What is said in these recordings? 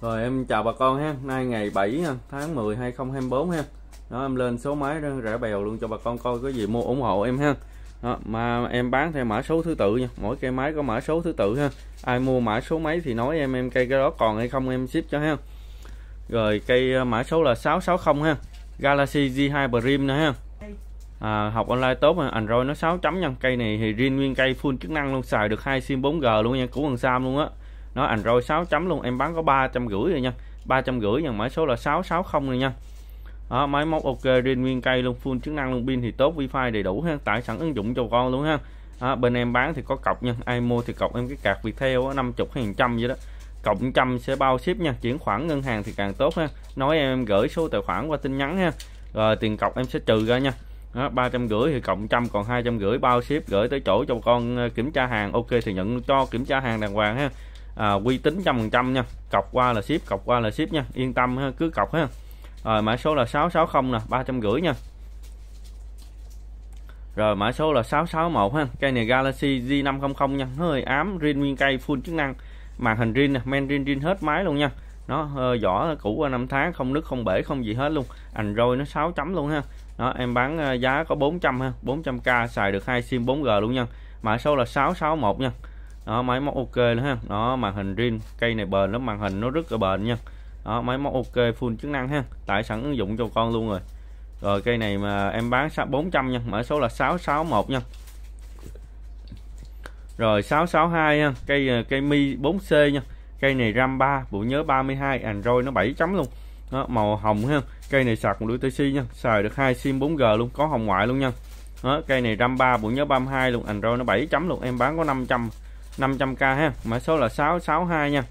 Rồi em chào bà con ha, nay ngày 7 tháng 10 2024 ha. Đó em lên số máy đó, rẻ bèo luôn cho bà con coi có gì mua ủng hộ em ha. Đó, mà em bán theo mã số thứ tự nha, mỗi cây máy có mã số thứ tự ha. Ai mua mã số máy thì nói em em cây cái đó còn hay không em ship cho ha. Rồi cây ờ, mã số là 660 ha. Galaxy G2 Prime nè ha. À, học online tốt ha. Android nó 6 chấm nha. Cây này thì riêng nguyên cây full chức năng luôn, xài được hai sim 4G luôn nha, cũ bằng Sam luôn á nó Android 6 chấm luôn em bán có 350 rồi nha 350 nhưng mã số là 660 rồi nha đó, máy móc ok riêng nguyên cây luôn full chức năng luôn pin thì tốt wi-fi đầy đủ ha tải sẵn ứng dụng cho con luôn ha đó, bên em bán thì có cọc nha ai mua thì cọc em cái cạc Viettel 50 hàng trăm vậy đó cộng trăm sẽ bao ship nha chuyển khoản ngân hàng thì càng tốt ha nói em gửi số tài khoản qua tin nhắn ha rồi tiền cọc em sẽ trừ ra nha ba trăm rưỡi thì cộng trăm còn hai trăm rưỡi bao ship gửi tới chỗ cho con ờ, kiểm tra hàng ok thì nhận cho kiểm tra hàng đàng hoàng ha à, uy tín trăm phần trăm nha cọc qua là ship cọc qua là ship nha yên tâm ha, cứ cọc ha rồi mã số là 660 nè ba trăm nha rồi mã số là 661 ha cây này Galaxy z 500 nha hơi ám riêng nguyên cây full chức năng màn hình riêng nè men riêng rin hết máy luôn nha nó hơi vỏ cũ qua năm tháng không nước không bể không gì hết luôn Android nó 6 chấm luôn ha đó em bán à, giá có 400 ha 400k xài được hai sim 4G luôn nha mã số là 661 nha đó máy móc ok nữa ha đó màn hình riêng cây này bền lắm màn hình nó rất là bền nha đó máy móc ok full chức năng ha tải sẵn ứng dụng cho con luôn rồi rồi cây này mà em bán 400 nha mở số là 661 nha rồi 662 ha cây ờ, cây mi 4C nha cây này RAM 3 bộ nhớ 32 Android nó 7 chấm luôn đó, màu hồng ha cây này sạc một lưỡi TC nha xài được hai sim 4G luôn có hồng ngoại luôn nha đó, cây này RAM 3 bộ nhớ 32 luôn Android nó 7 chấm luôn em bán có 500 500k ha mã số là 662 nha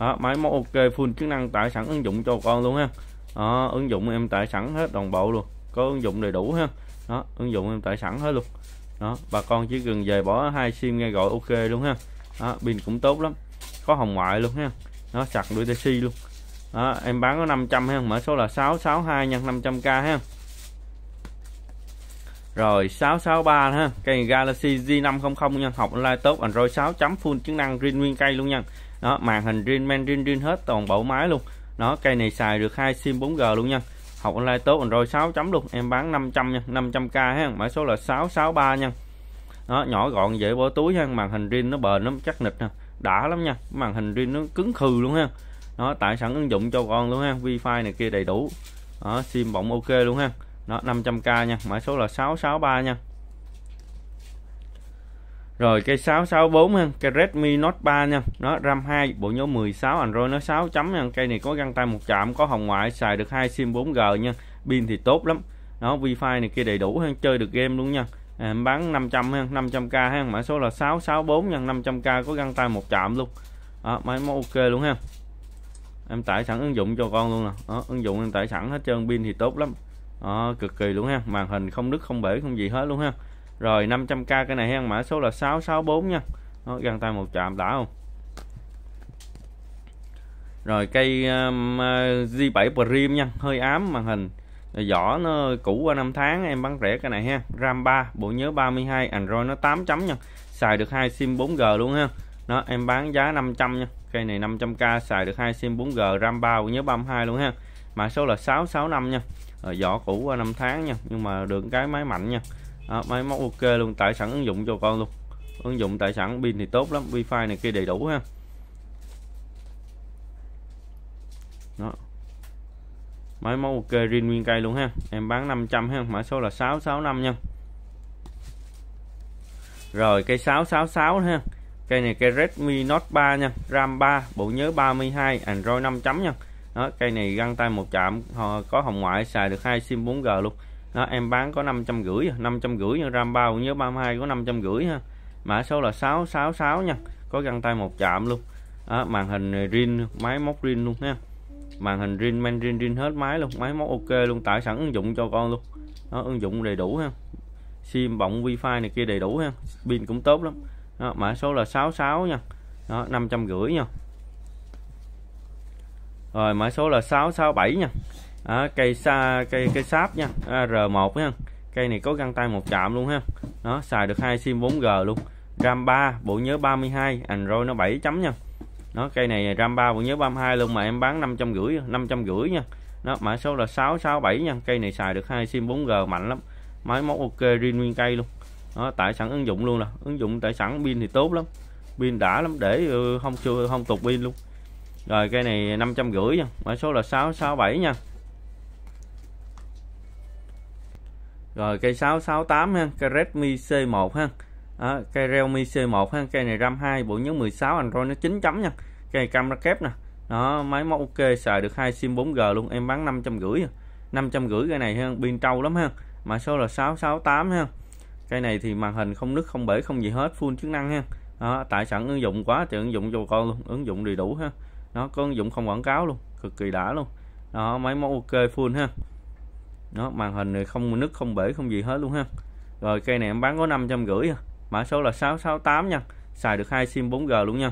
đó, máy móc ok full chức năng tải sẵn ứng dụng cho con luôn ha đó, ứng dụng em tải sẵn hết đồng bộ luôn có ứng dụng đầy đủ ha đó ứng dụng em tải sẵn hết luôn đó bà con chỉ cần về bỏ hai sim nghe gọi ok luôn ha đó, pin cũng tốt lắm có hồng ngoại luôn ha nó sạc đuôi taxi luôn đó, em bán có 500 ha mã số là 662 nhân 500k ha rồi 663 ha, cây Galaxy z 500 nha, học online tốt Android 6 chấm full chức năng zin nguyên cây luôn nha. Đó, màn hình zin men zin zin hết toàn bộ máy luôn. Đó, cây này xài được hai sim 4G luôn nha. Học online tốt Android 6 chấm luôn, em bán 500 nha, 500k ha, mã số là 663 nha. Đó, nhỏ gọn dễ bỏ túi ha, màn hình zin nó bền lắm, chắc nịch ha. Đã lắm nha, màn hình zin nó cứng khừ luôn ha. Đó, tại sẵn ứng dụng cho con luôn ha, wifi này kia đầy đủ. Đó, sim bọng ok luôn ha đó 500k nha mã số là 663 nha rồi cây 664 ha, cây Redmi Note 3 nha. Nó RAM 2, bộ nhớ 16, Android nó 6 chấm nha. Cây này có găng tay một chạm, có hồng ngoại, xài được hai SIM 4G nha. Pin thì tốt lắm. Nó Wi-Fi này kia đầy đủ ha, chơi được game luôn nha. À, em bán 500 ha, 500k ha, mã số là 664 nha, 500k có găng tay một chạm luôn. À, máy móc ok luôn ha. Em tải sẵn ứng dụng cho con luôn nè. ứng dụng em tải sẵn hết trơn, pin thì tốt lắm à, cực kỳ luôn ha màn hình không đứt không bể không gì hết luôn ha rồi 500k cái này ha mã số là 664 nha nó găng tay một chạm đã không rồi cây um, G7 uh, Prime nha hơi ám màn hình vỏ nó cũ qua năm tháng em bán rẻ cái này ha RAM 3 bộ nhớ 32 Android nó 8 chấm nha xài được hai sim 4G luôn ha nó em bán giá 500 nha cây này 500k xài được hai sim 4G RAM 3 bộ nhớ 32 luôn ha mã số là 665 nha à, vỏ cũ qua năm tháng nha nhưng mà được cái máy mạnh nha à, máy móc ok luôn tại sẵn ứng dụng cho con luôn ứng dụng tại sẵn pin thì tốt lắm wifi này kia đầy đủ ha đó máy móc ok riêng nguyên cây luôn ha em bán 500 ha mã số là 665 nha rồi cây 666 ha cây này cây Redmi Note 3 nha RAM 3 bộ nhớ 32 Android 5 chấm nha đó cây này găng tay một chạm có hồng ngoại xài được hai sim 4G luôn đó em bán có 550 550 nhưng ram bao nhớ 32 có 550 ha mã số là 666 nha có găng tay một chạm luôn đó, màn hình rin máy móc rin luôn ha màn hình rin men rin rin hết máy luôn máy móc ok luôn tải sẵn ứng dụng cho con luôn đó, ứng dụng đầy đủ ha sim bọng wifi này kia đầy đủ ha pin cũng tốt lắm đó, mã số là 66 nha đó, 550 nha rồi mã số là 667 nha à, cây sa cây cây sáp nha à, R1 nha cây này có găng tay một chạm luôn ha nó xài được hai sim 4G luôn RAM 3 bộ nhớ 32 Android nó 7 chấm nha nó cây này RAM 3 bộ nhớ 32 luôn mà em bán rưỡi 550 rưỡi nha nó mã số là 667 nha cây này xài được hai sim 4G mạnh lắm máy móc ok riêng nguyên cây luôn nó tải sẵn ứng dụng luôn nè ứng dụng tải sẵn pin thì tốt lắm pin đã lắm để ừ, không chưa không tục pin luôn rồi cây này 550 nha mã số là 667 nha rồi cây 668 ha cây Redmi C1 ha à, cây Realme C1 ha cây này RAM 2 bộ nhớ 16 Android nó 9 chấm nha cây camera kép nè đó máy móc ok xài được hai sim 4G luôn em bán 550 550 à. cây này ha pin trâu lắm ha mã số là 668 ha cây này thì màn hình không nứt không bể không gì hết full chức năng ha đó, tại sẵn ứng dụng quá thì ứng dụng vô con luôn ứng dụng đầy đủ ha nó có ứng dụng không quảng cáo luôn cực kỳ đã luôn đó máy móc ok full ha nó màn hình này không nứt không bể không gì hết luôn ha rồi cây này em bán có năm trăm 550 à. mã số là 668 nha xài được hai sim 4G luôn nha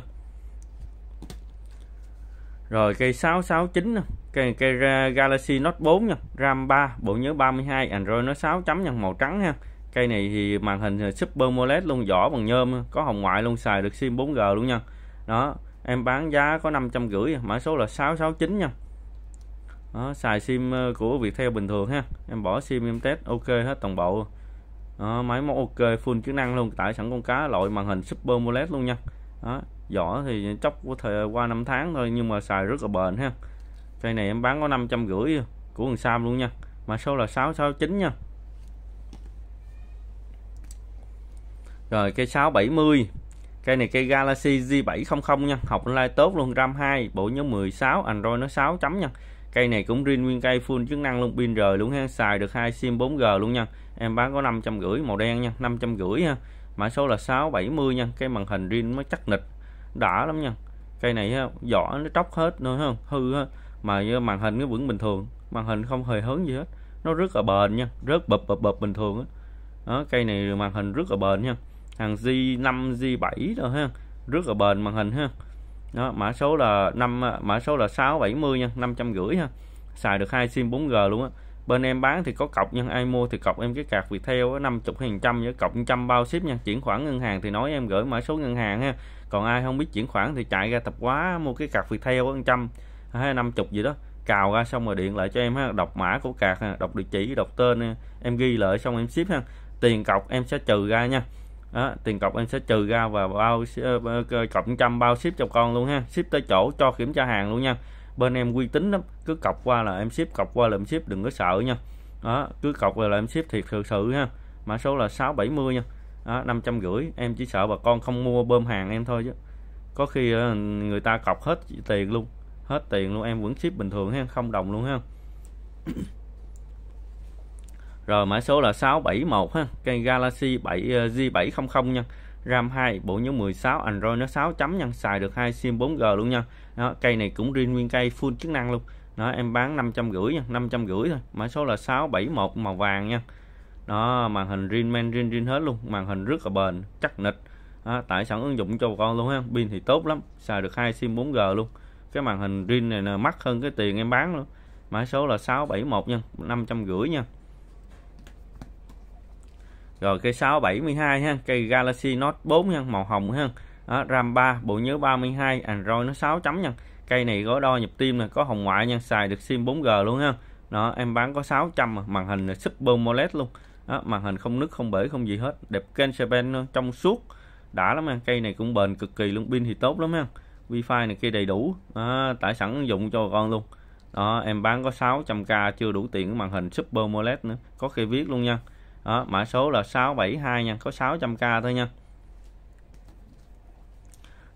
rồi cây 669 nè cây cây Galaxy Note 4 nha RAM 3 bộ nhớ 32 Android nó 6 chấm nha màu trắng ha cây này thì màn hình Super AMOLED luôn vỏ bằng nhôm có hồng ngoại luôn xài được sim 4G luôn nha đó em bán giá có rưỡi mã số là 669 nha đó, xài sim ờ, của Viettel bình thường ha em bỏ sim em test ok hết toàn bộ đó, máy móc ok full chức năng luôn tại sẵn con cá loại màn hình Super AMOLED luôn nha đó, vỏ thì chốc của thời qua 5 tháng thôi nhưng mà xài rất là bền ha cây này em bán có rưỡi của thằng Sam luôn nha mã số là 669 nha rồi cây 670 cây này cây Galaxy z 700 nha học online tốt luôn RAM 2 bộ nhớ 16 Android nó 6 chấm nha cây này cũng riêng nguyên cây full chức năng luôn pin rời luôn ha xài được hai sim 4G luôn nha em bán có 550 màu đen nha 550 ha mã số là 670 nha cái màn hình riêng mới chắc nịch đã lắm nha cây này ha, vỏ nó tróc hết nữa không hư ha. mà màn hình nó vẫn bình thường màn hình không hề hớn gì hết nó rất là bền nha rất bập bập bập bình thường á cây này màn hình rất là bền nha hàng J5 J7 rồi ha rất là bền màn hình ha đó mã số là 5 mã số là 670 nha 550 ha xài được hai sim 4G luôn á bên em bán thì có cọc nhưng ai mua thì cọc em cái cạc Viettel 50% với cọc trăm bao ship nha chuyển khoản ngân hàng thì nói em gửi mã số ngân hàng ha còn ai không biết chuyển khoản thì chạy ra tập quá mua cái cạc Viettel 100 hay 50 gì đó cào ra xong rồi điện lại cho em ha đọc mã của cạc đọc địa chỉ đọc tên em ghi lại xong em ship ha tiền cọc em sẽ trừ ra nha đó, tiền cọc em sẽ trừ ra và bao ờ, ờ, cộng trăm bao ship cho con luôn ha ship tới chỗ cho kiểm tra hàng luôn nha bên em uy tín lắm cứ cọc qua là em ship cọc qua là em ship đừng có sợ nha đó cứ cọc qua là em ship thiệt thực sự ha mã số là 670 nha đó, rưỡi em chỉ sợ bà con không mua bơm hàng em thôi chứ có khi ờ, người ta cọc hết tiền luôn hết tiền luôn em vẫn ship bình thường ha không đồng luôn ha rồi mã số là 671 ha, cây Galaxy 7 ờ, G700 nha. RAM 2, bộ nhớ 16, Android nó 6 chấm nha, xài được hai sim 4G luôn nha. Đó, cây này cũng riêng nguyên cây full chức năng luôn. Đó, em bán 550 nha, 550 thôi. Mã số là 671 màu vàng nha. Đó, màn hình riêng men riêng riêng hết luôn, màn hình rất là bền, chắc nịch. Đó, tải sẵn ứng dụng cho con luôn ha, pin thì tốt lắm, xài được hai sim 4G luôn. Cái màn hình riêng này là mắc hơn cái tiền em bán luôn. Mã số là 671 nha, 550 nha rồi cây 672 ha cây Galaxy Note 4 ha màu hồng ha đó, RAM 3 bộ nhớ 32 Android nó 6 chấm nha cây này có đo nhịp tim là có hồng ngoại nha xài được sim 4G luôn ha đó em bán có 600 mà màn hình là Super AMOLED luôn đó, màn hình không nứt không bể không gì hết đẹp kênh Japan trong suốt đã lắm ha cây này cũng bền cực kỳ luôn pin thì tốt lắm ha wifi này kia đầy đủ à, tải sẵn dụng cho con luôn đó em bán có 600k chưa đủ tiền màn hình Super AMOLED nữa có khi viết luôn nha đó, mã số là 672 nha có 600k thôi nha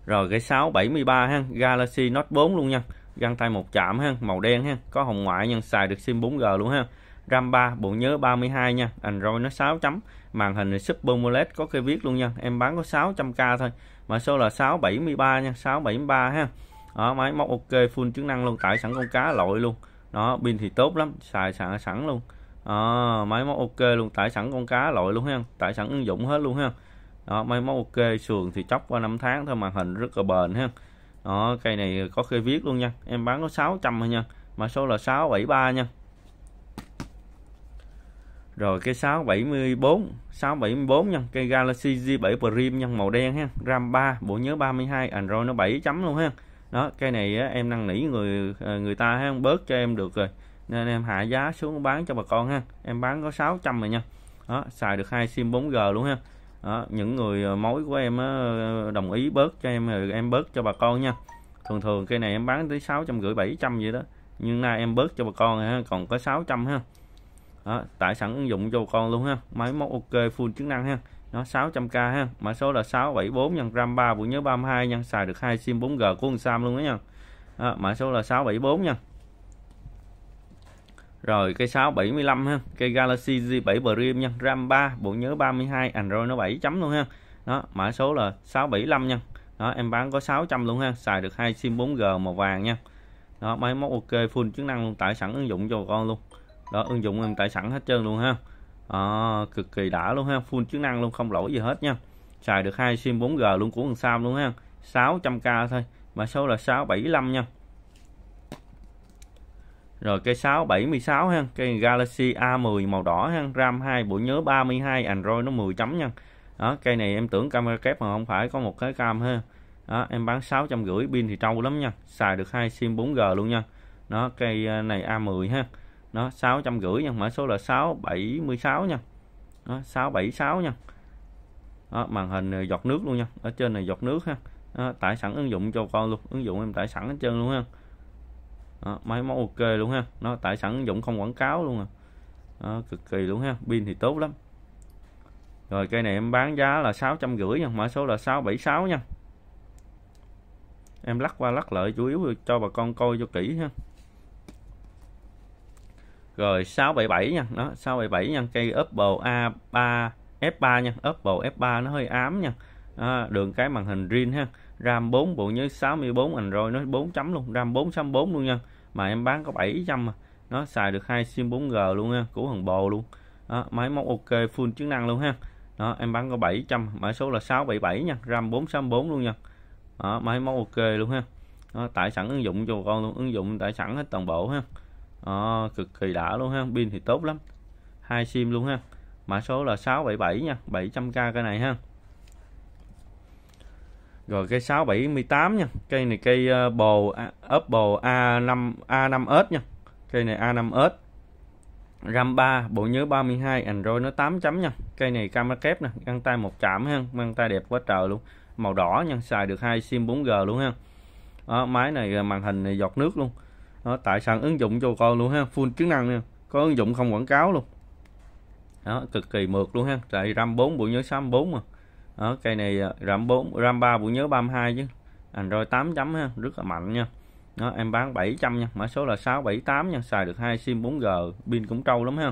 rồi cái 673 ha Galaxy Note 4 luôn nha găng tay một chạm ha màu đen ha có hồng ngoại nhưng xài được sim 4G luôn ha RAM 3 bộ nhớ 32 nha Android nó 6 chấm màn hình Super AMOLED có cái viết luôn nha em bán có 600k thôi mã số là 673 nha 673 ha đó, máy móc ok full chức năng luôn tải sẵn con cá lội luôn đó pin thì tốt lắm xài sẵn sẵn luôn à, ờ, máy móc ok luôn tải sẵn con cá loại luôn ha tải sẵn ứng dụng hết luôn ha đó máy móc ok sườn thì chóc qua 5 tháng thôi màn hình rất là bền ha đó cây này có khi viết luôn nha em bán có 600 thôi nha mã số là 673 nha rồi cái 674 674 nha cây Galaxy z 7 Prime nha màu đen ha RAM 3 bộ nhớ 32 Android nó 7 chấm luôn ha đó cây này em năn nỉ người ờ, người ta ha bớt cho em được rồi nên em hạ giá xuống bán cho bà con ha em bán có 600 rồi nha đó xài được hai sim 4G luôn ha đó, những người ờ, mối của em đồng ý bớt cho em rồi em bớt cho bà con nha thường thường cây này em bán tới 650 700 vậy đó nhưng nay em bớt cho bà con ha còn có 600 ha đó, tải sẵn ứng dụng cho bà con luôn ha máy móc ok full chức năng ha nó 600k ha mã số là 674 nhân ram 3 vụ nhớ 32 nhân xài được hai sim 4G của ông Sam luôn đó nha mã số là 674 nha rồi cây 675 ha, cây Galaxy Z7 premium nha, RAM 3, bộ nhớ 32, Android nó 7 chấm luôn ha. Đó, mã số là 675 nha. Đó, em bán có 600 luôn ha, xài được hai sim 4G màu vàng nha. Đó, máy móc ok, full chức năng luôn, tải sẵn ứng dụng cho con luôn. Đó, ứng dụng em tải sẵn hết trơn luôn ha. À, cực kỳ đã luôn ha, full chức năng luôn, không lỗi gì hết nha. Xài được hai sim 4G luôn của thằng Sam luôn ha. 600k thôi, mã số là 675 nha rồi cây 676 ha cây Galaxy A10 màu đỏ ha RAM 2 bộ nhớ 32 Android nó 10 chấm nha đó cây này em tưởng camera kép mà không phải có một cái cam ha đó, em bán rưỡi pin thì trâu lắm nha xài được hai sim 4G luôn nha đó cây ờ, này A10 ha nó rưỡi nha mã số là 676 nha đó, 676 nha đó, màn hình giọt nước luôn nha ở trên này giọt nước ha đó, tải sẵn ứng dụng cho con luôn ứng dụng em tải sẵn hết trơn luôn ha đó, máy móc ok luôn ha nó tại sẵn dụng không quảng cáo luôn à đó, cực kỳ luôn ha pin thì tốt lắm rồi cây này em bán giá là sáu trăm rưỡi nha mã số là 676 nha em lắc qua lắc lại chủ yếu cho bà con coi cho kỹ ha rồi 677 nha đó 677 nha cây Oppo A3 F3 nha Oppo F3 nó hơi ám nha à, đường cái màn hình riêng ha RAM 4 bộ nhớ 64 Android nó 4 chấm luôn RAM 464 luôn nha mà em bán có 700 nó à. xài được hai sim 4G luôn ha cũ hàng bồ luôn đó, máy móc ok full chức năng luôn ha đó em bán có 700 mã số là 677 nha RAM 464 luôn nha đó, máy móc ok luôn ha đó, tải sẵn ứng dụng cho con luôn ứng dụng tải sẵn hết toàn bộ ha đó, cực kỳ đã luôn ha pin thì tốt lắm hai sim luôn ha mã số là 677 nha 700k cái này ha rồi cây 678 nha cây này cây ờ, bồ Apple A5 A5s nha cây này A5s RAM 3 bộ nhớ 32 Android nó 8 chấm nha cây này camera kép nè găng tay một chạm ha găng tay đẹp quá trời luôn màu đỏ nha xài được hai sim 4G luôn ha đó, máy này ờ, màn hình này giọt nước luôn đó, tại sàn ứng dụng cho con luôn ha full chức năng nha có ứng dụng không quảng cáo luôn đó cực kỳ mượt luôn ha tại RAM 4 bộ nhớ 64 mà đó, ờ, cây này RAM 4 RAM 3 bộ nhớ 32 chứ Android à, 8 chấm ha, rất là mạnh nha đó, em bán 700 nha mã số là 678 nha xài được hai sim 4G pin cũng trâu lắm ha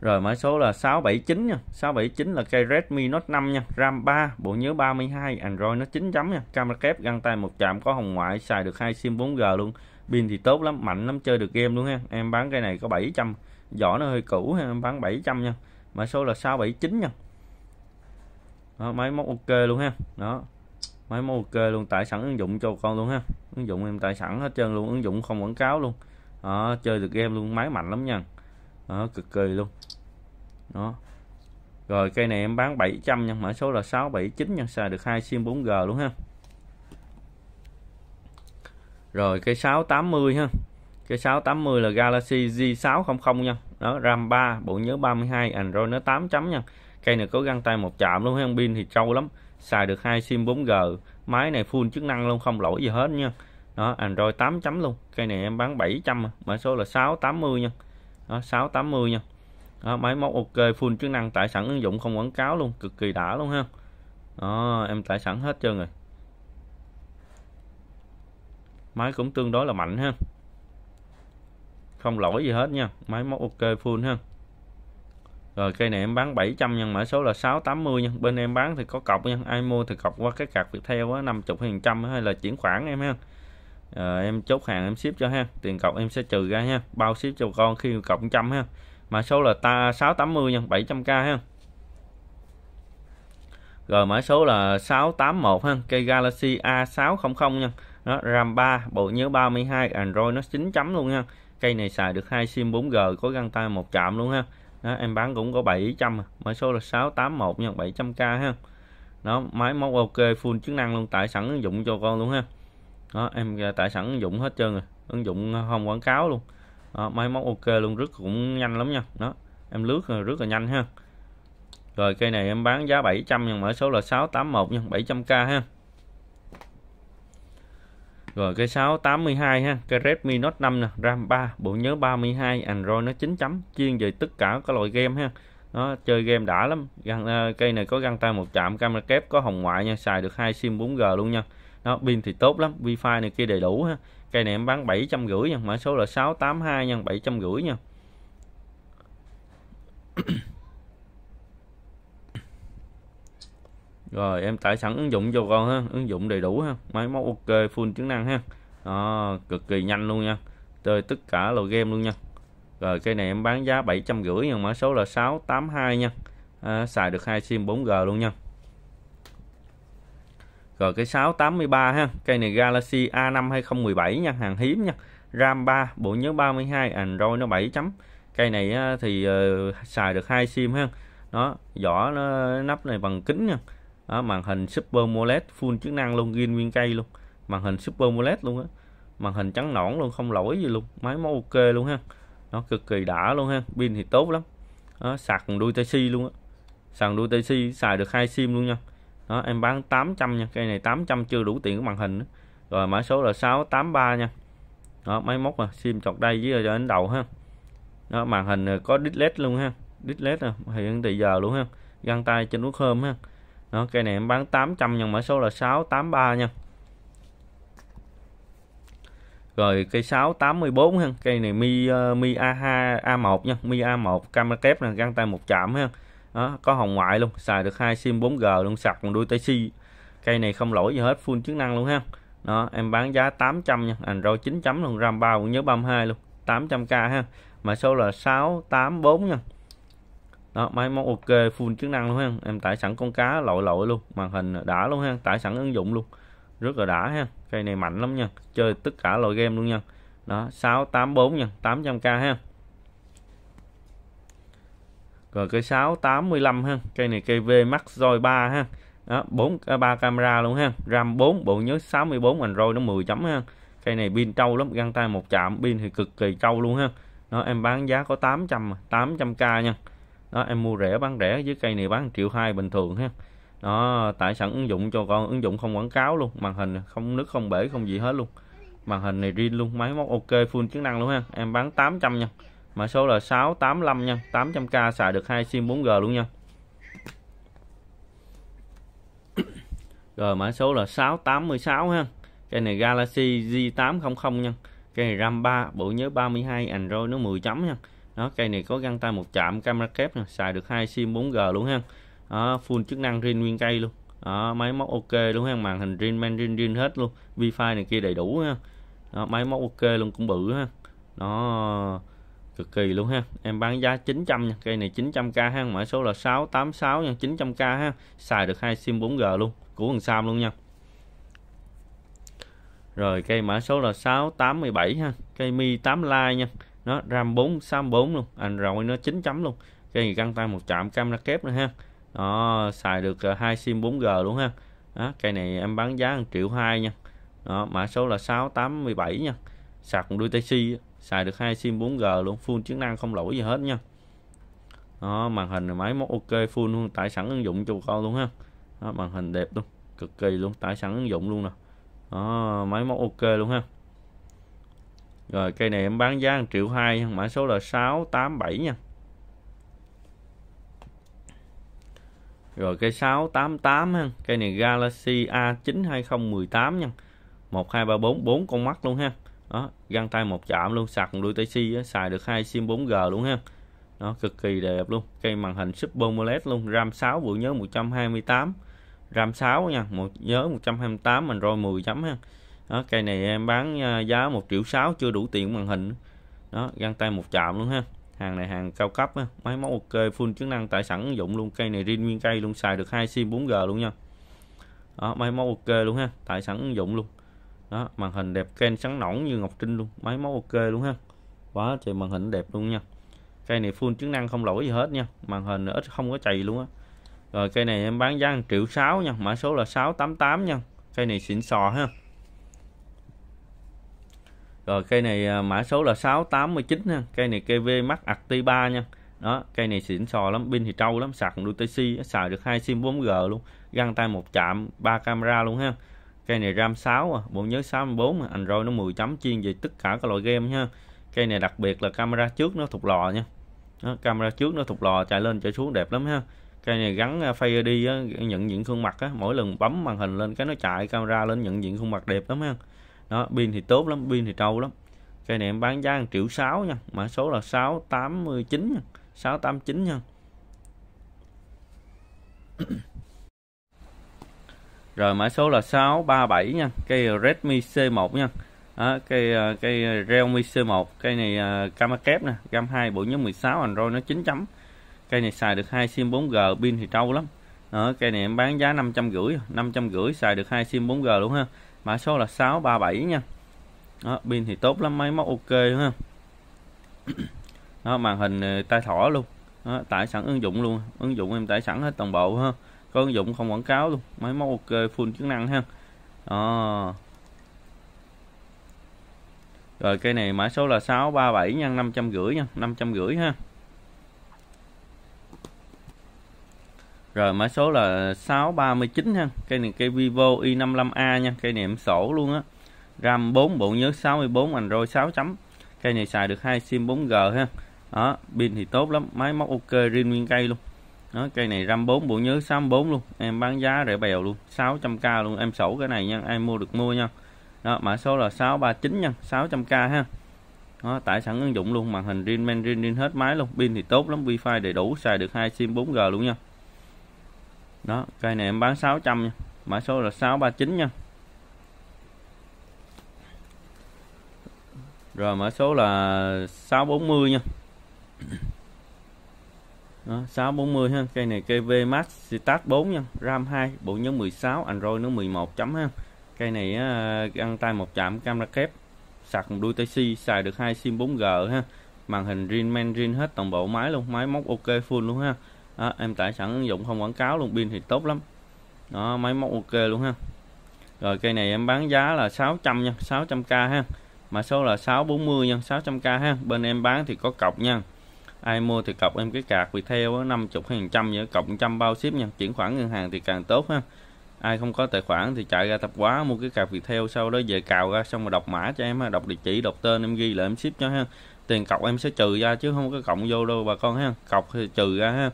rồi mã số là 679 nha 679 là cây Redmi Note 5 nha RAM 3 bộ nhớ 32 Android à, nó 9 chấm nha camera kép găng tay một chạm có hồng ngoại xài được hai sim 4G luôn pin thì tốt lắm mạnh lắm chơi được game luôn ha em bán cây này có 700 vỏ nó hơi cũ ha em bán 700 nha mã số là 679 nha đó, máy móc ok luôn ha đó máy móc ok luôn tải sẵn ứng dụng cho con luôn ha ứng dụng em tải sẵn hết trơn luôn ứng dụng không quảng cáo luôn đó, chơi được game luôn máy mạnh lắm nha đó, cực kỳ luôn đó rồi cây này em bán 700 nha mã số là 679 nha xài được hai sim 4G luôn ha rồi cây 680 ha cái 680 là Galaxy J600 nha đó RAM 3 bộ nhớ 32 Android nó 8 chấm nha cây này có găng tay một chạm luôn không pin thì trâu lắm xài được hai sim 4G máy này full chức năng luôn không lỗi gì hết nha đó Android 8 chấm luôn cây này em bán 700 mã số là 680 nha đó, 680 nha đó, máy móc ok full chức năng tải sẵn ứng dụng không quảng cáo luôn cực kỳ đã luôn ha đó, em tải sẵn hết trơn rồi máy cũng tương đối là mạnh ha không lỗi gì hết nha máy móc ok full ha rồi cây này em bán 700 nhân mã số là 680 nha bên em bán thì có cọc nha ai mua thì cọc qua cái cạc việc theo á 50 phần trăm hay là chuyển khoản em ha à, em chốt hàng em ship cho ha tiền cọc em sẽ trừ ra ha bao ship cho con khi cọc trăm ha mã số là ta 680 nha 700k ha rồi mã số là 681 ha cây Galaxy A600 nha nó RAM 3 bộ nhớ 32 Android nó 9 chấm luôn nha cây này xài được hai sim 4G có găng tay một chạm luôn ha đó, em bán cũng có 700 à. mã số là 681 nha 700k ha nó máy móc ok full chức năng luôn tải sẵn ứng dụng cho con luôn ha đó em tải sẵn ứng dụng hết trơn rồi ứng dụng không quảng cáo luôn đó, máy móc ok luôn rất cũng nhanh lắm nha đó em lướt rồi rất là nhanh ha rồi cây này em bán giá 700 nhưng mã số là 681 nha 700k ha rồi cây 682 ha, cây Redmi Note 5 nè, RAM 3, bộ nhớ 32, Android nó 9 chấm, chuyên về tất cả các loại game ha. Nó chơi game đã lắm. Găng, ờ, cây này có găng tay một chạm, camera kép có hồng ngoại nha, xài được hai sim 4G luôn nha. Đó, pin thì tốt lắm, wifi này kia đầy đủ ha. Cây này em bán 750 nha, mã số là 682 nha, 750 nha. rồi em tải sẵn ứng dụng cho con ha ứng dụng đầy đủ ha máy móc ok full chức năng ha đó, cực kỳ nhanh luôn nha chơi tất cả loại game luôn nha rồi cây này em bán giá bảy trăm rưỡi nhưng mã số là 682 nha à, xài được hai sim 4G luôn nha rồi cái 683 ha cây này Galaxy A5 2017 nha hàng hiếm nha RAM 3 bộ nhớ 32 Android nó 7 chấm cây này thì uh, xài được hai sim ha nó vỏ nó nắp này bằng kính nha đó, màn hình Super AMOLED full chức năng luôn ghiên nguyên cây luôn màn hình Super AMOLED luôn á màn hình trắng nõn luôn không lỗi gì luôn máy móc ok luôn ha nó cực kỳ đã luôn ha pin thì tốt lắm đó, sạc đuôi taxi luôn á sạc đuôi taxi xài được hai sim luôn nha đó em bán 800 nha cây này 800 chưa đủ tiền của màn hình nữa. rồi mã số là 683 nha đó máy móc à sim chọt đây với cho đến đầu ha đó màn hình có display luôn ha display à hiện thị giờ luôn ha găng tay trên nút chrome ha đó cây này em bán 800 nhưng mã số là 683 nha rồi cây 684 ha cây này mi ờ, mi A2 A1 nha mi A1 camera kép là găng tay một chạm ha đó, có hồng ngoại luôn xài được hai sim 4G luôn sạc còn đuôi tai si cây này không lỗi gì hết full chức năng luôn ha đó em bán giá 800 nha Android 9 chấm luôn RAM 3 cũng nhớ 32 luôn 800k ha mã số là 684 nha đó máy móc ok full chức năng luôn ha em tải sẵn con cá lội lội luôn màn hình đã luôn ha tải sẵn ứng dụng luôn rất là đã ha cây này mạnh lắm nha chơi tất cả loại game luôn nha đó 684 nha 800k ha rồi cái 685 ha cây này cây V Max Joy 3 ha đó, 4 3 à, camera luôn ha RAM 4 bộ nhớ 64 Android nó 10 chấm ha cây này pin trâu lắm găng tay một chạm pin thì cực kỳ trâu luôn ha nó em bán giá có 800 800k nha đó em mua rẻ bán rẻ với cây này bán triệu hai bình thường ha đó tại sẵn ứng dụng cho con ứng dụng không quảng cáo luôn màn hình không nước không bể không gì hết luôn màn hình này riêng luôn máy móc ok full chức năng luôn ha em bán 800 nha mã số là 685 nha 800k xài được hai sim 4G luôn nha rồi mã số là 686 ha cây này Galaxy G800 nha cây này RAM 3 bộ nhớ 32 Android nó 10 chấm nha đó cây này có găng tay một chạm camera kép này, xài được hai sim 4G luôn ha đó, full chức năng riêng nguyên cây luôn đó, máy móc ok luôn ha màn hình riêng men riêng riêng hết luôn wifi này kia đầy đủ ha đó, máy móc ok luôn cũng bự ha nó cực kỳ luôn ha em bán giá 900 nha cây này 900k ha mã số là 686 nha 900k ha xài được hai sim 4G luôn của thằng Sam luôn nha rồi cây mã số là 687 ha cây mi 8 like nha nó ram 4 64 luôn anh à, rồi nó 9 chấm luôn cái gì găng tay một chạm camera kép nữa ha nó xài được ờ, hai sim 4G luôn ha đó, cây này em bán giá 1 triệu hai nha đó, mã số là 687 nha sạc một đuôi tay si xài được hai sim 4G luôn full chức năng không lỗi gì hết nha đó, màn hình là máy móc ok full luôn tải sẵn ứng dụng cho con luôn ha đó, màn hình đẹp luôn cực kỳ luôn tải sẵn ứng dụng luôn nè đó, máy móc ok luôn ha rồi cây này em bán giá 1 triệu 2 mã số là 687 nha rồi cây 688 ha cây này Galaxy A9 2018 nha 1234 4 con mắt luôn ha đó găng tay một chạm luôn sạc một đuôi tay si xài được hai sim 4G luôn ha nó cực kỳ đẹp luôn cây màn hình Super AMOLED luôn RAM 6 bộ nhớ 128 RAM 6 nha một nhớ 128 Android 10 chấm ha đó, cây này em bán ờ, giá một triệu sáu chưa đủ tiền màn hình đó găng tay một chạm luôn ha hàng này hàng cao cấp ha. máy móc ok full chức năng tại sẵn dụng luôn cây này riêng nguyên cây luôn xài được hai sim 4G luôn nha đó, máy móc ok luôn ha tại sẵn dụng luôn đó màn hình đẹp ken sáng nõn như ngọc trinh luôn máy móc ok luôn ha quá trời màn hình đẹp luôn nha cây này full chức năng không lỗi gì hết nha màn hình ít không có chày luôn á rồi cây này em bán giá 1 triệu sáu nha mã số là 688 nha cây này xịn sò ha rồi cây này à, mã số là 689 ha cây này KV Max Acti 3 nha đó cây này xịn sò lắm pin thì trâu lắm sạc đu TC xài được hai sim 4G luôn găng tay một chạm ba camera luôn ha cây này RAM 6 à, bộ nhớ 64 à. Android nó 10 chấm chuyên về tất cả các loại game ha cây này đặc biệt là camera trước nó thục lò nha đó, camera trước nó thục lò chạy lên chạy xuống đẹp lắm ha cây này gắn à, Face ID á, nhận diện khuôn mặt á, mỗi lần bấm màn hình lên cái nó chạy camera lên nhận diện khuôn mặt đẹp lắm ha đó pin thì tốt lắm pin thì trâu lắm cây này em bán giá 1 triệu 6 nha mã số là 689 nha 689 nha rồi mã số là 637 nha cây Redmi C1 nha đó, cây ờ, cây Realme C1 cây này uh, camera kép nè gam 2 bộ nhớ 16 Android nó 9 chấm cây này xài được hai sim 4G pin thì trâu lắm đó, cây này em bán giá 550 550 xài được hai sim 4G luôn ha mã số là 637 nha đó, pin thì tốt lắm máy móc ok ha đó, màn hình ờ, tay thỏ luôn đó, tải sẵn ứng dụng luôn ứng dụng em tải sẵn hết toàn bộ ha có ứng dụng không quảng cáo luôn máy móc ok full chức năng ha đó. rồi cây này mã số là 637 nhân 550 nha 550 ha rồi mã số là 639 ha cây này cây Vivo i55a nha cây này em sổ luôn á RAM 4 bộ nhớ 64 Android 6 chấm cây này xài được hai sim 4G ha đó pin thì tốt lắm máy móc ok riêng nguyên cây luôn đó cây này RAM 4 bộ nhớ 64 luôn em bán giá rẻ bèo luôn 600k luôn em sổ cái này nha ai mua được mua nha đó mã số là 639 nha 600k ha đó, tải sẵn ứng dụng luôn màn hình riêng Men riêng hết máy luôn pin thì tốt lắm wifi đầy đủ xài được hai sim 4G luôn nha đó cây này em bán 600 nha mã số là 639 nha rồi mã số là 640 nha đó, 640 ha cây này cây V Max Start 4 nha RAM 2 bộ nhớ 16 Android nó 11 chấm ha cây này găng tay một chạm camera kép sạc một đuôi taxi xài được hai sim 4G ha màn hình Green Man Green hết toàn bộ máy luôn máy móc ok full luôn ha đó, em tải sẵn dụng không quảng cáo luôn pin thì tốt lắm đó máy móc ok luôn ha rồi cây này em bán giá là 600 nha 600k ha mà số là 640 nhân 600k ha bên em bán thì có cọc nha ai mua thì cọc em cái cạc vì theo 50 phần trăm với cộng trăm bao ship nha chuyển khoản ngân hàng thì càng tốt ha ai không có tài khoản thì chạy ra tập quá mua cái cạc theo sau đó về cào ra xong rồi đọc mã cho em ha đọc địa chỉ đọc tên em ghi lại em ship cho ha tiền cọc em sẽ trừ ra chứ không có cộng vô đâu bà con ha cọc thì trừ ra ha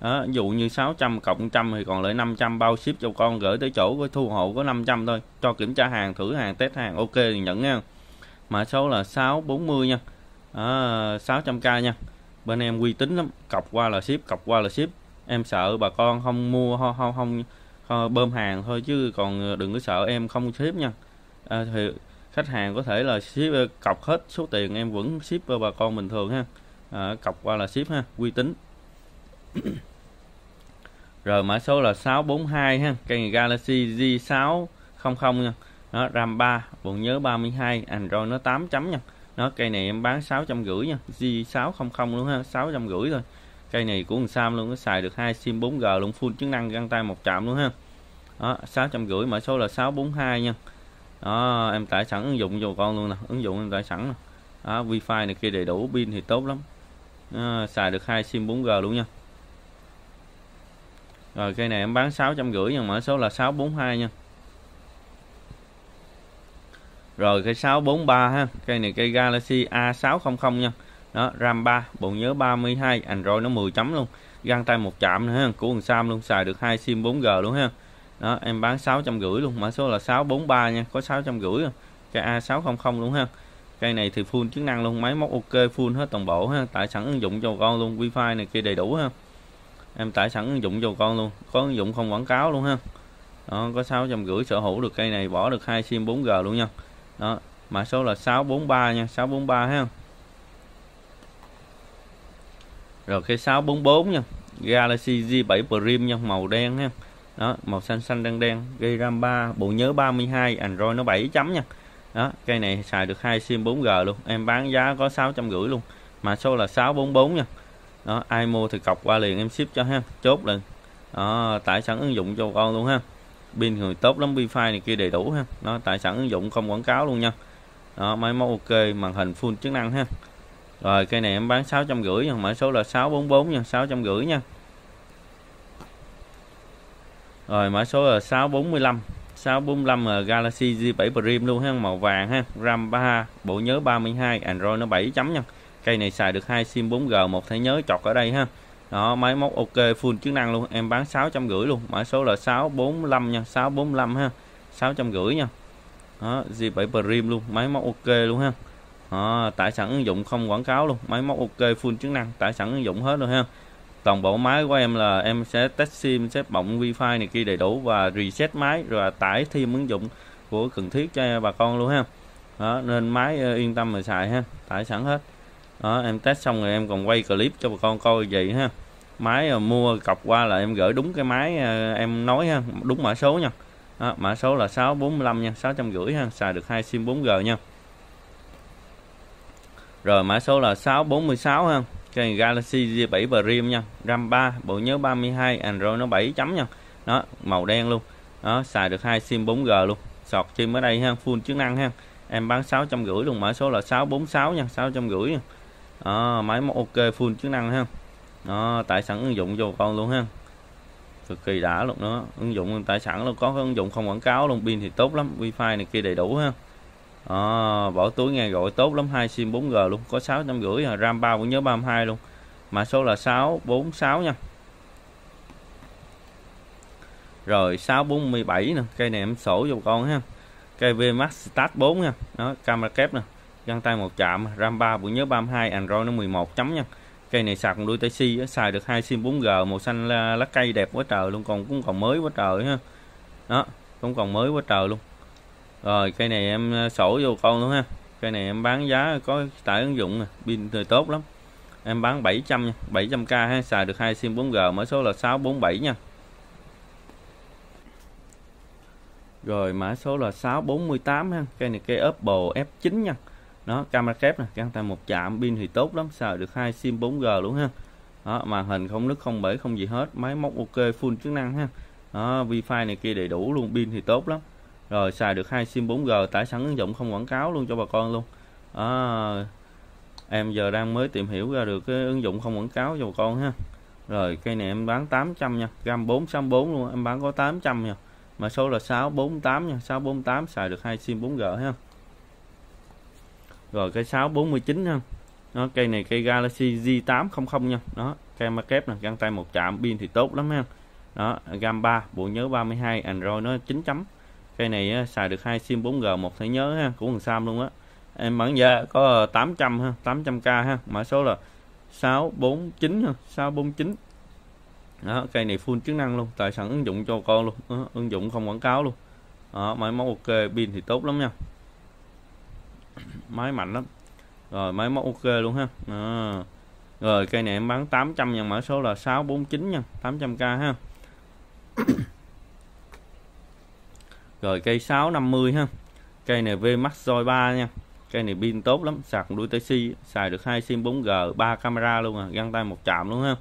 đó, ví dụ như 600 cộng trăm thì còn lại 500 bao ship cho con gửi tới chỗ có thu hộ có 500 thôi cho kiểm tra hàng thử hàng test hàng ok thì nhận nha mã số là 640 nha à, 600k nha bên em uy tín lắm cọc qua là ship cọc qua là ship em sợ bà con không mua không không, không, không bơm hàng thôi chứ còn ờ, đừng có sợ em không ship nha à, thì khách hàng có thể là ship ờ, cọc hết số tiền em vẫn ship bà con bình thường ha à, cọc qua là ship ha uy tín rồi mã số là 642 ha cây này Galaxy J600 nha nó RAM 3 bộ nhớ 32 Android nó 8 chấm nha nó cây này em bán 650 nha J600 luôn ha 650 thôi cây này của thằng Sam luôn nó xài được hai sim 4G luôn full chức năng găng tay một chạm luôn ha đó 650 mã số là 642 nha đó em tải sẵn ứng dụng cho con luôn nè ứng dụng em tải sẵn nè đó, wifi này kia đầy đủ pin thì tốt lắm à, xài được hai sim 4G luôn nha rồi ờ, cây này em bán 650 nha mã số là 642 nha. Rồi cây 643 ha, cây này cây Galaxy A600 nha. Đó, RAM 3, bộ nhớ 32, Android nó 10 chấm luôn. Găng tay một chạm nữa ha, của quần Sam luôn, xài được hai sim 4G luôn ha. Đó, em bán 650 luôn, mã số là 643 nha, có 650 à. Cây A600 luôn ha. Cây này thì full chức năng luôn, máy móc ok full hết toàn bộ ha, tại sẵn ứng dụng cho con luôn, wifi này kia đầy đủ ha em tải sẵn ứng dụng cho con luôn có ứng dụng không quảng cáo luôn ha đó, có sáu trăm rưỡi sở hữu được cây này bỏ được hai sim 4G luôn nha đó mã số là 643 nha 643 ha rồi cái 644 nha Galaxy z 7 Prime nha màu đen ha đó màu xanh xanh đen đen gây RAM 3 bộ nhớ 32 Android nó 7 chấm nha đó cây này xài được hai sim 4G luôn em bán giá có 650 luôn mã số là 644 nha đó ai mua thì cọc qua liền em ship cho ha chốt lần đó tải sẵn ứng dụng cho con luôn ha pin người tốt lắm wifi này kia đầy đủ ha nó tải sẵn ứng dụng không quảng cáo luôn nha đó, máy móc ok màn hình full chức năng ha rồi cây này em bán sáu trăm 650 nha mã số là 644 nha sáu trăm 650 nha rồi mã số là 645 645 là Galaxy z 7 Prime luôn ha màu vàng ha RAM 3 bộ nhớ 32 Android nó 7 chấm nha cây này xài được hai sim 4G một thẻ nhớ chọc ở đây ha đó máy móc ok full chức năng luôn em bán 650 luôn mã số là 645 nha 645 ha 650 nha đó, G7 Prime luôn máy móc ok luôn ha đó, tải sẵn ứng dụng không quảng cáo luôn máy móc ok full chức năng tải sẵn ứng dụng hết luôn ha toàn bộ máy của em là em sẽ test sim sẽ bọng wifi này kia đầy đủ và reset máy rồi tải thêm ứng dụng của cần thiết cho bà con luôn ha đó, nên máy ờ, yên tâm mà xài ha tải sẵn hết đó, em test xong rồi em còn quay clip cho bà con coi gì ha máy à, mua cọc qua là em gửi đúng cái máy à, em nói ha đúng mã số nha đó, mã số là 645 nha 650 ha xài được hai sim 4G nha rồi mã số là 646 ha cái Galaxy z 7 premium nha RAM 3 bộ nhớ 32 Android nó 7 chấm nha đó màu đen luôn đó xài được hai sim 4G luôn sọt sim ở đây ha full chức năng ha em bán 650 luôn mã số là 646 nha 650 nha đó, máy móc ok full chức năng ha nó tải sẵn ứng dụng vô con luôn ha cực kỳ đã luôn đó ứng dụng tải sẵn luôn có cái ứng dụng không quảng cáo luôn pin thì tốt lắm wifi này kia đầy đủ ha đó, bỏ túi nghe gọi tốt lắm hai sim 4G luôn có sáu trăm 650 à, RAM 3 cũng nhớ 32 luôn mã số là 646 nha rồi 647 nè cây này em sổ vô con ha cây v max Start 4 nha đó camera kép nè găng tay một chạm RAM 3 bộ nhớ 32 Android nó 11 chấm nha cây này sạc cũng đuôi tay si xài được hai sim 4G màu xanh lá, lá cây đẹp quá trời luôn còn cũng còn mới quá trời ha đó cũng còn mới quá trời luôn rồi cây này em à, sổ vô con luôn ha cây này em bán giá có tải ứng dụng pin thì tốt lắm em bán 700 nha 700k ha xài được hai sim 4G mã số là 647 nha rồi mã số là 648 ha cây này cây apple F9 nha nó camera kép này gắn tại một chạm pin thì tốt lắm xài được hai sim 4G luôn ha đó màn hình không nước không bể không gì hết máy móc ok full chức năng ha đó, wifi này kia đầy đủ luôn pin thì tốt lắm rồi xài được hai sim 4G tải sẵn ứng dụng không quảng cáo luôn cho bà con luôn đó, em giờ đang mới tìm hiểu ra được cái ứng dụng không quảng cáo cho bà con ha rồi cây này em bán 800 nha gam 464 luôn em bán có 800 nha mà số là 648 nha 648 xài được hai sim 4G ha rồi cái 649 ha đó, cây này cây Galaxy Z800 nha đó camera kép nè găng tay một chạm pin thì tốt lắm ha đó gam 3 bộ nhớ 32 Android nó 9 chấm cây này á, xài được hai sim 4G một thẻ nhớ ha của thằng Sam luôn á em bản giá có 800 ha 800k ha mã số là 649 ha 649 đó, cây này full chức năng luôn tài sản ứng dụng cho con luôn đó, ứng dụng không quảng cáo luôn đó, máy móc ok pin thì tốt lắm nha máy mạnh lắm rồi máy móc ok luôn ha à. rồi cây này em bán 800 nhân mã số là 649 nha 800k ha rồi cây 650 ha cây này v max Joy 3 nha cây này pin tốt lắm sạc đuôi tay si xài được hai sim 4G 3 camera luôn à găng tay một chạm luôn ha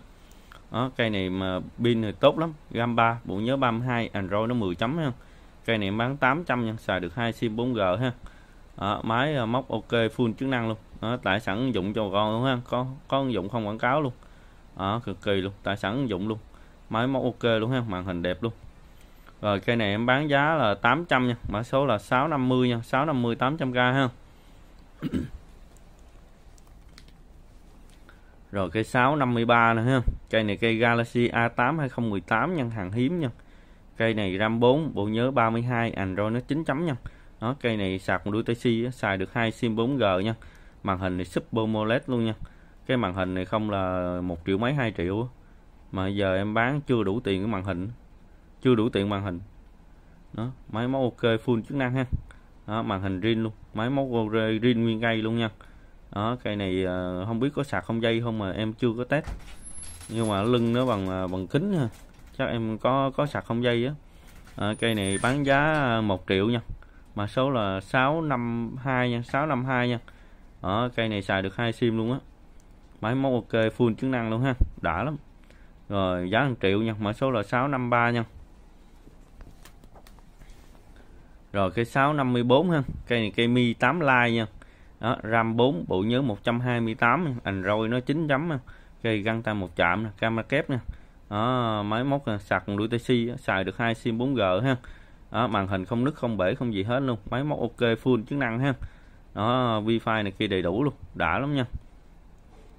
đó, cây này mà pin thì tốt lắm gam 3 bộ nhớ 32 Android nó 10 chấm ha cây này bán 800 nha xài được hai sim 4G ha đó, máy ờ, móc ok full chức năng luôn đó, tải sẵn dụng cho con luôn ha có có ứng dụng không quảng cáo luôn đó, cực kỳ luôn tải sẵn dụng luôn máy móc ok luôn ha màn hình đẹp luôn rồi cây này em bán giá là 800 nha mã số là 650 nha 650 800k ha rồi cây 653 nữa ha cây này cây Galaxy A8 2018 nhân hàng hiếm nha cây này RAM 4 bộ nhớ 32 Android nó 9 chấm nha đó cây này sạc một đuôi Type-C xài được hai sim 4G nha màn hình này Super AMOLED luôn nha cái màn hình này không là một triệu mấy hai triệu mà giờ em bán chưa đủ tiền cái màn hình chưa đủ tiền màn hình đó máy móc ok full chức năng ha đó, màn hình zin luôn máy móc zin nguyên cây luôn nha đó cây này à, không biết có sạc không dây không mà em chưa có test nhưng mà lưng nó bằng à, bằng kính ha chắc em có có sạc không dây á cây này bán giá 1 à, triệu nha mã số là 652 nha 652 nha ở cây này xài được hai sim luôn á máy móc ok full chức năng luôn ha đã lắm rồi giá hàng triệu nha mã số là 653 nha rồi cái 654 ha cây này cây mi 8 like nha đó, RAM 4 bộ nhớ 128 ảnh rồi nó 9 chấm cây găng tay một chạm nè camera kép nè đó, máy móc sạc đuổi taxi xài được hai sim 4G ha đó, màn hình không nứt không bể không gì hết luôn máy móc ok full chức năng ha đó wifi này kia đầy đủ luôn đã lắm nha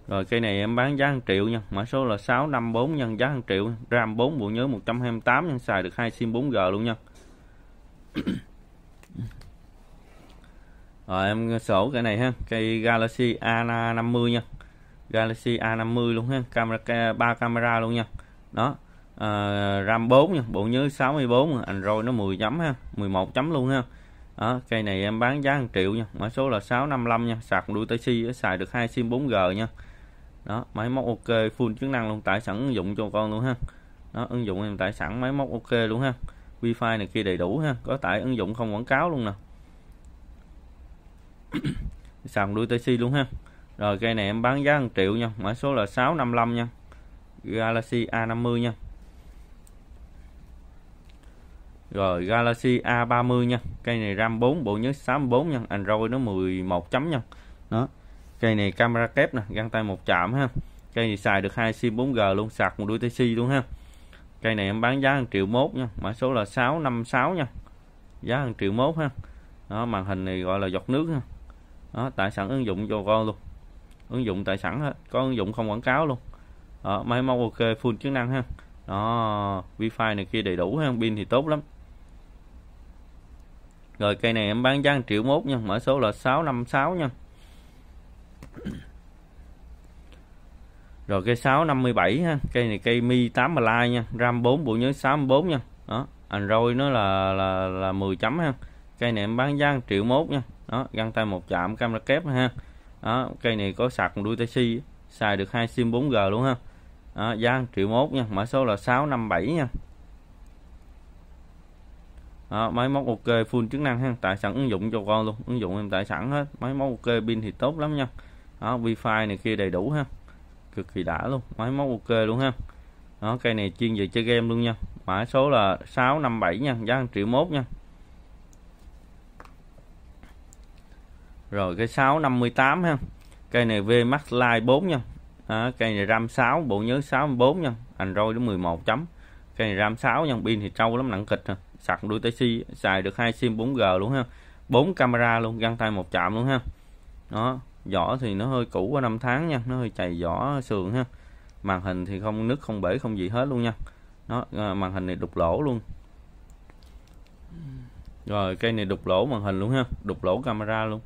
rồi cây này em bán giá 1 triệu nha mã số là 654 nhân giá 1 triệu RAM 4 bộ nhớ 128 nhân xài được hai sim 4G luôn nha rồi em sổ cái này ha cây Galaxy A50 nha Galaxy A50 luôn ha camera ba camera luôn nha đó à, RAM 4 nha bộ nhớ 64 Android nó 10 chấm ha 11 chấm luôn ha đó, cây này em bán giá 1 triệu nha mã số là 655 nha sạc đuôi tay si xài được hai sim 4G nha đó máy móc ok full chức năng luôn tải sẵn ứng dụng cho con luôn ha đó ứng dụng em tải sẵn máy móc ok luôn ha wi-fi này kia đầy đủ ha có tải ứng dụng không quảng cáo luôn nè sạc đuôi tay luôn ha rồi cây này em bán giá 1 triệu nha mã số là 655 nha Galaxy A50 nha rồi Galaxy A30 nha. Cây này RAM 4 bộ nhớ 64 nha, Android nó 11 chấm nha. Đó. Cây này camera kép nè, găng tay một chạm ha. Cây này xài được hai sim 4G luôn, sạc một đuôi tai si luôn ha. Cây này em bán giá 1 triệu mốt nha, mã số là 656 nha. Giá 1 triệu mốt ha. Đó, màn hình này gọi là giọt nước ha. Đó, tại sẵn ứng dụng cho con luôn. Ứng dụng tại sẵn hết, có ứng dụng không quảng cáo luôn. Đó, máy móc ok full chức năng ha. Đó, wifi này kia đầy đủ ha, pin thì tốt lắm. Rồi cây này em bán giá 1 triệu mốt nha Mã số là 656 nha Rồi cây 657 ha Cây này cây Mi 8 Play nha RAM 4 bộ nhớ 64 nha Đó Android nó là, là, là 10 chấm ha Cây này em bán giá 1 triệu mốt nha Đó găng tay một chạm camera kép ha Đó cây này có sạc đuôi taxi Xài được hai sim 4G luôn ha Đó, giá 1 triệu mốt nha Mã số là 657 nha đó, máy móc ok full chức năng ha tải sẵn ứng dụng cho con luôn ứng dụng em tải sẵn hết máy móc ok pin thì tốt lắm nha đó wifi này kia đầy đủ ha cực kỳ đã luôn máy móc ok luôn ha đó cây này chuyên về chơi game luôn nha mã số là 657 nha giá 1 triệu mốt nha rồi cái 658 ha cây này V Max line 4 nha à, cây này RAM 6 bộ nhớ 64 nha Android đến 11 chấm cây này RAM 6 nha pin thì trâu lắm nặng kịch ha sạc đuôi taxi xài được hai sim 4G luôn ha bốn camera luôn găng tay một chạm luôn ha đó vỏ thì nó hơi cũ qua năm tháng nha nó hơi chày vỏ sườn ha màn hình thì không nứt không bể không gì hết luôn nha nó à, màn hình này đục lỗ luôn rồi cây này đục lỗ màn hình luôn ha đục lỗ camera luôn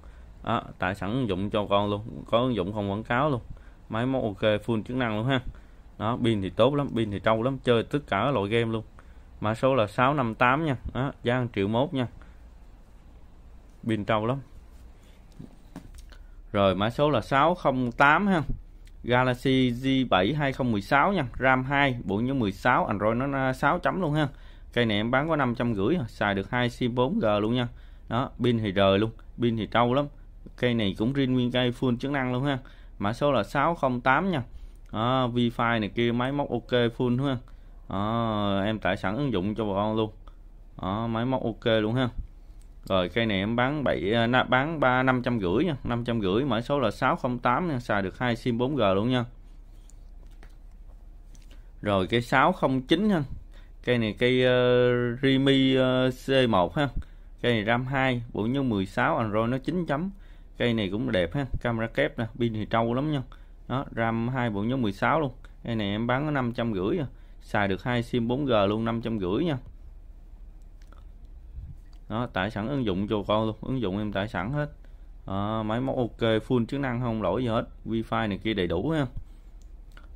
đó, tại sẵn dụng cho con luôn có ứng dụng không quảng cáo luôn máy móc ok full chức năng luôn ha đó pin thì tốt lắm pin thì trâu lắm chơi tất cả loại game luôn mã số là 658 nha đó, giá 1 triệu mốt nha pin trâu lắm rồi mã số là 608 ha Galaxy J7 2016 nha RAM 2 bộ nhớ 16 Android nó 6 chấm luôn ha cây này em bán có 550 à, xài được hai sim 4G luôn nha đó pin thì rời luôn pin thì trâu lắm cây này cũng riêng nguyên cây full chức năng luôn ha mã số là 608 nha à, wifi này kia máy móc ok full ha à, em tải sẵn ứng dụng cho bà con luôn à, máy móc ok luôn ha rồi cây này em bán bảy à, bán ba năm trăm rưỡi nha năm trăm rưỡi mã số là 608 nha xài được hai sim 4G luôn nha rồi cây 609 ha cây này cây uh, Rimi uh, C1 ha cây này RAM 2 bộ nhớ 16 Android nó 9 chấm cây này cũng đẹp ha camera kép nè pin thì trâu lắm nha đó RAM 2 bộ nhớ 16 luôn cây này em bán có trăm rưỡi à xài được hai sim 4G luôn 550 nha đó tải sẵn ứng dụng cho con luôn ứng dụng em tải sẵn hết à, máy móc ok full chức năng không lỗi gì hết wifi này kia đầy đủ nha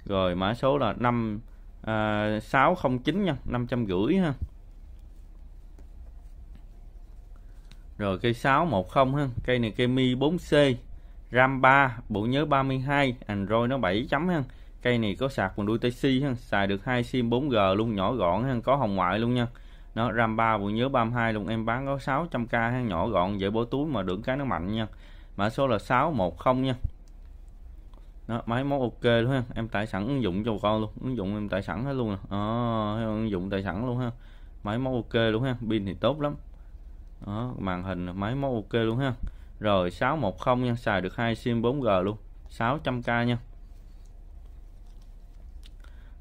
rồi mã số là 5 à, 609 nha 550 ha rồi cây 610 ha cây này cây mi 4C RAM 3 bộ nhớ 32 Android nó 7 chấm ha cây này có sạc bằng đuôi tai C ha, xài được hai sim 4G luôn nhỏ gọn ha, có hồng ngoại luôn nha nó RAM 3 bộ nhớ 32 luôn em bán có 600k ha, nhỏ gọn dễ bỏ túi mà đựng cái nó mạnh nha mã số là 610 nha đó, máy móc ok luôn ha em tải sẵn ứng dụng cho con luôn ứng dụng em tải sẵn hết luôn nè à, ứng dụng tải sẵn luôn ha máy móc ok luôn ha pin thì tốt lắm đó, màn hình máy móc ok luôn ha rồi 610 nha xài được hai sim 4G luôn 600k nha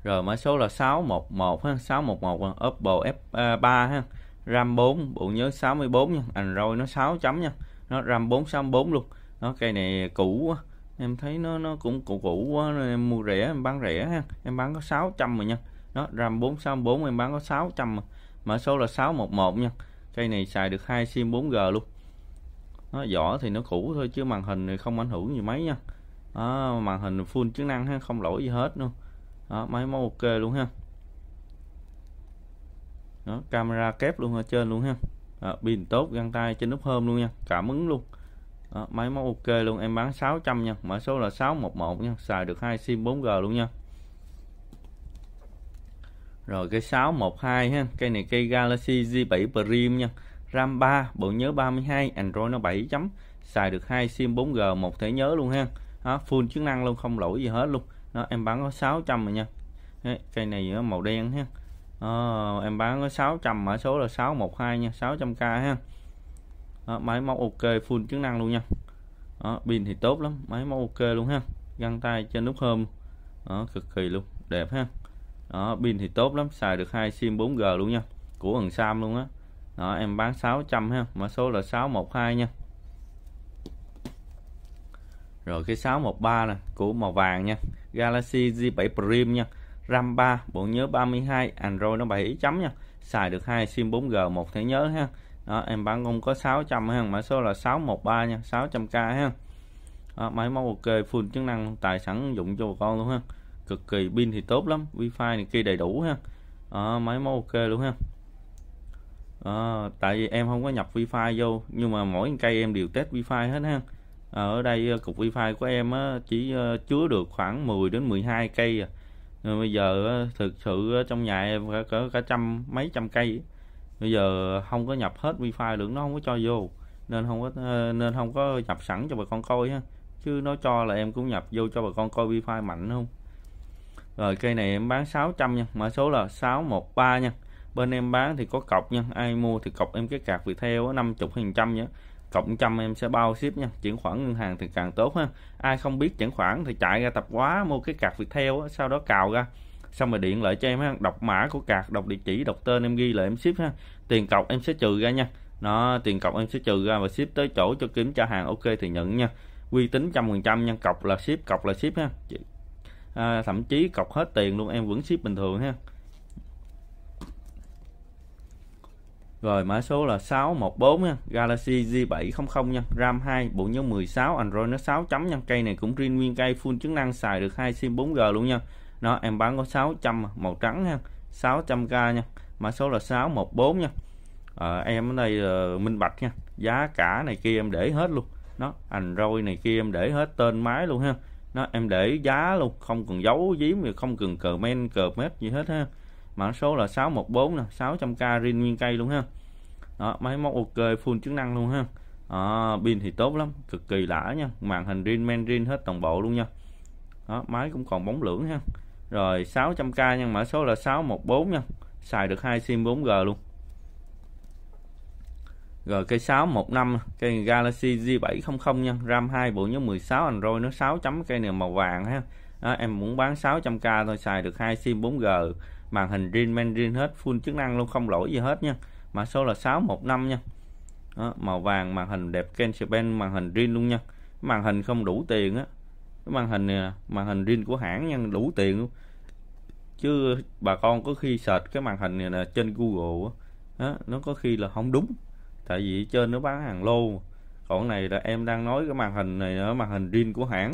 rồi mã số là 611 ha 611 ha. Oppo F3 ha RAM 4 bộ nhớ 64 nha Android nó 6 chấm nha nó RAM 464 luôn nó cây này cũ quá em thấy nó nó cũng cũ cũ quá nên em mua rẻ em bán rẻ ha em bán có 600 mà nha nó RAM 464 em bán có 600 mà. mã số là 611 nha cây này xài được hai sim 4G luôn nó vỏ thì nó cũ thôi chứ màn hình thì không ảnh hưởng gì mấy nha đó, màn hình full chức năng ha không lỗi gì hết luôn đó, máy móc ok luôn ha đó, camera kép luôn ở trên luôn ha đó, pin tốt găng tay trên nút hôm luôn nha cảm ứng luôn đó, máy móc ok luôn em bán 600 nha mã số là 611 nha xài được hai sim 4G luôn nha rồi cây 612 ha cây này cây Galaxy z 7 Prime nha RAM 3 bộ nhớ 32 Android nó 7 chấm xài được hai sim 4G một thẻ nhớ luôn ha đó, full chức năng luôn không lỗi gì hết luôn nó em bán có 600 rồi nha Đấy, cây này màu đen ha à, em bán có 600 mã số là 612 nha 600k ha đó, máy móc ok full chức năng luôn nha đó, pin thì tốt lắm máy móc ok luôn ha găng tay trên nút hôm đó, cực kỳ luôn đẹp ha đó, pin thì tốt lắm xài được hai sim 4G luôn nha của Hằng Sam luôn á đó. đó em bán 600 ha mã số là 612 nha rồi cái 613 nè của màu vàng nha Galaxy z 7 Prime nha RAM 3 bộ nhớ 32 Android nó 7 chấm nha xài được hai sim 4G một thẻ nhớ ha đó, em bán không có 600 ha mã số là 613 nha 600k ha đó, máy móc ok full chức năng tài sẵn dụng cho bà con luôn ha cực kỳ pin thì tốt lắm wifi này kia đầy đủ ha đó, máy móc ok luôn ha đó, tại vì em không có nhập wifi vô nhưng mà mỗi cây em đều test wifi hết ha Ờ, ở đây ờ, cục wifi của em chỉ ờ, chứa được khoảng 10 đến 12 cây à. Rồi bây giờ thực sự trong nhà em cả, cả, cả trăm mấy trăm cây bây giờ không có nhập hết wifi được nó không có cho vô nên không có nên không có nhập sẵn cho bà con coi ha chứ nó cho là em cũng nhập vô cho bà con coi wifi mạnh không rồi cây này em bán 600 nha mã số là 613 nha bên em bán thì có cọc nha ai mua thì cọc em cái cạc Viettel 50 phần trăm nhé cộng trăm em sẽ bao ship nha chuyển khoản ngân hàng thì càng tốt ha ai không biết chuyển khoản thì chạy ra tập quá mua cái card Viettel á, sau đó cào ra xong rồi điện lại cho em ha đọc mã của cạc, đọc địa chỉ đọc tên em ghi lại em ship ha tiền cọc em sẽ trừ ra nha nó tiền cọc em sẽ trừ ra và ship tới chỗ cho kiếm cho hàng ok thì nhận nha uy tín trăm phần trăm nhân cọc là ship cọc là ship ha à, thậm chí cọc hết tiền luôn em vẫn ship bình thường ha Rồi mã số là 614 nha, Galaxy z 700 nha, RAM 2, bộ nhớ 16, Android nó 6 chấm nha. Cây này cũng riêng nguyên cây full chức năng xài được hai sim 4G luôn nha. Nó em bán có 600 màu trắng ha, 600k nha. Mã số là 614 nha. À, em ở đây uh, minh bạch nha. Giá cả này kia em để hết luôn. Nó Android này kia em để hết tên máy luôn ha. Nó em để giá luôn, không cần giấu giếm, không cần comment, cờ mét gì hết ha mã số là 614 nè 600k riêng nguyên cây luôn ha đó, máy móc ok full chức năng luôn ha à, pin thì tốt lắm cực kỳ lã nha màn hình riêng men riêng hết toàn bộ luôn nha đó, máy cũng còn bóng lưỡng ha rồi 600k nha mã số là 614 nha xài được hai sim 4G luôn rồi cây 615 cây Galaxy J700 nha RAM 2 bộ nhớ 16 Android nó 6 chấm cây này màu vàng ha đó, em muốn bán 600k thôi xài được hai sim 4G màn hình zin men zin hết full chức năng luôn không lỗi gì hết nha mã số là 615 nha đó, màu vàng màn hình đẹp ken Kenshiben màn hình zin luôn nha màn hình không đủ tiền á cái màn hình này, màn hình zin của hãng nha đủ tiền luôn chứ bà con có khi search cái màn hình này là trên Google đó, nó có khi là không đúng tại vì trên nó bán hàng lô còn này là em đang nói cái màn hình này nó màn hình zin của hãng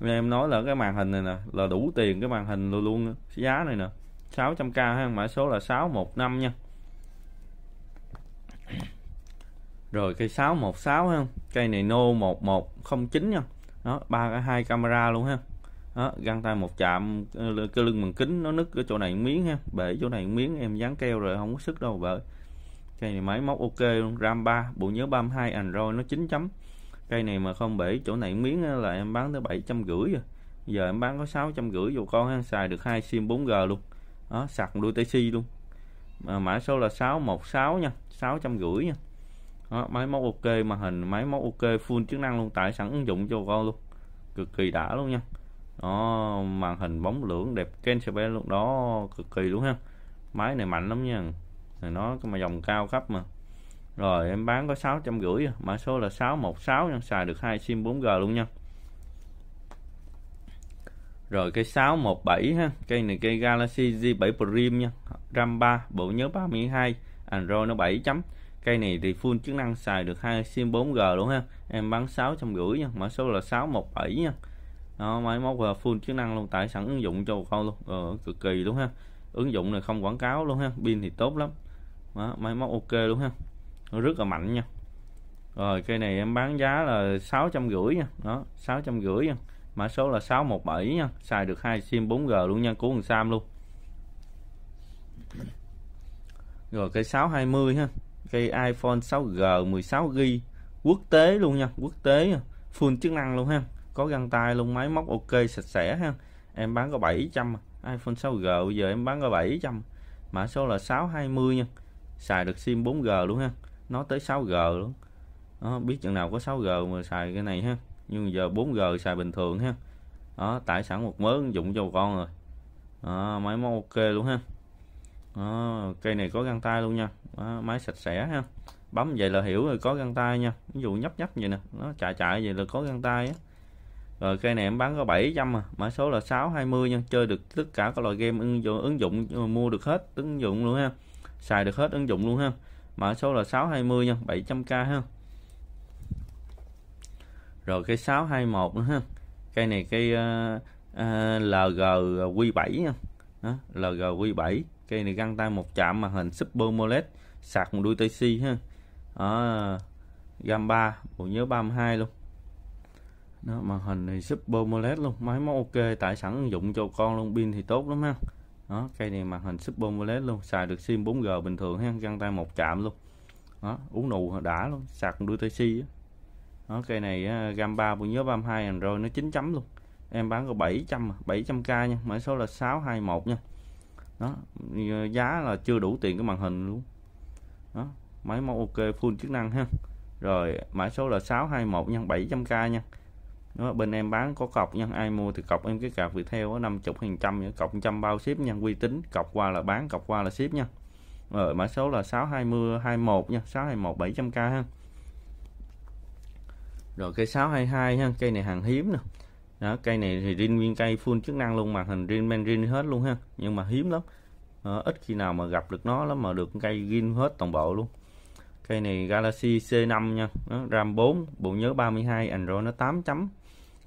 nên em nói là cái màn hình này nè là đủ tiền cái màn hình luôn, luôn giá này nè 600k ha mã số là 615 nha rồi cây 616 ha cây này nô 1109 nha đó ba cái hai camera luôn ha đó, găng tay một chạm cơ lưng bằng kính nó nứt ở chỗ này miếng ha bể chỗ này miếng em dán keo rồi không có sức đâu vợ cây này máy móc ok luôn ram 3 bộ nhớ 32 android nó 9 chấm cây này mà không bể chỗ này miếng là em bán tới 750 rưỡi rồi à. giờ em bán có 650 vô con ha xài được hai sim 4G luôn đó, sạc đuôi taxi luôn à, mã số là 616 nha 650 nha đó, máy móc ok mà hình máy móc ok full chức năng luôn tải sẵn ứng dụng cho con luôn cực kỳ đã luôn nha đó màn hình bóng lưỡng đẹp Ken luôn đó cực kỳ luôn ha máy này mạnh lắm nha này nó mà dòng cao cấp mà rồi em bán có 650 à. mã số là 616 nha xài được hai sim 4G luôn nha rồi cây 617 ha cây này cây Galaxy Z7 Prime nha RAM 3 bộ nhớ 32 Android nó 7 chấm cây này thì full chức năng xài được hai sim 4G luôn ha em bán 650 nha mã số là 617 nha đó, máy móc và full chức năng luôn tại sẵn ứng dụng cho con luôn ờ, cực kỳ luôn ha ứng dụng này không quảng cáo luôn ha pin thì tốt lắm đó, máy móc ok luôn ha nó rất là mạnh nha rồi cây này em bán giá là 650 nha đó 650 nha mã số là 617 nha xài được hai sim 4G luôn nha cứu thằng Sam luôn rồi cây 620 ha cây iPhone 6G 16GB quốc tế luôn nha quốc tế full chức năng luôn ha có găng tay luôn máy móc ok sạch sẽ ha em bán có 700 à. iPhone 6G bây giờ em bán có 700 mã số là 620 nha xài được sim 4G luôn ha nó tới 6G luôn đó, biết chừng nào có 6G mà xài cái này ha nhưng giờ 4G xài bình thường ha đó tải sẵn một mớ ứng dụng cho con rồi đó, máy móc ok luôn ha đó, cây này có găng tay luôn nha đó, máy sạch sẽ ha bấm vậy là hiểu rồi có găng tay nha ví dụ nhấp nhấp vậy nè nó chạy chạy vậy là có găng tay á rồi cây này em bán có 700 à mã số là 620 nha chơi được tất cả các loại game ứng dụng ứng dụng ờ, mua được hết ứng dụng luôn ha xài được hết ứng dụng luôn ha mã số là 620 nha 700k ha rồi cây 621 nữa ha cây này cây uh, uh, LGQ7 ha LGQ7 cây này găng tay một chạm màn hình Super AMOLED sạc một đuôi tay si ha ở gam 3 bộ nhớ 32 luôn đó màn hình này Super AMOLED luôn máy móc ok tải sẵn ứng dụng cho con luôn pin thì tốt lắm ha đó cây này màn hình Super AMOLED luôn xài được sim 4G bình thường ha găng tay một chạm luôn đó uống nụ đã luôn sạc một đuôi tay si đó, cây này gam 3 bộ nhớ 32 hành rồi nó 9 chấm luôn em bán có 700 700k à, nha mã số là 621 nha đó ờ, giá là chưa đủ tiền cái màn hình luôn đó máy móc ok full chức năng ha rồi mã số là 621 nhân 700k nha đó, bên em bán có cọc nha ai mua thì cọc em cái cạc việc theo 50 phần trăm cọc trăm bao ship nha uy tín cọc qua là bán cọc qua là ship nha rồi mã số là 620 21 nha 621 700k ha rồi cây 622 ha cây này hàng hiếm nè đó cây này thì riêng nguyên cây full chức năng luôn màn hình riêng men riêng hết luôn ha nhưng mà hiếm lắm à, ít khi nào mà gặp được nó lắm mà được cây riêng hết toàn bộ luôn cây này Galaxy C5 nha đó, RAM 4 bộ nhớ 32 Android nó 8 chấm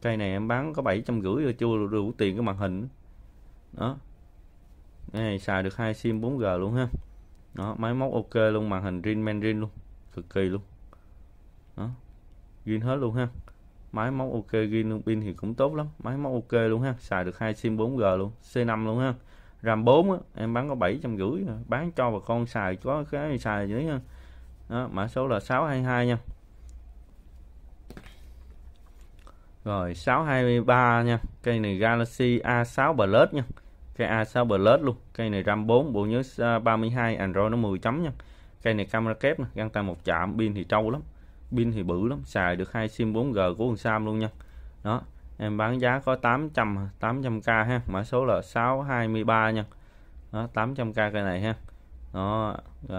cây này em bán có 750 rồi chưa đủ tiền cái màn hình đó này xài được hai sim 4G luôn ha đó máy móc ok luôn màn hình riêng men riêng luôn cực kỳ luôn Ghi hết luôn ha máy móc ok ghi pin thì cũng tốt lắm máy móc ok luôn ha xài được hai sim 4G luôn C5 luôn ha RAM 4 á, em bán có bảy trăm rưỡi bán cho bà con xài có cái xài dưới ha đó, mã số là 622 nha rồi 623 nha cây này Galaxy A6 Plus nha cây A6 Plus luôn cây này RAM 4 bộ nhớ 32 à, Android nó 10 chấm nha cây này camera kép găng tay một chạm pin thì trâu lắm pin thì bự lắm xài được hai sim 4G của con Sam luôn nha đó em bán giá có 800 800k ha mã số là 623 nha đó 800k cái này ha Nó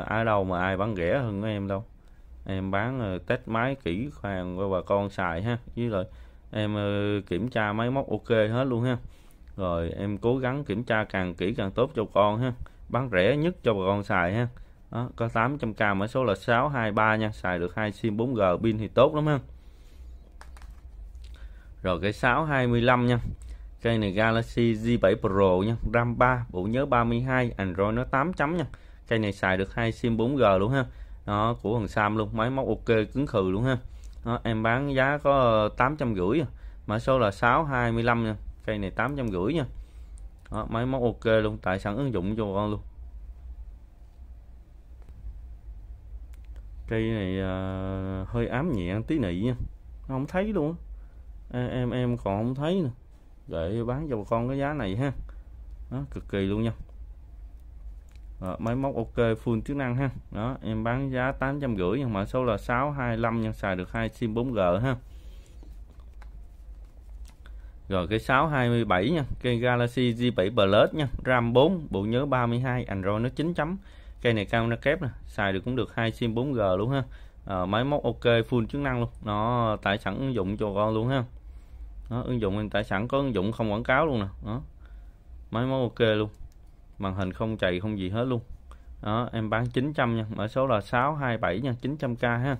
ai đâu mà ai bán rẻ hơn của em đâu em bán ờ, test máy kỹ khoan với bà con xài ha với rồi em ờ, kiểm tra máy móc ok hết luôn ha rồi em cố gắng kiểm tra càng kỹ càng tốt cho con ha bán rẻ nhất cho bà con xài ha đó, có 800k mã số là 623 nha xài được hai sim 4G pin thì tốt lắm ha rồi cái 625 nha cây này Galaxy z 7 Pro nha RAM 3 bộ nhớ 32 Android nó 8 chấm nha cây này xài được hai sim 4G luôn ha đó của thằng Sam luôn máy móc ok cứng khừ luôn ha đó, em bán giá có rưỡi à. mã số là 625 nha cây này rưỡi nha đó, máy móc ok luôn tại sẵn ứng dụng cho con luôn cây này à, hơi ám nhẹ tí nị nha không thấy luôn em em còn không thấy nè để bán cho bà con cái giá này ha đó, cực kỳ luôn nha đó, máy móc ok full chức năng ha đó em bán giá tám trăm rưỡi nhưng mà số là 625 nhưng xài được hai sim 4G ha rồi cái 627 nha cây Galaxy J7 Plus nha RAM 4 bộ nhớ 32 Android nó 9 chấm cây này cao nó kép nè xài được cũng được hai sim 4G luôn ha à, máy móc ok full chức năng luôn nó tải sẵn ứng dụng cho con luôn ha đó, ứng dụng mình tải sẵn có ứng dụng không quảng cáo luôn nè đó máy móc ok luôn màn hình không chạy không gì hết luôn đó em bán 900 nha mã số là 627 nha 900k ha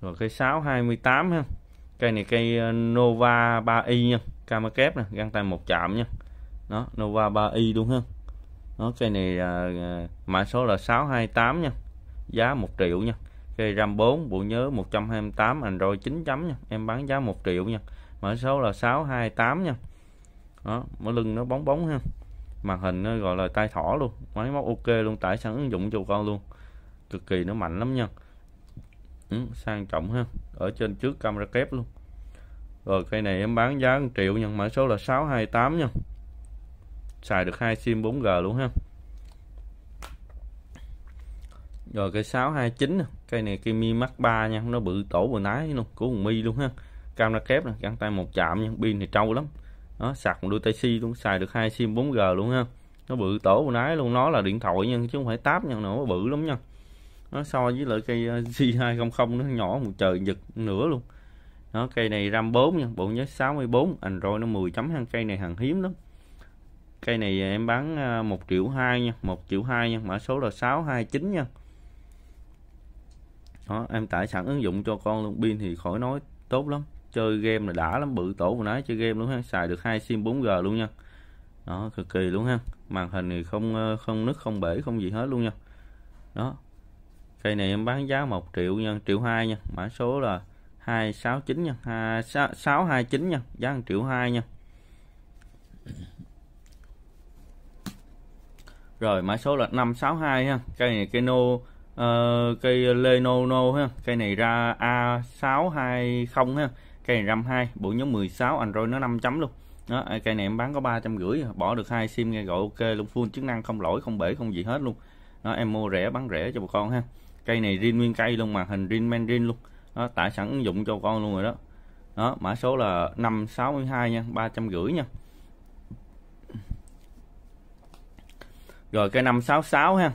rồi cây 628 ha cây này cây ờ, Nova 3i nha camera kép nè găng tay một chạm nha đó Nova 3i luôn ha đó, cây này là à, mã số là 628 nha giá 1 triệu nha cây RAM 4 bộ nhớ 128 Android 9 chấm nha em bán giá 1 triệu nha mã số là 628 nha đó mỗi lưng nó bóng bóng ha màn hình nó gọi là tay thỏ luôn máy móc ok luôn tải sẵn ứng dụng cho con luôn cực kỳ nó mạnh lắm nha ừ, sang trọng ha ở trên trước camera kép luôn rồi cây này em bán giá 1 triệu nha, mã số là 628 nha xài được hai sim 4G luôn ha rồi cái 629 cây này cây Mi Max 3 nha nó bự tổ vừa nái luôn của Mi luôn ha camera kép nè gắn tay một chạm nha pin thì trâu lắm nó sạc một đôi tay si luôn xài được hai sim 4G luôn ha nó bự tổ vừa nái luôn nó là điện thoại nhưng chứ không phải táp nha nó bự lắm nha nó so với lại cây C200 ờ, nó nhỏ một trời giật nữa luôn nó cây này RAM 4 nha bộ nhớ 64 Android nó 10 chấm cây này hàng hiếm lắm cây này em bán 1 à, triệu 2 nha 1 triệu 2 nha mã số là 629 nha đó em tải sẵn ứng dụng cho con luôn pin thì khỏi nói tốt lắm chơi game là đã lắm bự tổ vừa nói chơi game luôn ha xài được hai sim 4G luôn nha đó cực kỳ luôn ha màn hình thì không ờ, không nứt không bể không gì hết luôn nha đó cây này em bán giá 1 triệu nha triệu 2 nha mã số là 269 nha 629 nha giá 1 triệu 2 nha rồi mã số là 562 ha cây này cây nô no, uh, cây Lenono no, ha cây này ra A620 ha cây này RAM 2 bộ nhóm 16 Android nó 5 chấm luôn đó à, cây này em bán có 300 rưỡi à. bỏ được hai sim nghe gọi ok luôn full chức năng không lỗi không bể không gì hết luôn đó, em mua rẻ bán rẻ cho bà con ha cây này riêng nguyên cây luôn màn hình riêng men riêng luôn đó, tải sẵn ứng dụng cho con luôn rồi đó đó mã số là 562 nha 350 nha rồi cây 566 ha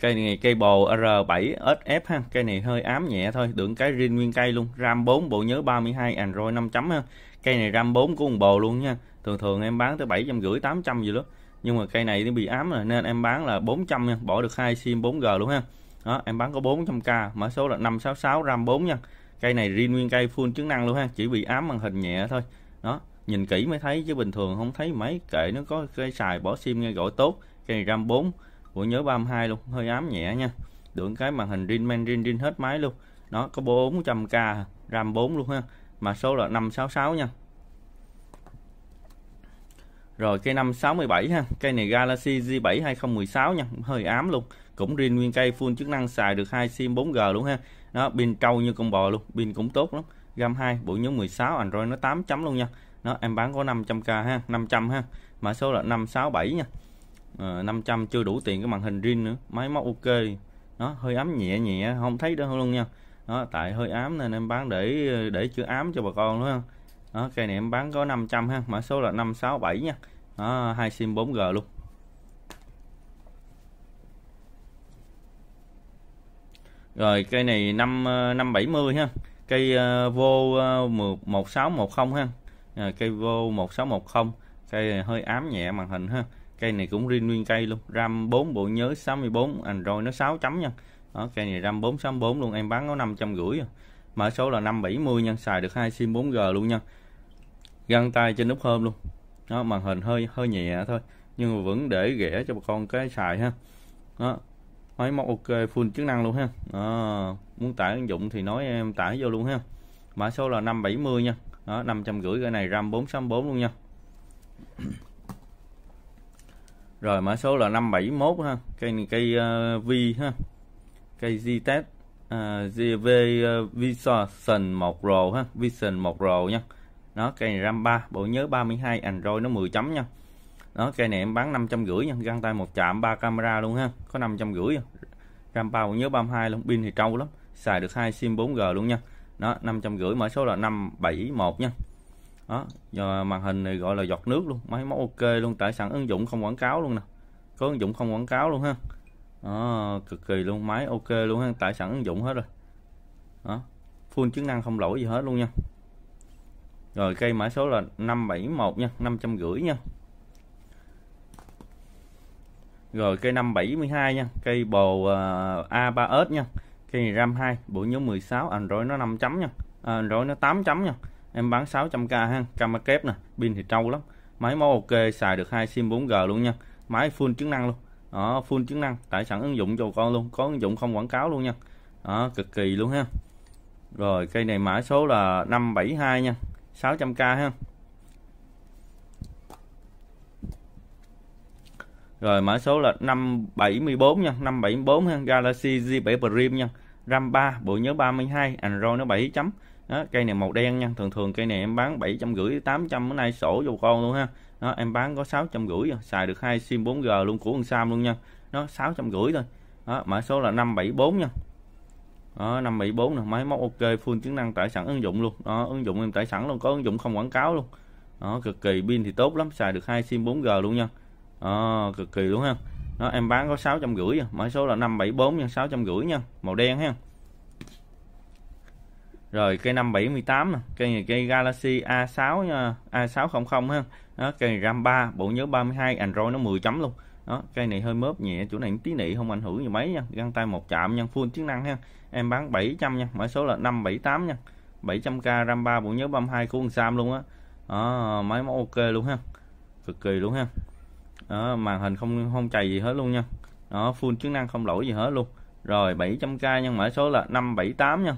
cây này cây bồ R7 SF ha cây này hơi ám nhẹ thôi đựng cái riêng nguyên cây luôn RAM 4 bộ nhớ 32 Android 5 chấm ha cây này RAM 4 của con bồ luôn nha thường thường em bán tới 750 800 gì đó nhưng mà cây này nó bị ám rồi nên em bán là 400 nha bỏ được hai sim 4G luôn ha đó em bán có 400k mã số là 566 RAM 4 nha cây này riêng nguyên cây full chức năng luôn ha chỉ bị ám màn hình nhẹ thôi đó nhìn kỹ mới thấy chứ bình thường không thấy mấy kệ nó có cây xài bỏ sim nghe gọi tốt cây ram 4 của nhớ 32 luôn hơi ám nhẹ nha được cái màn hình rin men rin rin hết máy luôn nó có 400k ram 4 luôn ha mà số là 566 nha rồi cây 567 ha cây này Galaxy J7 2016 nha hơi ám luôn cũng rin nguyên cây full chức năng xài được hai sim 4G luôn ha nó pin trâu như con bò luôn pin cũng tốt lắm ram 2 bộ nhớ 16 Android nó 8 chấm luôn nha nó em bán có 500k ha 500 ha mã số là 567 nha à, ờ, 500 chưa đủ tiền cái màn hình riêng nữa máy móc ok nó hơi ấm nhẹ nhẹ không thấy đâu luôn nha đó tại hơi ám nên em bán để để chữa ám cho bà con đúng không đó cây này em bán có 500 ha mã số là 567 nha đó hai sim 4G luôn rồi cây này 5 570 ờ, ha cây uh, vô uh, 1610 ha cây vô 1610 cây hơi ám nhẹ màn hình ha cây này cũng riêng nguyên cây luôn RAM 4 bộ nhớ 64 Android à, nó 6 chấm nha đó, cây này RAM 464 luôn em bán nó 550 à. mở số là 570 nha xài được hai sim 4G luôn nha găng tay trên nút hôm luôn nó màn hình hơi hơi nhẹ thôi nhưng mà vẫn để ghẻ cho bà con cái xài ha đó máy móc ok full chức năng luôn ha đó. muốn tải ứng dụng thì nói em tải vô luôn ha mã số là 570 nha đó 550 cái này RAM 464 luôn nha rồi mã số là 571 ha cây này cây uh, ờ, V ha cây Z-Test uh, ờ, uh, ờ, Vision một Pro ha Vision một Pro nha nó cây này RAM 3 bộ nhớ 32 Android nó 10 chấm nha nó cây này em bán rưỡi nha găng tay một chạm ba camera luôn ha có rưỡi à. RAM 3 bộ nhớ 32 luôn pin thì trâu lắm xài được hai sim 4G luôn nha nó đó rưỡi mã số là 571 nha đó giờ màn hình này gọi là giọt nước luôn máy móc ok luôn tại sẵn ứng dụng không quảng cáo luôn nè có ứng dụng không quảng cáo luôn ha đó, cực kỳ luôn máy ok luôn ha tại sẵn ứng dụng hết rồi đó full chức năng không lỗi gì hết luôn nha rồi cây mã số là 571 nha 550 nha rồi cây 572 nha cây bồ uh, à, A3S nha cây RAM 2 bộ nhớ 16 Android nó 5 chấm nha à, Android nó 8 chấm nha em bán 600k ha camera kép nè pin thì trâu lắm máy mó ok xài được hai sim 4G luôn nha máy full chức năng luôn đó, full chức năng tải sẵn ứng dụng cho con luôn có ứng dụng không quảng cáo luôn nha đó, cực kỳ luôn ha rồi cây này mã số là 572 nha 600k ha rồi mã số là 574 nha 574 ha Galaxy z 7 Prime nha RAM 3 bộ nhớ 32 Android nó 7 chấm đó, cây này màu đen nha thường thường cây này em bán bảy trăm rưỡi tám trăm bữa nay sổ vô con luôn ha đó em bán có sáu trăm rưỡi à. xài được hai sim 4G luôn của con Sam luôn nha nó sáu trăm rưỡi thôi đó, mã số là 574 nha đó, 574 nè máy móc ok full chức năng tải sẵn ứng dụng luôn đó ứng dụng em tải sẵn luôn có ứng dụng không quảng cáo luôn đó, cực kỳ pin thì tốt lắm xài được hai sim 4G luôn nha đó, cực kỳ luôn ha đó, em bán có sáu trăm rưỡi à. mã số là 574 nha sáu trăm rưỡi nha màu đen ha rồi cây 578 cây này cây Galaxy A6 nha, A600 ha. Đó, cây này RAM 3, bộ nhớ 32, Android nó 10 chấm luôn. Đó, cây này hơi mớp nhẹ, chỗ này tí nị không ảnh hưởng gì mấy nha, găng tay một chạm nha, full chức năng ha. Em bán 700 nha, mã số là 578 nha. 700k RAM 3 bộ nhớ 32 của Sam luôn á. Đó. máy móc ok luôn ha. Cực kỳ luôn ha. Đó, màn hình không không chày gì hết luôn nha. Đó, full chức năng không lỗi gì hết luôn. Rồi 700k nhưng mã số là 578 nha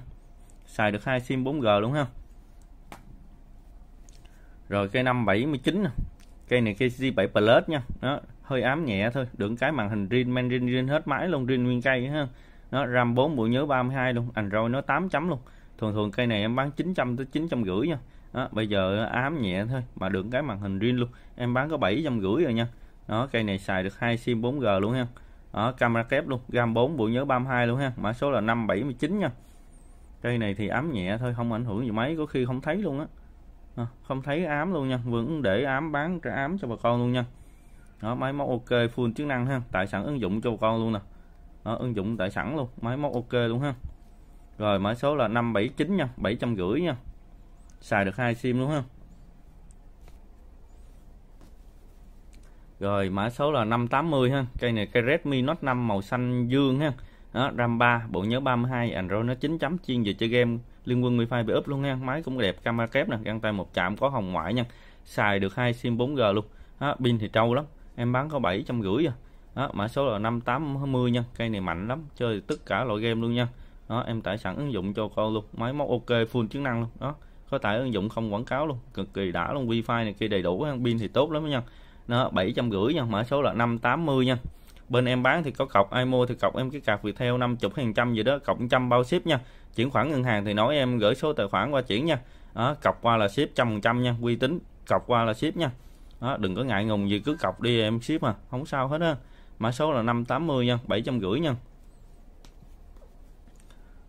xài được hai sim 4G luôn ha. rồi cây 579 nè cây này cây G7 Plus nha nó hơi ám nhẹ thôi đựng cái màn hình rin men rin rin hết máy luôn rin nguyên cây ha nó RAM 4 bộ nhớ 32 luôn Android nó 8 chấm luôn thường thường cây này em bán 900 tới 950 nha đó, bây giờ ám nhẹ thôi mà đựng cái màn hình riêng luôn em bán có 750 rồi nha đó cây này xài được hai sim 4G luôn ha đó, camera kép luôn ram 4 bộ nhớ 32 luôn ha mã số là 579 nha cây này thì ám nhẹ thôi không ảnh hưởng gì mấy có khi không thấy luôn á ờ, không thấy ám luôn nha vẫn để ám bán ra ám cho bà con luôn nha đó máy móc ok full chức năng ha tại sẵn ứng dụng cho bà con luôn nè đó, ứng dụng tại sẵn luôn máy móc ok luôn ha rồi mã số là 579 nha 750 nha xài được hai sim luôn ha rồi mã số là 580 ha cây này cây Redmi Note 5 màu xanh dương ha đó, RAM 3 bộ nhớ 32 Android nó 9 chấm chuyên về chơi game liên quân wifi bị up luôn nha máy cũng đẹp camera kép nè găng tay một chạm có hồng ngoại nha xài được hai sim 4G luôn đó, pin thì trâu lắm em bán có 750 à đó, mã số là 5820 nha cây này mạnh lắm chơi tất cả loại game luôn nha đó em tải sẵn ứng dụng cho con luôn máy móc ok full chức năng luôn đó có tải ứng dụng không quảng cáo luôn cực kỳ đã luôn wifi này kia đầy đủ pin thì tốt lắm nha nó 750 nha mã số là 580 nha bên em bán thì có cọc ai mua thì cọc em cái theo năm chục phần trăm gì đó cọc trăm bao ship nha chuyển khoản ngân hàng thì nói em gửi số tài khoản qua chuyển nha đó, cọc qua là ship trăm phần trăm nha uy tín cọc qua là ship nha đó, đừng có ngại ngùng gì cứ cọc đi em ship mà không sao hết á mã số là 580 nha 750 nha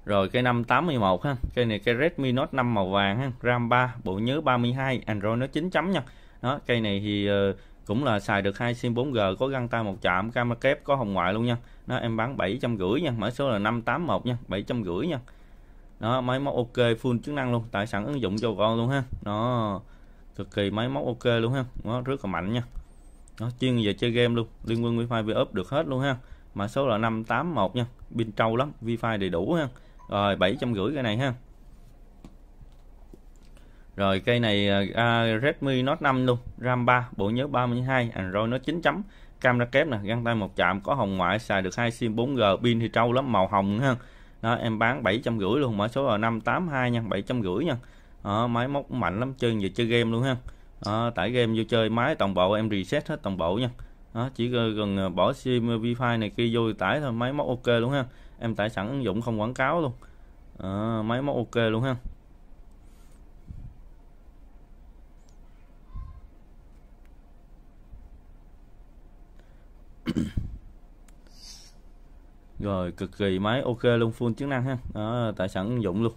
rồi cây 581 ha cây này cái Redmi Note 5 màu vàng ha RAM 3 bộ nhớ 32 Android nó 9 chấm nha đó cây này thì uh, cũng là xài được hai sim 4G có găng tay một chạm camera kép có hồng ngoại luôn nha nó em bán 750 nha mã số là 581 nha 750 nha nó máy móc ok full chức năng luôn tại sẵn ứng dụng cho con luôn ha nó cực kỳ máy móc ok luôn ha nó rất là mạnh nha nó chuyên về chơi game luôn liên quan wifi vi up được hết luôn ha mã số là 581 nha pin trâu lắm wifi đầy đủ ha rồi 750 cái này ha rồi cây này à, à Redmi Note 5 luôn RAM 3 bộ nhớ 32 Android nó 9 chấm camera kép nè găng tay một chạm có hồng ngoại xài được hai sim 4G pin thì trâu lắm màu hồng ha đó em bán 750 luôn mã số là 582 nha 750 nha đó, máy móc mạnh lắm chơi về chơi game luôn ha đó, tải game vô chơi máy toàn bộ em reset hết toàn bộ nha đó, chỉ cần à, bỏ sim à, wifi này kia vô tải thôi máy móc ok luôn ha em tải sẵn ứng dụng không quảng cáo luôn à, máy móc ok luôn ha rồi cực kỳ máy ok luôn full chức năng ha đó, tài sản ứng dụng luôn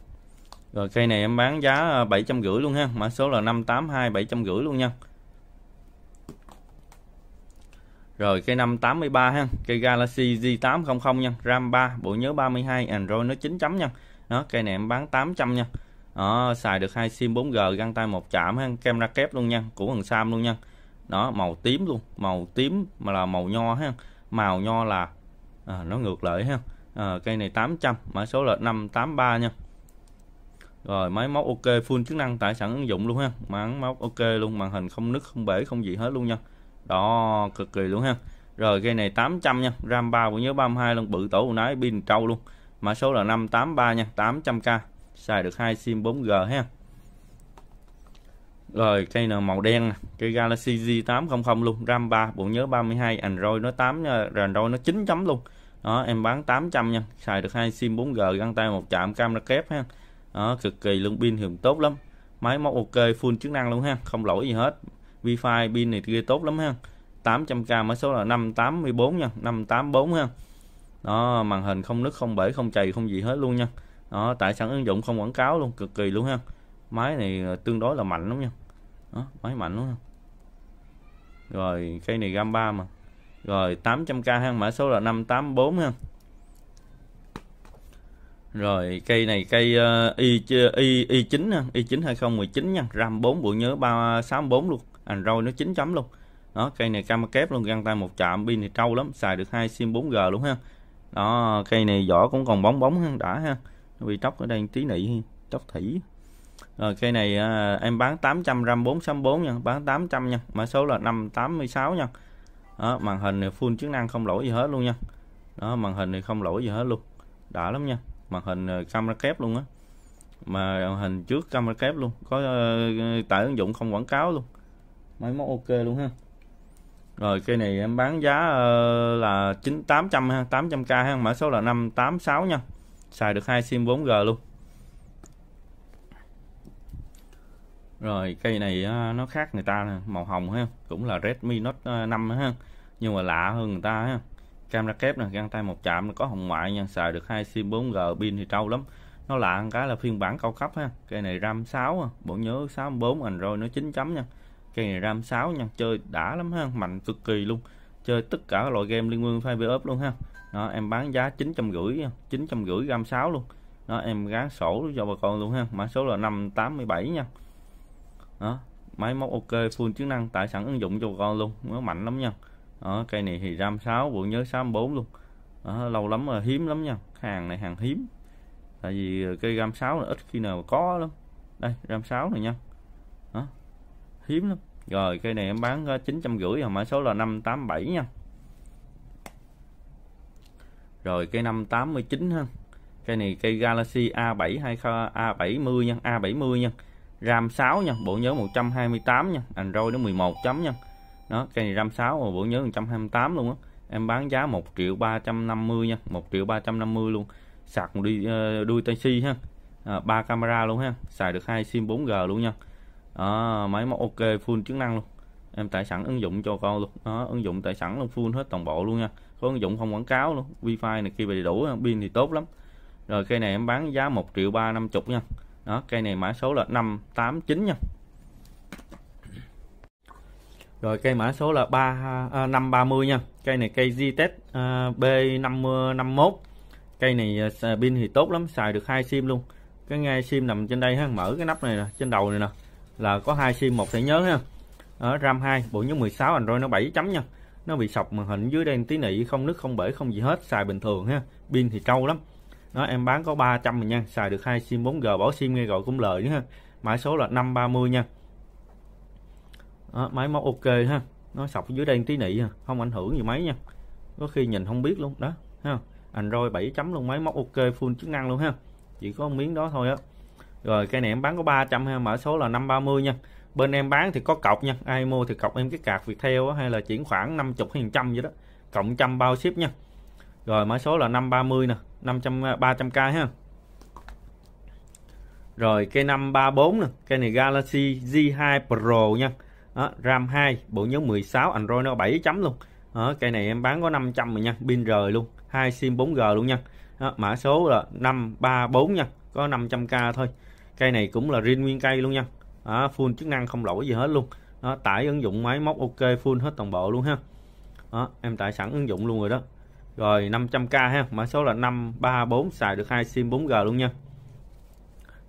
rồi cây này em bán giá à, bảy trăm rưỡi luôn ha mã số là năm tám hai bảy trăm rưỡi luôn nha rồi cây 583 ha cây Galaxy Z800 nha RAM 3 bộ nhớ 32 Android nó 9 chấm nha đó cây này em bán 800 nha đó, xài được hai sim 4G găng tay một chạm ha camera kép luôn nha của thằng Sam luôn nha đó màu tím luôn màu tím mà là màu nho ha màu nho là à, nó ngược lại ha à, cây này 800 mã số là 583 nha rồi máy móc ok full chức năng tải sẵn ứng dụng luôn ha máy móc ok luôn màn hình không nứt không bể không gì hết luôn nha đó cực kỳ luôn ha rồi cây này 800 nha RAM 3 bộ nhớ 32 luôn bự tổ nái pin trâu luôn mã số là 583 nha 800k xài được hai sim 4G ha rồi cây nào màu đen nè cây Galaxy G800 luôn RAM 3 bộ nhớ 32 Android nó 8 Android nó 9 chấm luôn đó em bán 800 nha xài được hai sim 4G găng tay một chạm camera kép ha đó, cực kỳ lượng pin hiệu tốt lắm máy móc ok full chức năng luôn ha không lỗi gì hết wifi pin này kia tốt lắm ha 800k mã số là 584 nha 584 ha đó màn hình không nứt không bể không chày không gì hết luôn nha đó tại sản ứng dụng không quảng cáo luôn cực kỳ luôn ha máy này ờ, tương đối là mạnh lắm nha đó, máy mạnh luôn ha rồi cây này gam 3 mà rồi 800k ha, mã số là 584 ha. Rồi cây này cây uh, y y y9 ha, y9 2019 nha, RAM 4 bộ nhớ 364 luôn, Android nó 9 chấm luôn. Đó, cây này cam kép luôn, găng tay một chạm, pin thì trâu lắm, xài được hai sim 4G luôn ha. Đó, cây này vỏ cũng còn bóng bóng ha, đã ha. Nó bị tróc ở đây tí nị, tróc thỉ. Rồi cây này ờ, em bán 800 RAM 464 nha, bán 800 nha, mã số là 586 nha đó, màn hình này full chức năng không lỗi gì hết luôn nha đó màn hình này không lỗi gì hết luôn đã lắm nha màn hình ờ, camera kép luôn á mà màn hình trước camera kép luôn có ờ, tải ứng dụng không quảng cáo luôn máy móc ok luôn ha rồi cây này em bán giá ờ, là 9800 ha 800k ha mã số là 586 nha xài được hai sim 4G luôn Rồi cây này nó khác người ta màu hồng ha, cũng là Redmi Note 5 ờ, ha. Nhưng mà lạ hơn người ta ha. Camera kép nè, găng tay một chạm có hồng ngoại nha, xài được hai sim 4G pin thì trâu lắm. Nó lạ một cái là phiên bản cao cấp ha. Cây này RAM 6 à, bộ nhớ 64 Android nó 9 chấm nha. Cây này RAM 6 nha, chơi đã lắm ha, mạnh cực kỳ luôn. Chơi tất cả các loại game liên quan Fire Up luôn ha. Đó, em bán giá 950 950 RAM 6 luôn. Đó, em gán sổ cho bà con luôn ha. Mã số là 587 nha đó máy móc ok full chức năng tải sẵn ứng dụng cho con luôn nó mạnh lắm nha đó, cây này thì ram 6 bộ nhớ 64 luôn đó, lâu lắm mà hiếm lắm nha hàng này hàng hiếm tại vì cây ram 6 là ít khi nào có lắm đây ram 6 này nha đó, hiếm lắm rồi cây này em bán 950 rưỡi mã số là 587 nha rồi cây 589 ha cây này cây Galaxy A7 hay A70 nha A70 nha RAM 6 nha, bộ nhớ 128 nha, Android nó 11 chấm nha. Đó, cây này RAM 6 và bộ nhớ 128 luôn á. Em bán giá 1 triệu 350 nha, 1 triệu 350 luôn. Sạc một ờ, đuôi, đuôi taxi ha. À, ờ, 3 camera luôn ha, xài được hai sim 4G luôn nha. À, máy móc ok full chức năng luôn. Em tải sẵn ứng dụng cho con luôn. Đó, ứng dụng tải sẵn luôn full hết toàn bộ luôn nha. Có ứng dụng không quảng cáo luôn, wifi này kia về đầy đủ, pin thì tốt lắm. Rồi cây này em bán giá 1 triệu 350 nha đó cây này mã số là 589 nha rồi cây mã số là 3 à, 530 nha cây này cây Ztech à, B551 cây này à, pin thì tốt lắm xài được hai sim luôn cái ngay sim nằm trên đây ha mở cái nắp này nè trên đầu này nè là có hai sim một thẻ nhớ ha ở RAM 2 bộ nhớ 16 Android nó 7 chấm nha nó bị sọc màn hình dưới đây tí nị không nước không bể không gì hết xài bình thường ha pin thì trâu lắm đó em bán có 300 mình nha xài được hai sim 4G bỏ sim nghe gọi cũng lợi nữa mã số là 530 nha đó, máy móc ok ha nó sọc dưới đây tí nị không ảnh hưởng gì máy nha có khi nhìn không biết luôn đó ha Android 7 chấm luôn máy móc ok full chức năng luôn ha chỉ có miếng đó thôi á rồi cái này em bán có 300 ha mã số là 530 nha bên em bán thì có cọc nha ai mua thì cọc em cái cạc việc theo hay là chuyển khoản 50 phần trăm vậy đó cộng trăm bao ship nha rồi mã số là 530 nè 500 300k à, ha rồi cây 534 nè cây này Galaxy Z2 Pro nha đó, RAM 2 bộ nhớ 16 Android nó 7 chấm luôn đó, cây này em bán có 500 rồi nha pin rời luôn hai sim 4G luôn nha đó, mã số là 534 nha có 500k thôi cây này cũng là riêng nguyên cây luôn nha đó, full chức năng không lỗi gì hết luôn đó, tải ứng dụng máy móc ok full hết toàn bộ luôn ha đó, em tải sẵn ứng dụng luôn rồi đó rồi 500k ha mã số là 534 xài được hai sim 4G luôn nha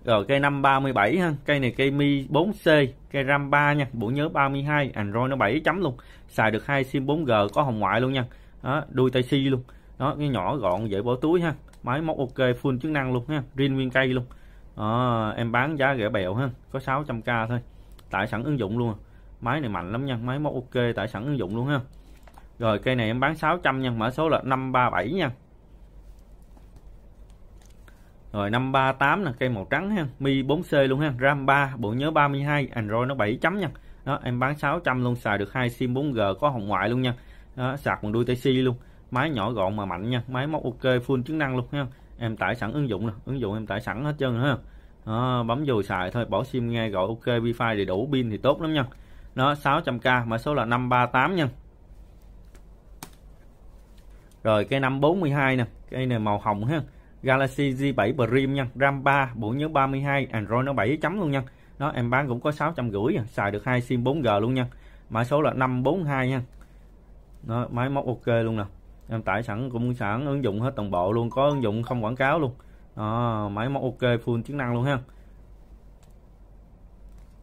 rồi cây 537 ha cây này cây Mi 4C cây RAM 3 nha bộ nhớ 32 Android nó 7 chấm luôn xài được hai sim 4G có hồng ngoại luôn nha đó, đuôi tay si luôn đó cái nhỏ gọn dễ bỏ túi ha máy móc ok full chức năng luôn ha riêng nguyên cây luôn đó, em bán giá rẻ bèo ha có 600k thôi tải sẵn ứng dụng luôn máy này mạnh lắm nha máy móc ok tải sẵn ứng dụng luôn ha rồi cây này em bán 600 nha, mã số là 537 nha. Rồi 538 là cây màu trắng ha, Mi 4C luôn ha, RAM 3, bộ nhớ 32, Android nó 7 chấm nha. Đó, em bán 600 luôn xài được hai sim 4G có hồng ngoại luôn nha. Đó, sạc bằng đuôi tai si luôn. Máy nhỏ gọn mà mạnh nha, máy móc ok full chức năng luôn ha. Em tải sẵn ứng dụng nè, ứng dụng em tải sẵn hết trơn ha. Đó, bấm vô xài thôi, bỏ sim nghe gọi ok wifi đầy đủ pin thì tốt lắm nha. Đó 600k mã số là 538 nha rồi cây 542 nè cây này màu hồng ha Galaxy z 7 Prime nha RAM 3 bộ nhớ 32 Android nó 7 chấm luôn nha nó em bán cũng có 650 nha. À, xài được hai sim 4G luôn nha mã số là 542 nha nó máy móc ok luôn nè em tải sẵn cũng sẵn ứng dụng hết toàn bộ luôn có ứng dụng không quảng cáo luôn à, máy móc ok full chức năng luôn ha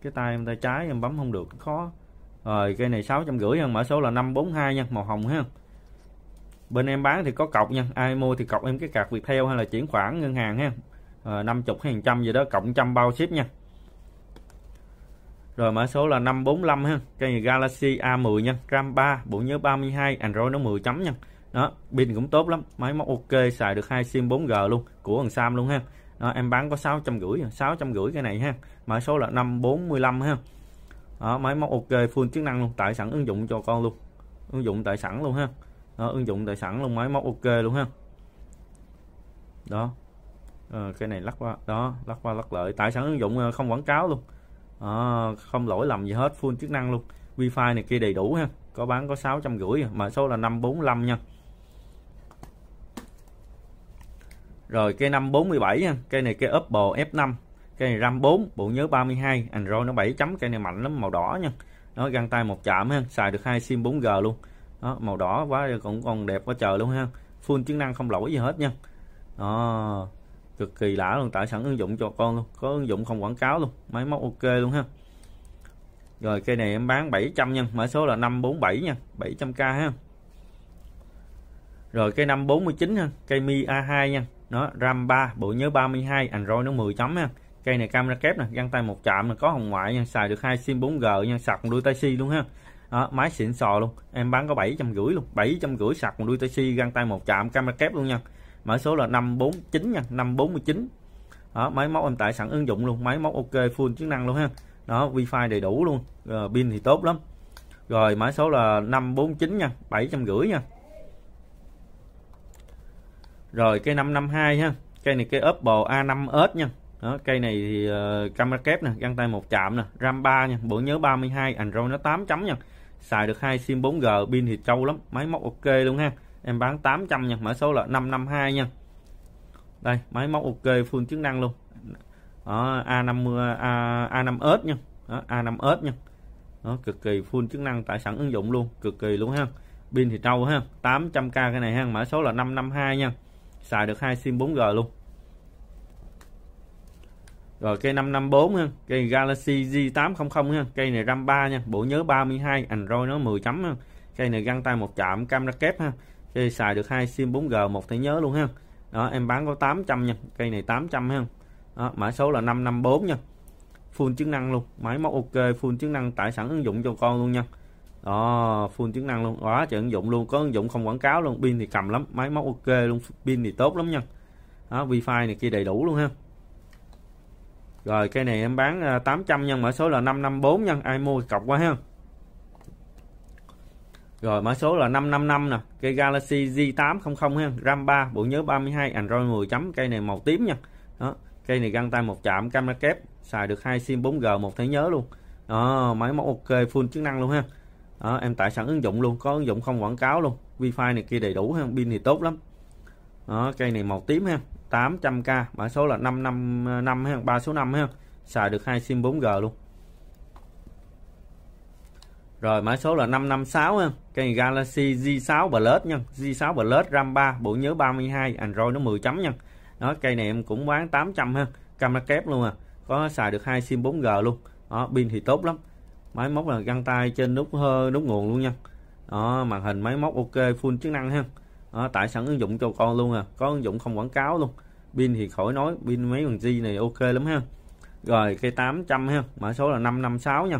cái tay em tay trái em bấm không được khó rồi cây này 650 nha mã số là 542 nha màu hồng ha bên em bán thì có cọc nha ai mua thì cọc em cái cạc Viettel hay là chuyển khoản ngân hàng ha ờ, năm chục hay trăm gì đó cộng trăm bao ship nha rồi mã số là 545 ha cái này Galaxy A10 nha RAM 3 bộ nhớ 32 Android nó 10 chấm nha đó pin cũng tốt lắm máy móc ok xài được hai sim 4G luôn của thằng Sam luôn ha đó, em bán có sáu sáu trăm trăm 650 cái này ha mã số là 545 ha đó, máy móc ok full chức năng luôn tại sẵn ứng dụng cho con luôn ứng dụng tại sẵn luôn ha đó, ứng dụng tại sẵn luôn máy móc ok luôn ha đó à, cái này lắc qua đó lắc qua lắc lợi tại sẵn ứng dụng ờ, không quảng cáo luôn à, không lỗi lầm gì hết full chức năng luôn wifi này kia đầy đủ ha có bán có sáu trăm rưỡi mà số là 545 nha rồi cây 547 nha cây này cây Oppo F5 cây này RAM 4 bộ nhớ 32 Android nó 7 chấm cây này mạnh lắm màu đỏ nha nó găng tay một chạm ha xài được hai sim 4G luôn đó, màu đỏ quá cũng còn đẹp quá trời luôn ha full chức năng không lỗi gì hết nha đó, cực kỳ lạ luôn tại sẵn ứng dụng cho con luôn có ứng dụng không quảng cáo luôn máy móc ok luôn ha rồi cây này em bán 700 nha mã số là 547 nha 700k ha rồi cây 549 ha cây Mi A2 nha nó RAM 3 bộ nhớ 32 Android nó 10 chấm ha cây này camera kép nè găng tay một chạm là có hồng ngoại nha xài được hai sim 4G nha sạc đuôi tai si luôn ha đó, máy xịn sò luôn em bán có bảy trăm rưỡi luôn bảy trăm rưỡi sạc một đuôi taxi găng tay một chạm camera kép luôn nha mã số là 549 nha 549 đó, máy móc em tại sẵn ứng dụng luôn máy móc ok full chức năng luôn ha đó wifi đầy đủ luôn rồi, pin thì tốt lắm rồi mã số là 549 nha 750 nha rồi cây 552 ha cây này cây Oppo A5s nha đó, cây này thì uh, camera kép nè găng tay một chạm nè RAM 3 nha bộ nhớ 32 Android nó 8 chấm nha xài được hai sim 4G pin thì trâu lắm máy móc ok luôn ha em bán 800 nha mã số là 552 nha đây máy móc ok full chức năng luôn đó, A50 A, A5s nha đó, A5s nha đó, cực kỳ full chức năng tại sẵn ứng dụng luôn cực kỳ luôn ha pin thì trâu ha 800k cái này ha mã số là 552 nha xài được hai sim 4G luôn rồi cây 554 nha cây Galaxy G800 nha cây này RAM 3 nha bộ nhớ 32 Android nó 10 chấm nha. cây này găng tay một chạm camera kép ha cây xài được hai sim 4G một thẻ nhớ luôn ha đó em bán có 800 nha cây này 800 ha đó, mã số là 554 nha full chức năng luôn máy móc ok full chức năng tải sẵn ứng dụng cho con luôn nha đó full chức năng luôn quá trời ứng dụng luôn có ứng dụng không quảng cáo luôn pin thì cầm lắm máy móc ok luôn pin thì tốt lắm nha đó, wifi này kia đầy đủ luôn ha rồi cây này em bán 800 à, nhân mã số là 554 nhân ai mua cọc quá ha. Rồi mã số là 555 nè, cây Galaxy Z800 ha, RAM 3, bộ nhớ 32, Android 10 chấm, cây này màu tím nha. Đó, cây này găng tay một chạm camera kép, xài được hai sim 4G một thẻ nhớ luôn. Đó, máy móc ok full chức năng luôn ha. Đó, em tải sẵn ứng dụng luôn, có ứng dụng không quảng cáo luôn. Wi-Fi này kia đầy đủ ha, pin thì tốt lắm. Đó, cây này màu tím ha. 800k mã số là 555 ha, 3 số 5 ha. Xài được hai sim 4G luôn. Rồi mã số là 556 ha. cây Galaxy J6 Plus nha, J6 Plus RAM 3, bộ nhớ 32, Android nó 10 chấm nha. Đó cây này em cũng bán 800 ha, camera kép luôn à. Có xài được hai sim 4G luôn. Đó, pin thì tốt lắm. Máy móc là găng tay trên nút hơi ờ, nút nguồn luôn nha. Đó, màn hình máy móc ok full chức năng ha. Đó, tải sẵn ứng dụng cho con luôn à, có ứng dụng không quảng cáo luôn pin thì khỏi nói pin mấy bằng G này ok lắm ha rồi cây 800 ha mã số là 556 nha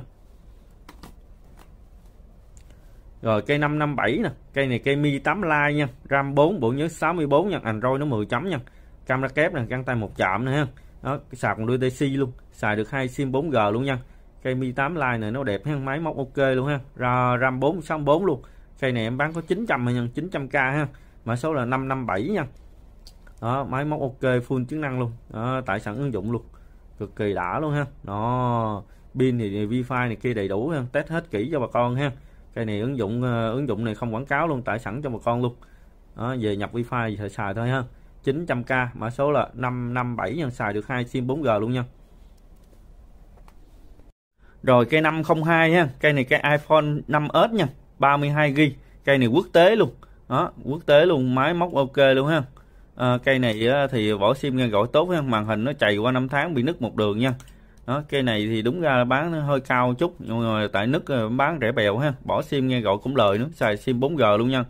rồi cây 557 nè cây này cây mi 8 line nha RAM 4 bộ nhớ 64 nha Android nó 10 chấm nha camera kép nè găng tay một chạm nữa ha đó sạc còn đưa TC luôn xài được hai sim 4G luôn nha cây mi 8 line này nó đẹp ha máy móc ok luôn ha RAM 4 64 luôn cây này em bán có 900 nhân 900k ha mã số là 557 nha đó máy móc ok full chức năng luôn đó, tại sẵn ứng dụng luôn cực kỳ đã luôn ha nó pin thì wifi này kia đầy đủ ha. test hết kỹ cho bà con ha cái này ứng dụng ờ, ứng dụng này không quảng cáo luôn tải sẵn cho bà con luôn đó, về nhập wifi thì xài thôi ha 900k mã số là 557 nhân xài được hai sim 4G luôn nha rồi cây 502 ha cây này cây iPhone 5s nha 32 g cây này quốc tế luôn đó quốc tế luôn máy móc ok luôn ha à, cây này thì vỏ sim nghe gọi tốt ha màn hình nó chày qua năm tháng bị nứt một đường nha đó cây này thì đúng ra bán nó hơi cao chút nhưng mà tại nứt ờ, bán rẻ bèo ha bỏ sim nghe gọi cũng lời nữa xài sim 4G luôn nha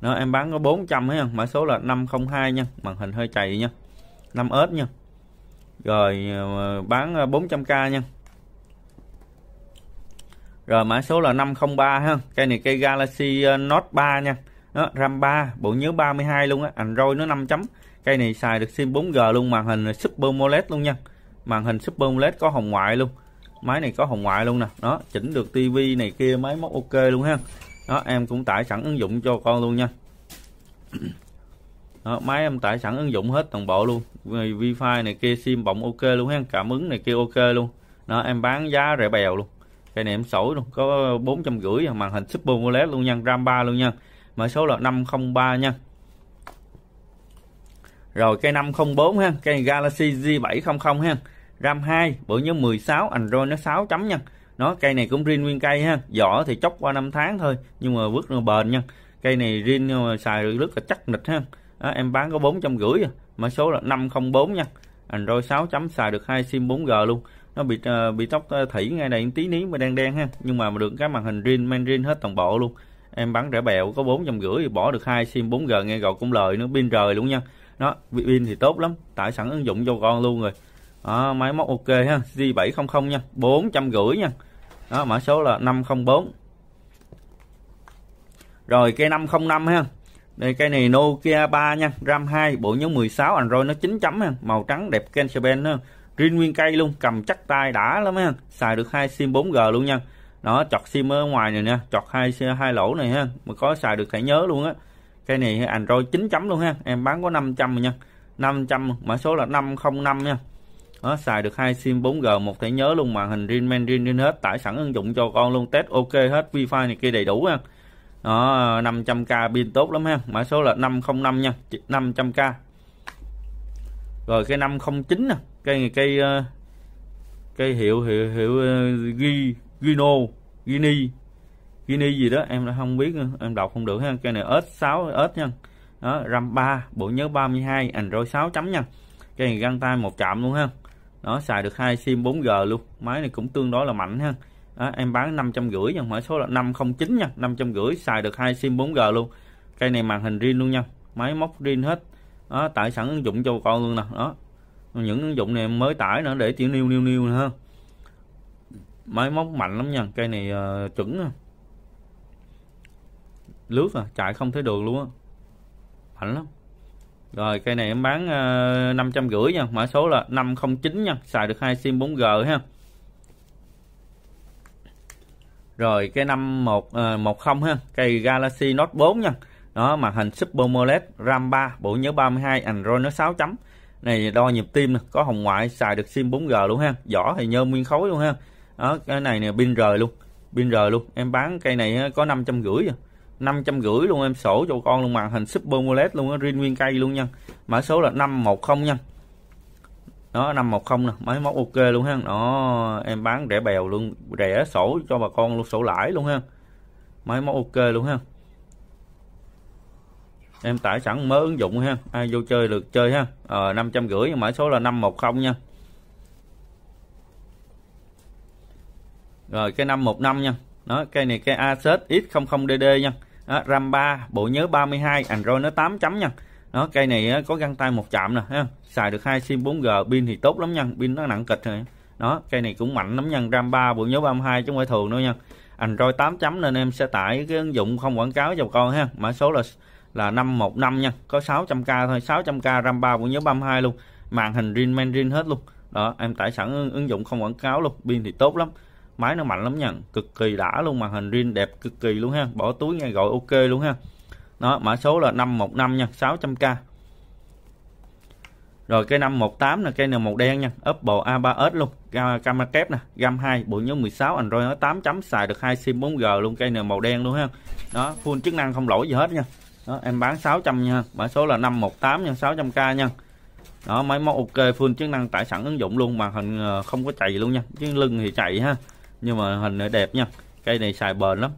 đó, em bán có 400 ha mã số là 502 nha màn hình hơi chày nha 5 ớt nha rồi ờ, bán 400k nha rồi mã số là 503 ha cây này cây Galaxy Note 3 nha đó, RAM 3 bộ nhớ 32 luôn á Android nó 5 chấm cây này xài được sim 4G luôn màn hình Super AMOLED luôn nha màn hình Super AMOLED có hồng ngoại luôn máy này có hồng ngoại luôn nè đó chỉnh được tv này kia máy móc ok luôn ha đó em cũng tải sẵn ứng dụng cho con luôn nha đó, máy em tải sẵn ứng dụng hết toàn bộ luôn wifi này kia sim bọng ok luôn ha cảm ứng này kia ok luôn đó em bán giá rẻ bèo luôn cây này em sổi luôn có bốn trăm rưỡi màn hình super AMOLED luôn nha ram 3 luôn nha mã số là 503 nha rồi cây 504 ha cây Galaxy z 700 ha RAM 2 bộ nhớ 16 Android nó 6 chấm nha nó cây này cũng riêng nguyên cây ha vỏ thì chốc qua 5 tháng thôi nhưng mà vứt nó bền nha cây này riêng mà ờ, xài được rất là chắc nịch ha đó, em bán có 450 à mã số là 504 nha Android 6 chấm xài được hai sim 4G luôn nó bị uh, bị tóc ờ, thủy ngay đây tí ní mà đen đen ha nhưng mà được cái màn hình riêng mang riêng hết toàn bộ luôn em bắn rẻ bèo có bốn trăm rưỡi bỏ được hai sim 4G nghe gọi cũng lời nữa pin rời luôn nha đó pin thì tốt lắm tải sẵn ứng dụng cho con luôn rồi đó, máy móc ok ha G700 nha bốn trăm rưỡi nha đó mã số là 504 rồi cây 505 ha đây cây này Nokia 3 nha RAM 2 bộ nhớ 16 Android nó 9 chấm ha màu trắng đẹp Cancer Ben ha riêng nguyên cây luôn cầm chắc tay đã lắm ha xài được hai sim 4G luôn nha nó chọt sim ở ngoài này nè chọt hai hai lỗ này ha mà có xài được thẻ nhớ luôn á cái này Android 9 chấm luôn ha em bán có 500 rồi nha 500 mã số là 505 nha đó, xài được hai sim 4G một thẻ nhớ luôn màn hình Rin Men Rin hết tải sẵn ứng dụng cho con luôn test ok hết wifi này kia đầy đủ ha đó 500k pin tốt lắm ha mã số là 505 nha 500k rồi cây 509 nè cây cây cây hiệu hiệu hiệu ờ, ghi Gino, Gini, Gini gì đó em đã không biết em đọc không được ha. Cái này ớt 6 ớt nha. Đó, RAM 3, bộ nhớ 32, Android 6 chấm nha. Cái này găng tay một chạm luôn ha. Nó xài được hai sim 4G luôn. Máy này cũng tương đối là mạnh ha. Đó, em bán 550 nha, mã số là 509 nha, 550 xài được hai sim 4G luôn. Cây này màn hình riêng luôn nha. Máy móc riêng hết. Đó, tải sẵn ứng dụng cho con luôn nè, đó. Những ứng dụng này em mới tải nữa để chỉ niêu niêu niêu nữa ha máy móc mạnh lắm nha cây này uh, chuẩn à. lướt à chạy không thấy đường luôn á mạnh lắm rồi cây này em bán ờ, năm trăm rưỡi nha mã số là 509 nha xài được hai sim 4G ha rồi cái năm một ờ, một không ha cây Galaxy Note 4 nha đó màn hình Super AMOLED RAM 3 bộ nhớ 32 Android nó 6 chấm này đo nhịp tim nè có hồng ngoại xài được sim 4G luôn ha vỏ thì nhôm nguyên khối luôn ha đó cái này nè pin rời luôn pin rời luôn em bán cây này có năm trăm rưỡi à. năm trăm rưỡi luôn em sổ cho con luôn màn hình super moled luôn á riêng nguyên cây luôn nha mã số là 510 nha đó 510 nè máy móc ok luôn ha đó em bán rẻ bèo luôn rẻ sổ cho bà con luôn sổ lãi luôn ha máy móc ok luôn ha em tải sẵn mới ứng dụng ha ai vô chơi được chơi ha ờ, năm trăm rưỡi mã số là 510 nha rồi cây 515 nha đó cây này cây Asus X00DD nha đó, RAM 3 bộ nhớ 32 Android nó 8 chấm nha đó cây này có găng tay một chạm nè ha. xài được hai sim 4G pin thì tốt lắm nha pin nó nặng kịch rồi đó cây này cũng mạnh lắm nha RAM 3 bộ nhớ 32 chứ không phải thường đâu nha Android 8 chấm nên em sẽ tải cái ứng dụng không quảng cáo cho con ha mã số là là 515 nha có 600k thôi 600k RAM 3 bộ nhớ 32 luôn màn hình Rin Man hết luôn đó em tải sẵn ứng dụng không quảng cáo luôn pin thì tốt lắm máy nó mạnh lắm nha cực kỳ đã luôn màn hình riêng đẹp cực kỳ luôn ha bỏ túi nghe gọi ok luôn ha đó mã số là 515 nha 600k rồi cây 518 là cây nền màu đen nha Oppo A3s luôn camera kép nè gam 2 bộ nhớ 16 Android 8 chấm xài được hai sim 4G luôn cây nền màu đen luôn ha đó full chức năng không lỗi gì hết nha đó em bán 600 nha mã số là 518 nha 600k nha đó máy móc ok full chức năng tải sẵn ứng dụng luôn màn hình ờ, không có chạy luôn nha chứ lưng thì chạy ha nhưng mà hình này đẹp nha cây này xài bền lắm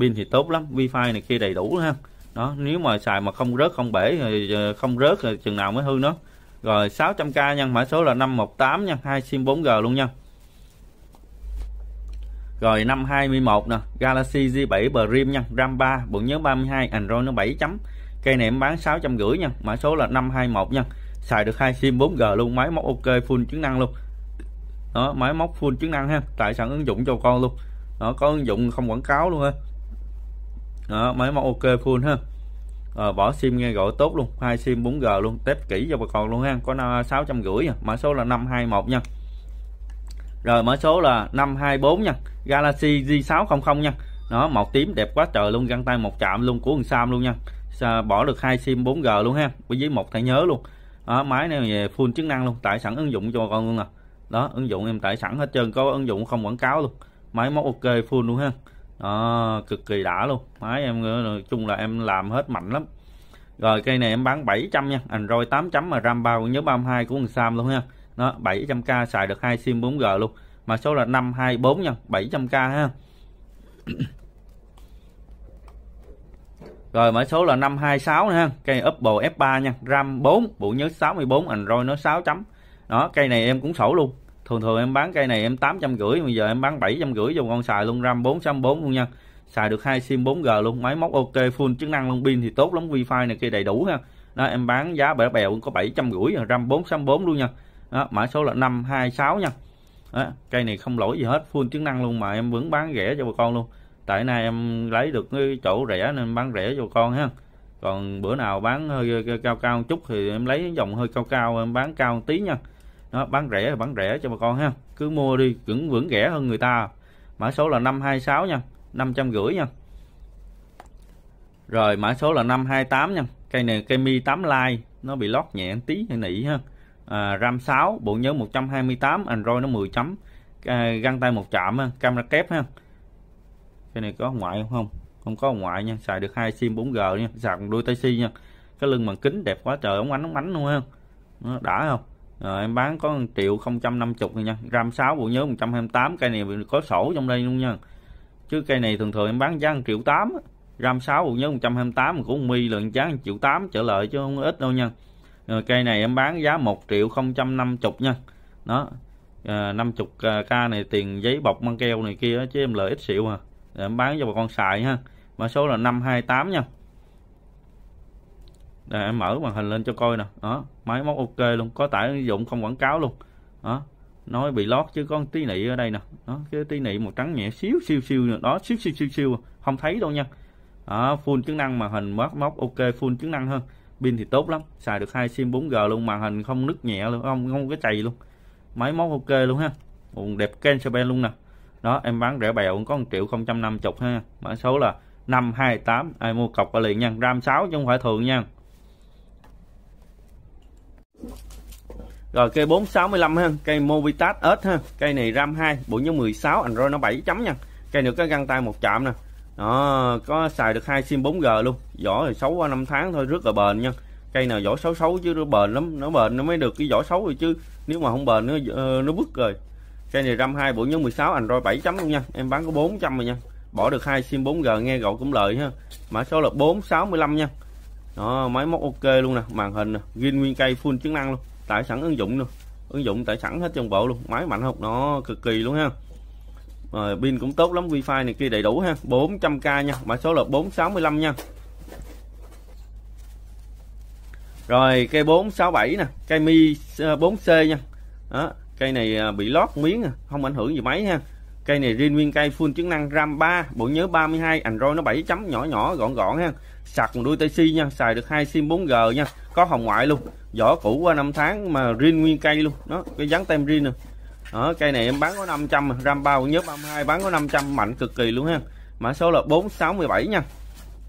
pin thì tốt lắm wifi này kia đầy đủ ha đó nếu mà xài mà không rớt không bể ờ, không rớt là chừng nào mới hư nữa rồi 600k nha mã số là 518 nha hai sim 4G luôn nha rồi năm 21 nè Galaxy z 7 Prime nha RAM 3 bộ nhớ 32 Android nó 7 chấm cây này em bán 650 nha mã số là 521 nha xài được hai sim 4G luôn máy móc ok full chức năng luôn đó máy móc full chức năng ha tại sẵn ứng dụng cho con luôn đó có ứng dụng không quảng cáo luôn ha đó máy móc ok full ha à, ờ, vỏ sim nghe gọi tốt luôn hai sim 4G luôn test kỹ cho bà con luôn ha có sáu trăm rưỡi mã số là 521 nha rồi mã số là 524 nha Galaxy J600 nha nó màu tím đẹp quá trời luôn găng tay một chạm luôn của thằng Sam luôn nha à, bỏ được hai sim 4G luôn ha với một thẻ nhớ luôn đó, máy này full chức năng luôn tại sẵn ứng dụng cho bà con luôn nè à đó ứng dụng em tải sẵn hết trơn có ứng dụng không quảng cáo luôn máy móc ok full luôn ha đó, cực kỳ đã luôn máy em nói chung là em làm hết mạnh lắm rồi cây này em bán 700 nha Android 8 chấm mà RAM 3 nhớ 32 của thằng Sam luôn ha nó 700k xài được hai sim 4G luôn mà số là 524 nha 700k ha Rồi mã số là 526 ha, cây Oppo F3 nha, RAM 4, bộ nhớ 64, Android nó 6 chấm đó cây này em cũng sổ luôn thường thường em bán cây này em tám trăm rưỡi bây giờ em bán bảy trăm rưỡi dùng con xài luôn ram bốn trăm bốn luôn nha xài được hai sim 4G luôn máy móc ok full chức năng luôn pin thì tốt lắm wifi này kia đầy đủ ha đó em bán giá bẻ bèo cũng có bảy trăm rưỡi ram bốn trăm bốn luôn nha đó, mã số là năm hai sáu nha đó, cây này không lỗi gì hết full chức năng luôn mà em vẫn bán rẻ cho bà con luôn tại nay em lấy được cái chỗ rẻ nên bán rẻ cho bà con ha còn bữa nào bán hơi cao cao một chút thì em lấy dòng hơi cao cao em bán cao một tí nha đó, bán rẻ bán rẻ cho bà con ha cứ mua đi vẫn vẫn rẻ hơn người ta mã số là 526 nha 550 nha rồi mã số là 528 nha cây này cây mi 8 like nó bị lót nhẹ tí hay nị ha à, RAM 6 bộ nhớ 128 Android nó 10 chấm à, găng tay một chạm ha. camera kép ha cái này có ngoại không không có ngoại nha xài được hai sim 4G nha sạc đôi tay si nha cái lưng bằng kính đẹp quá trời ống ánh ống ánh luôn ha đã không rồi ờ, em bán có 1 triệu 050 rồi nha ram 6 bộ nhớ 128 cây này có sổ trong đây luôn nha chứ cây này thường thường em bán giá 1 triệu 8 ram 6 bộ nhớ 128 của mi lượng giá 1 triệu 8 trở lợi chứ không ít đâu nha rồi cây này em bán giá 1 triệu 050 nha đó à, ờ, 50k ờ, này tiền giấy bọc măng keo này kia chứ em lợi ít xịu à rồi em bán cho bà con xài ha mã số là 528 nha đây, em mở màn hình lên cho coi nè đó máy móc ok luôn có tải ứng dụng không quảng cáo luôn đó nói bị lót chứ có tí nị ở đây nè đó cái tí nị màu trắng nhẹ xíu siêu siêu đó xíu siêu siêu siêu không thấy đâu nha đó, full chức năng màn hình móc móc ok full chức năng hơn pin thì tốt lắm xài được hai sim 4G luôn màn hình không nứt nhẹ luôn không không có chày luôn máy móc ok luôn ha Ủa, đẹp cancer ben luôn nè đó em bán rẻ bèo cũng có 1 triệu không trăm năm chục ha mã số là 528 ai mua cọc qua liền nha ram 6 chứ không phải thường nha rồi cây 465 ha, cây Movitat S ha, cây này RAM 2, bộ nhớ 16, Android nó 7 chấm nha. Cây được có găng tay một chạm nè. Đó, có xài được hai sim 4G luôn. Vỏ thì xấu qua 5 tháng thôi rất là bền nha. Cây nào vỏ xấu xấu chứ nó bền lắm, nó bền nó mới được cái vỏ xấu rồi chứ nếu mà không bền nó ờ, nó bứt rồi. Cây này RAM 2 bộ nhớ 16 Android 7 chấm luôn nha. Em bán có 400 rồi nha. Bỏ được hai sim 4G nghe gọi cũng lợi ha. Mã số là 465 nha đó máy móc ok luôn nè màn hình nè ghi nguyên cây full chức năng luôn tải sẵn ứng dụng luôn ứng dụng tải sẵn hết trong bộ luôn máy mạnh học nó cực kỳ luôn ha rồi pin cũng tốt lắm wifi này kia đầy đủ ha 400k nha mã số là 465 nha rồi cây 467 nè cây mi 4c ờ, nha đó cây này ờ, bị lót miếng à, không ảnh hưởng gì mấy ha cây này riêng nguyên cây full chức năng RAM 3 bộ nhớ 32 Android nó 7 chấm nhỏ nhỏ gọn gọn ha sạc còn đuôi tay si nha xài được hai sim 4G nha có hồng ngoại luôn vỏ cũ qua năm tháng mà riêng nguyên cây luôn đó cái dán tem riêng nè ở cây này em bán có 500 ram bao nhớ 32 bán có 500 mạnh cực kỳ luôn ha mã số là 4617 nha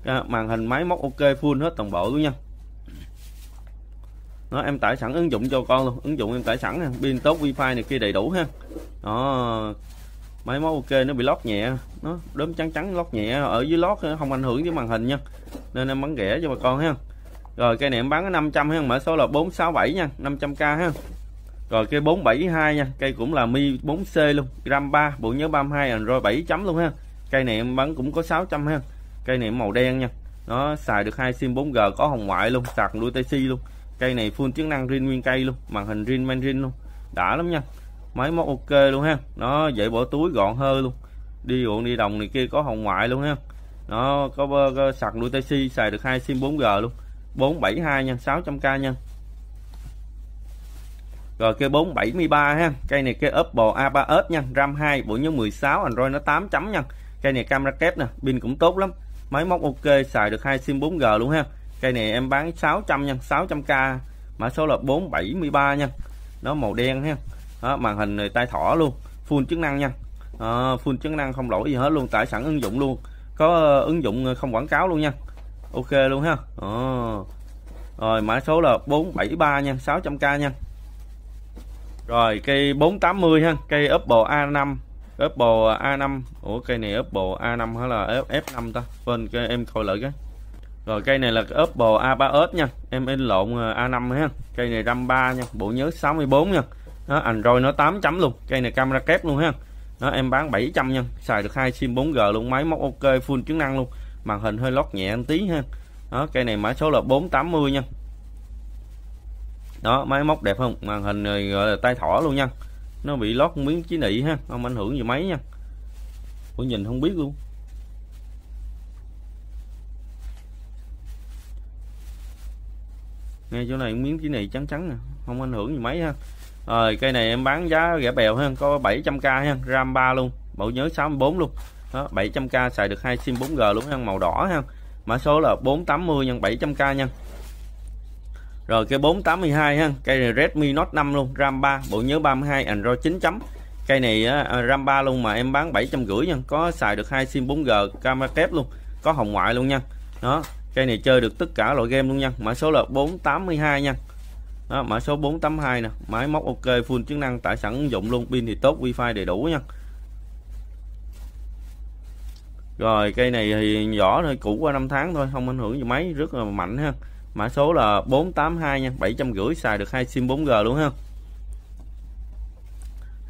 à, màn hình máy móc ok full hết toàn bộ luôn nha nó em tải sẵn ứng dụng cho con luôn ứng dụng em tải sẵn nè pin tốt wifi này kia đầy đủ ha đó máy móc ok nó bị lót nhẹ nó đốm trắng trắng lót nhẹ ở dưới lót không ảnh hưởng với màn hình nha nên em bán rẻ cho bà con ha rồi cây này em bán có 500 ha mã số là 467 nha 500k ha rồi cây 472 nha cây cũng là mi 4C luôn gram 3 bộ nhớ 32 rồi 7 chấm luôn ha cây này em bán cũng có 600 ha cây này màu đen nha nó xài được hai sim 4G có hồng ngoại luôn sạc đuôi tay si luôn cây này full chức năng riêng nguyên cây luôn màn hình riêng men riêng luôn đã lắm nha máy móc ok luôn ha nó dễ bỏ túi gọn hơn luôn đi ruộng đi đồng này kia có hồng ngoại luôn ha nó có, có, có sạc nuôi taxi xài được hai sim 4G luôn 472 nha 600k nhân rồi cây 473 ha cây này cây Oppo A3s nha RAM 2 bộ nhớ 16 Android nó 8 chấm nha cây này camera kép nè pin cũng tốt lắm máy móc ok xài được hai sim 4G luôn ha cây này em bán 600 nha 600k mã số là 473 nha nó màu đen ha đó, màn hình này tay thỏ luôn full chức năng nha à, full chức năng không lỗi gì hết luôn tải sẵn ứng dụng luôn có ờ, ứng dụng ờ, không quảng cáo luôn nha ok luôn ha à. rồi mã số là 473 nha 600k nha rồi cây 480 ha cây Apple A5 Apple A5 Ủa cây này Apple A5 hay là F5 ta Quên cây em coi lại cái Rồi cây này là Apple A3S nha Em in lộn A5 ha Cây này RAM 3 nha Bộ nhớ 64 nha nó Android nó 8 chấm luôn cây này camera kép luôn ha nó em bán 700 nhân xài được hai sim 4G luôn máy móc ok full chức năng luôn màn hình hơi lót nhẹ một tí ha đó cây này mã số là 480 nha đó máy móc đẹp không màn hình này gọi là tay thỏ luôn nha nó bị lót miếng chí nị ha không ảnh hưởng gì máy nha Ủa nhìn không biết luôn ngay chỗ này miếng chí nị trắng trắng nè à. không ảnh hưởng gì máy ha rồi ờ, cây này em bán giá rẻ bèo hơn có 700k ha ram 3 luôn mẫu nhớ 64 luôn đó, 700k xài được hai sim 4G luôn ha màu đỏ ha mã số là 480 nhân 700k nha rồi cây 482 ha cây này Redmi Note 5 luôn ram 3 bộ nhớ 32 Android 9 chấm cây này à, ram 3 luôn mà em bán 700 750 nha có xài được hai sim 4G camera kép luôn có hồng ngoại luôn nha đó cây này chơi được tất cả loại game luôn nha mã số là 482 nha đó mã số 482 nè máy móc ok full chức năng tải sẵn dụng luôn pin thì tốt wifi đầy đủ nha rồi cây này thì vỏ thôi cũ qua 5 tháng thôi không ảnh hưởng gì máy rất là mạnh ha mã số là 482 nha 750 xài được hai sim 4G luôn ha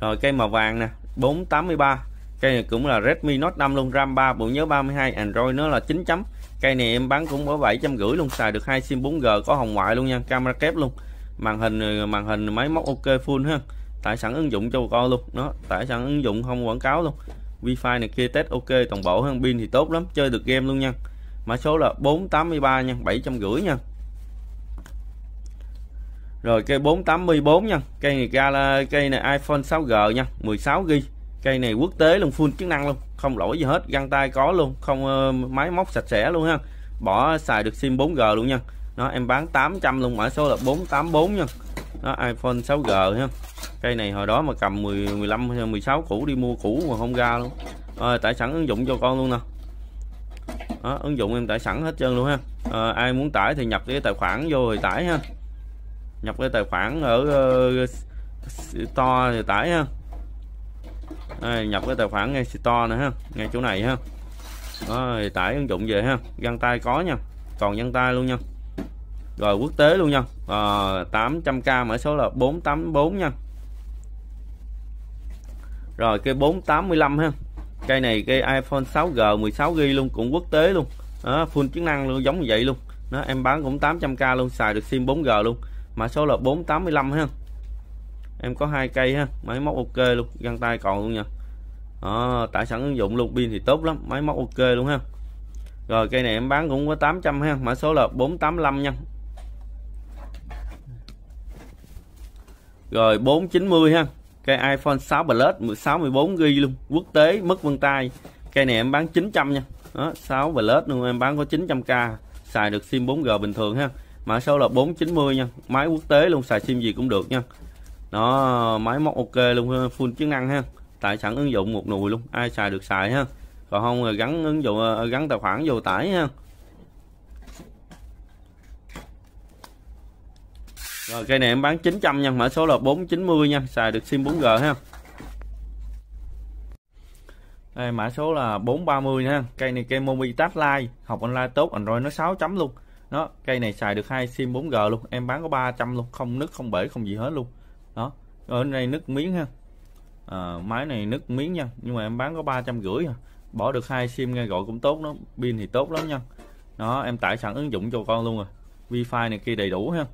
rồi cây màu vàng nè 483 cây này cũng là Redmi Note 5 luôn RAM 3 bộ nhớ 32 Android nó là 9 chấm cây này em bán cũng có 750 luôn xài được hai sim 4G có hồng ngoại luôn nha camera kép luôn màn hình màn hình máy móc ok full ha tải sẵn ứng dụng cho bà con luôn nó tải sẵn ứng dụng không quảng cáo luôn wifi này kia test ok toàn bộ hơn pin thì tốt lắm chơi được game luôn nha mã số là 483 nha rưỡi nha rồi cây 484 nha cây này ra là cây này iPhone 6G nha 16 g cây này quốc tế luôn full chức năng luôn không lỗi gì hết găng tay có luôn không uh, máy móc sạch sẽ luôn ha bỏ xài được sim 4G luôn nha nó em bán 800 luôn mã số là 484 nha nó iPhone 6G ha cây này hồi đó mà cầm 10, 15 16 cũ đi mua cũ mà không ra luôn à, tải sẵn ứng dụng cho con luôn nè đó, ứng dụng em tải sẵn hết trơn luôn ha à, ai muốn tải thì nhập cái tài khoản vô rồi tải ha nhập cái tài khoản ở uh, store thì tải ha Đây, nhập cái tài khoản ngay store nữa ha ngay chỗ này ha Đó, tải ứng dụng về ha găng tay có nha còn găng tay luôn nha rồi quốc tế luôn nha à, ờ, 800k mã số là 484 nha rồi cây 485 ha cây này cây iPhone 6G 16 g luôn cũng quốc tế luôn đó, full chức năng luôn giống như vậy luôn nó em bán cũng 800k luôn xài được sim 4G luôn mã số là 485 ha em có hai cây ha máy móc ok luôn găng tay còn luôn nha đó, tại sẵn ứng dụng luôn pin thì tốt lắm máy móc ok luôn ha rồi cây này em bán cũng có 800 ha mã số là 485 nha rồi 490 ha cây iPhone 6 Plus 16 14 ghi luôn quốc tế mất vân tay cây này em bán 900 nha đó, 6 Plus luôn em bán có 900k xài được sim 4G bình thường ha mã số là 490 nha máy quốc tế luôn xài sim gì cũng được nha nó máy móc ok luôn full chức năng ha tài sản ứng dụng một nùi luôn ai xài được xài ha còn không gắn ứng dụng ờ, gắn tài khoản vô tải ha Rồi cây này em bán 900 nha, mã số là 490 nha, xài được sim 4G ha. Đây, mã số là 430 nha. Cây này cây mobi tab lite học online tốt, Android nó 6 chấm luôn. Đó, cây này xài được hai sim 4G luôn, em bán có 300 luôn, không nứt, không bể, không gì hết luôn. Đó. Ở đây nứt miếng ha. À, máy này nứt miếng nha, nhưng mà em bán có 350 à. Bỏ được hai sim nghe gọi cũng tốt nó pin thì tốt lắm nha. Đó, em tải sẵn ứng dụng cho con luôn rồi. À. Wi-Fi này kia đầy đủ ha.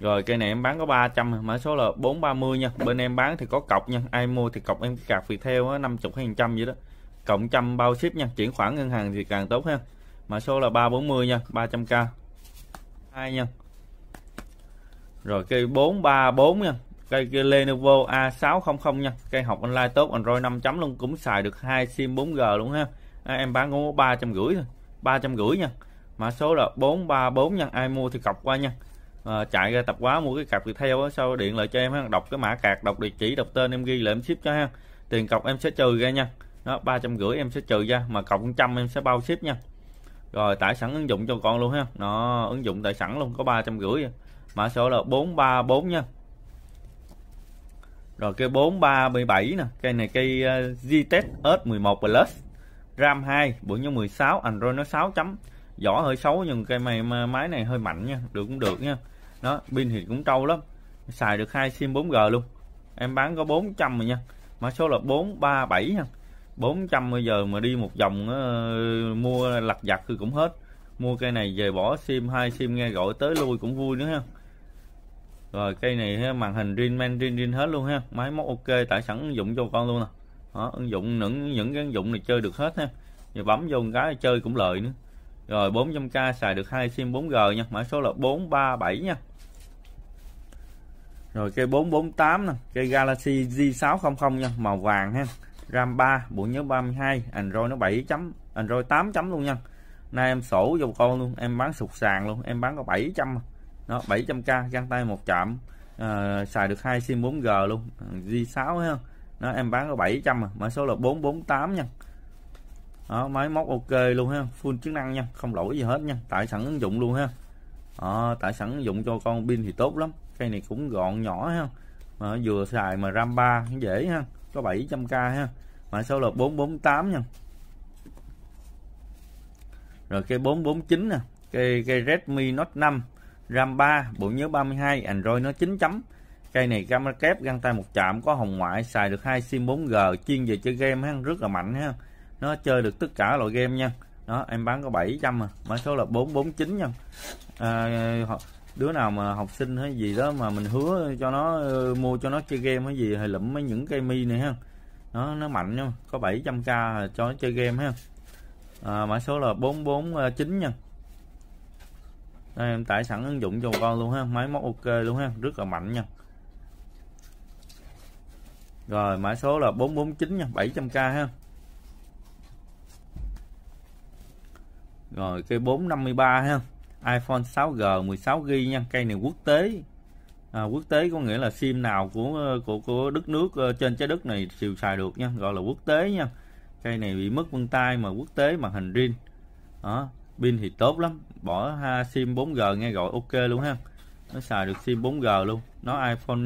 Rồi cây này em bán có 300 mã số là 430 nha. Bên em bán thì có cọc nha. Ai mua thì cọc em cạc vì theo á 50 hay 100 vậy đó. Cộng trăm bao ship nha. Chuyển khoản ngân hàng thì càng tốt ha. Mã số là 340 nha, 300k. Hai nha. Rồi cây 434 nha. Cây, cây Lenovo A600 nha. Cây học online tốt Android 5 chấm luôn cũng xài được hai sim 4G luôn ha. À, em bán cũng có 350 thôi. 350 nha. Mã số là 434 nha. Ai mua thì cọc qua nha à, chạy ra tập quá mua cái cặp việc theo á sau điện lại cho em ha đọc cái mã cạc đọc địa chỉ đọc tên em ghi lại em ship cho ha tiền cọc em sẽ trừ ra nha đó ba trăm rưỡi em sẽ trừ ra mà cộng trăm em sẽ bao ship nha rồi tải sẵn ứng dụng cho con luôn ha nó ứng dụng tải sẵn luôn có ba trăm rưỡi mã số là 434 nha rồi cây 437 nè cây này cây uh, GTEC S11 Plus RAM 2 bộ nhớ 16 Android nó 6 chấm vỏ hơi xấu nhưng cây này máy này hơi mạnh nha được cũng được nha đó pin thì cũng trâu lắm xài được hai sim 4G luôn em bán có 400 rồi nha mã số là 437 nha 400 bây giờ mà đi một vòng uh, mua lặt vặt thì cũng hết mua cây này về bỏ sim hai sim nghe gọi tới lui cũng vui nữa ha rồi cây này ha, màn hình riêng men riêng rin hết luôn ha máy móc ok tải sẵn ứng dụng cho con luôn nè đó, ứng dụng những những cái ứng dụng này chơi được hết ha rồi bấm vô một cái chơi cũng lợi nữa rồi 400k xài được hai sim 4G nha, mã số là 437 nha. Rồi cây 448 nè, cây Galaxy z 600 nha, màu vàng ha. RAM 3, bộ nhớ 32, Android nó 7 chấm, Android 8 chấm luôn nha. Nay em sổ vô con luôn, em bán sụt sàn luôn, em bán có 700. Đó, 700k găng tay một chạm. À, xài được hai sim 4G luôn, z 6 ha. Đó em bán có 700 mà, mã số là 448 nha đó, máy móc ok luôn ha full chức năng nha không lỗi gì hết nha tải sẵn ứng dụng luôn ha à, tại sẵn ứng dụng cho con pin thì tốt lắm cây này cũng gọn nhỏ ha mà vừa xài mà ram 3 dễ ha có 700k ha mã số là 448 nha rồi cây 449 nè cây, cây Redmi Note 5 RAM 3 bộ nhớ 32 Android nó 9 chấm cây này camera kép găng tay một chạm có hồng ngoại xài được hai sim 4G chuyên về chơi game ha rất là mạnh ha nó chơi được tất cả loại game nha đó em bán có 700 mà mã số là 449 nha à, đứa nào mà học sinh hay gì đó mà mình hứa cho nó ờ, mua cho nó chơi game hay gì hay lụm mấy những cây mi này ha nó nó mạnh nha có 700k à, cho nó chơi game ha à, mã số là 449 nha đây em tải sẵn ứng dụng cho con luôn ha máy móc ok luôn ha rất là mạnh nha rồi mã số là 449 nha 700k ha rồi cây 453 ha iPhone 6G 16 G nha cây này quốc tế à, quốc tế có nghĩa là sim nào của của của đất nước ờ, trên trái đất này đều xài được nha gọi là quốc tế nha cây này bị mất vân tay mà quốc tế màn hình riêng đó pin thì tốt lắm bỏ ha, sim 4G nghe gọi ok luôn ha nó xài được sim 4G luôn nó iPhone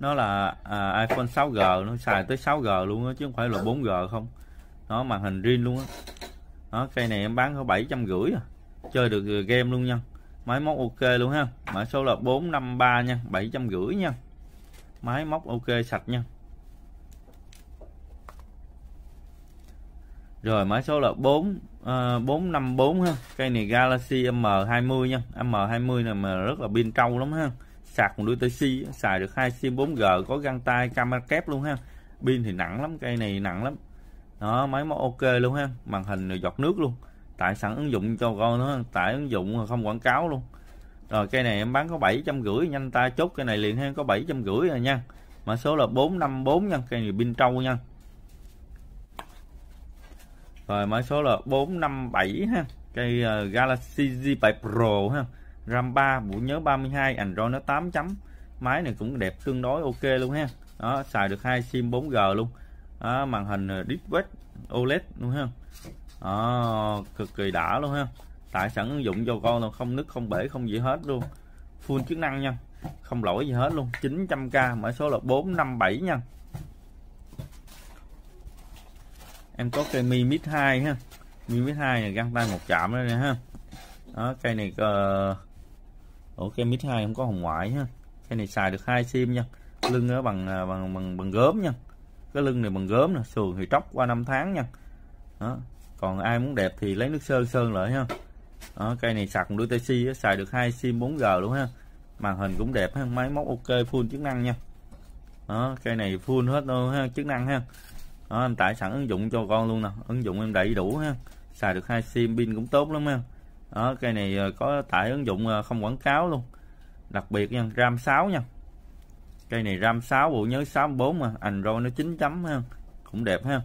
nó là à, iPhone 6G nó xài tới 6G luôn á chứ không phải là 4G không nó màn hình riêng luôn á đó, cây này em bán có bảy trăm rưỡi à. chơi được ờ, game luôn nha máy móc ok luôn ha mã số là 453 nha bảy trăm rưỡi nha máy móc ok sạch nha Rồi mã số là bốn ờ, bốn năm bốn ha. Cây này Galaxy M20 nha. M20 này mà rất là pin trâu lắm ha. Sạc một đôi tay xi, xài được hai sim 4G có găng tay camera kép luôn ha. Pin thì nặng lắm, cây này nặng lắm đó máy móc ok luôn ha màn hình rồi giọt nước luôn tải sẵn ứng dụng cho con nó tải ứng dụng không quảng cáo luôn rồi cây này em bán có bảy trăm rưỡi nhanh ta chốt cây này liền ha có bảy trăm rưỡi rồi nha mã số là 454 nha cây này pin trâu nha rồi mã số là 457 ha cây ờ, Galaxy Z7 Pro ha RAM 3 bộ nhớ 32 Android nó 8 chấm máy này cũng đẹp tương đối ok luôn ha đó xài được hai sim 4G luôn à, màn hình ờ, Deep OLED luôn ha à, cực kỳ đã luôn ha tại sẵn ứng dụng cho con là không nứt không bể không gì hết luôn full chức năng nha không lỗi gì hết luôn 900k mã số là 457 nha em có cây mi mid 2 ha mi mid 2 này găng tay một chạm đây nè ha đó cây này uh... ủa cây mid 2 không có hồng ngoại ha cây này xài được hai sim nha lưng nó bằng ờ, bằng bằng bằng gớm nha cái lưng này bằng gớm nè sườn thì tróc qua năm tháng nha đó. còn ai muốn đẹp thì lấy nước sơn sơn lại ha đó, cây này sạc được TC xài được hai sim 4G luôn ha màn hình cũng đẹp ha máy móc ok full chức năng nha đó, cây này full hết luôn ha chức năng ha đó, em tải sẵn ứng dụng cho con luôn nè ứng dụng em đầy đủ ha xài được hai sim pin cũng tốt lắm ha đó, cây này ờ, có tải ứng dụng ờ, không quảng cáo luôn đặc biệt nha ram 6 nha cây này ram 6 bộ nhớ 64 mà ảnh rồi nó 9 chấm ha cũng đẹp ha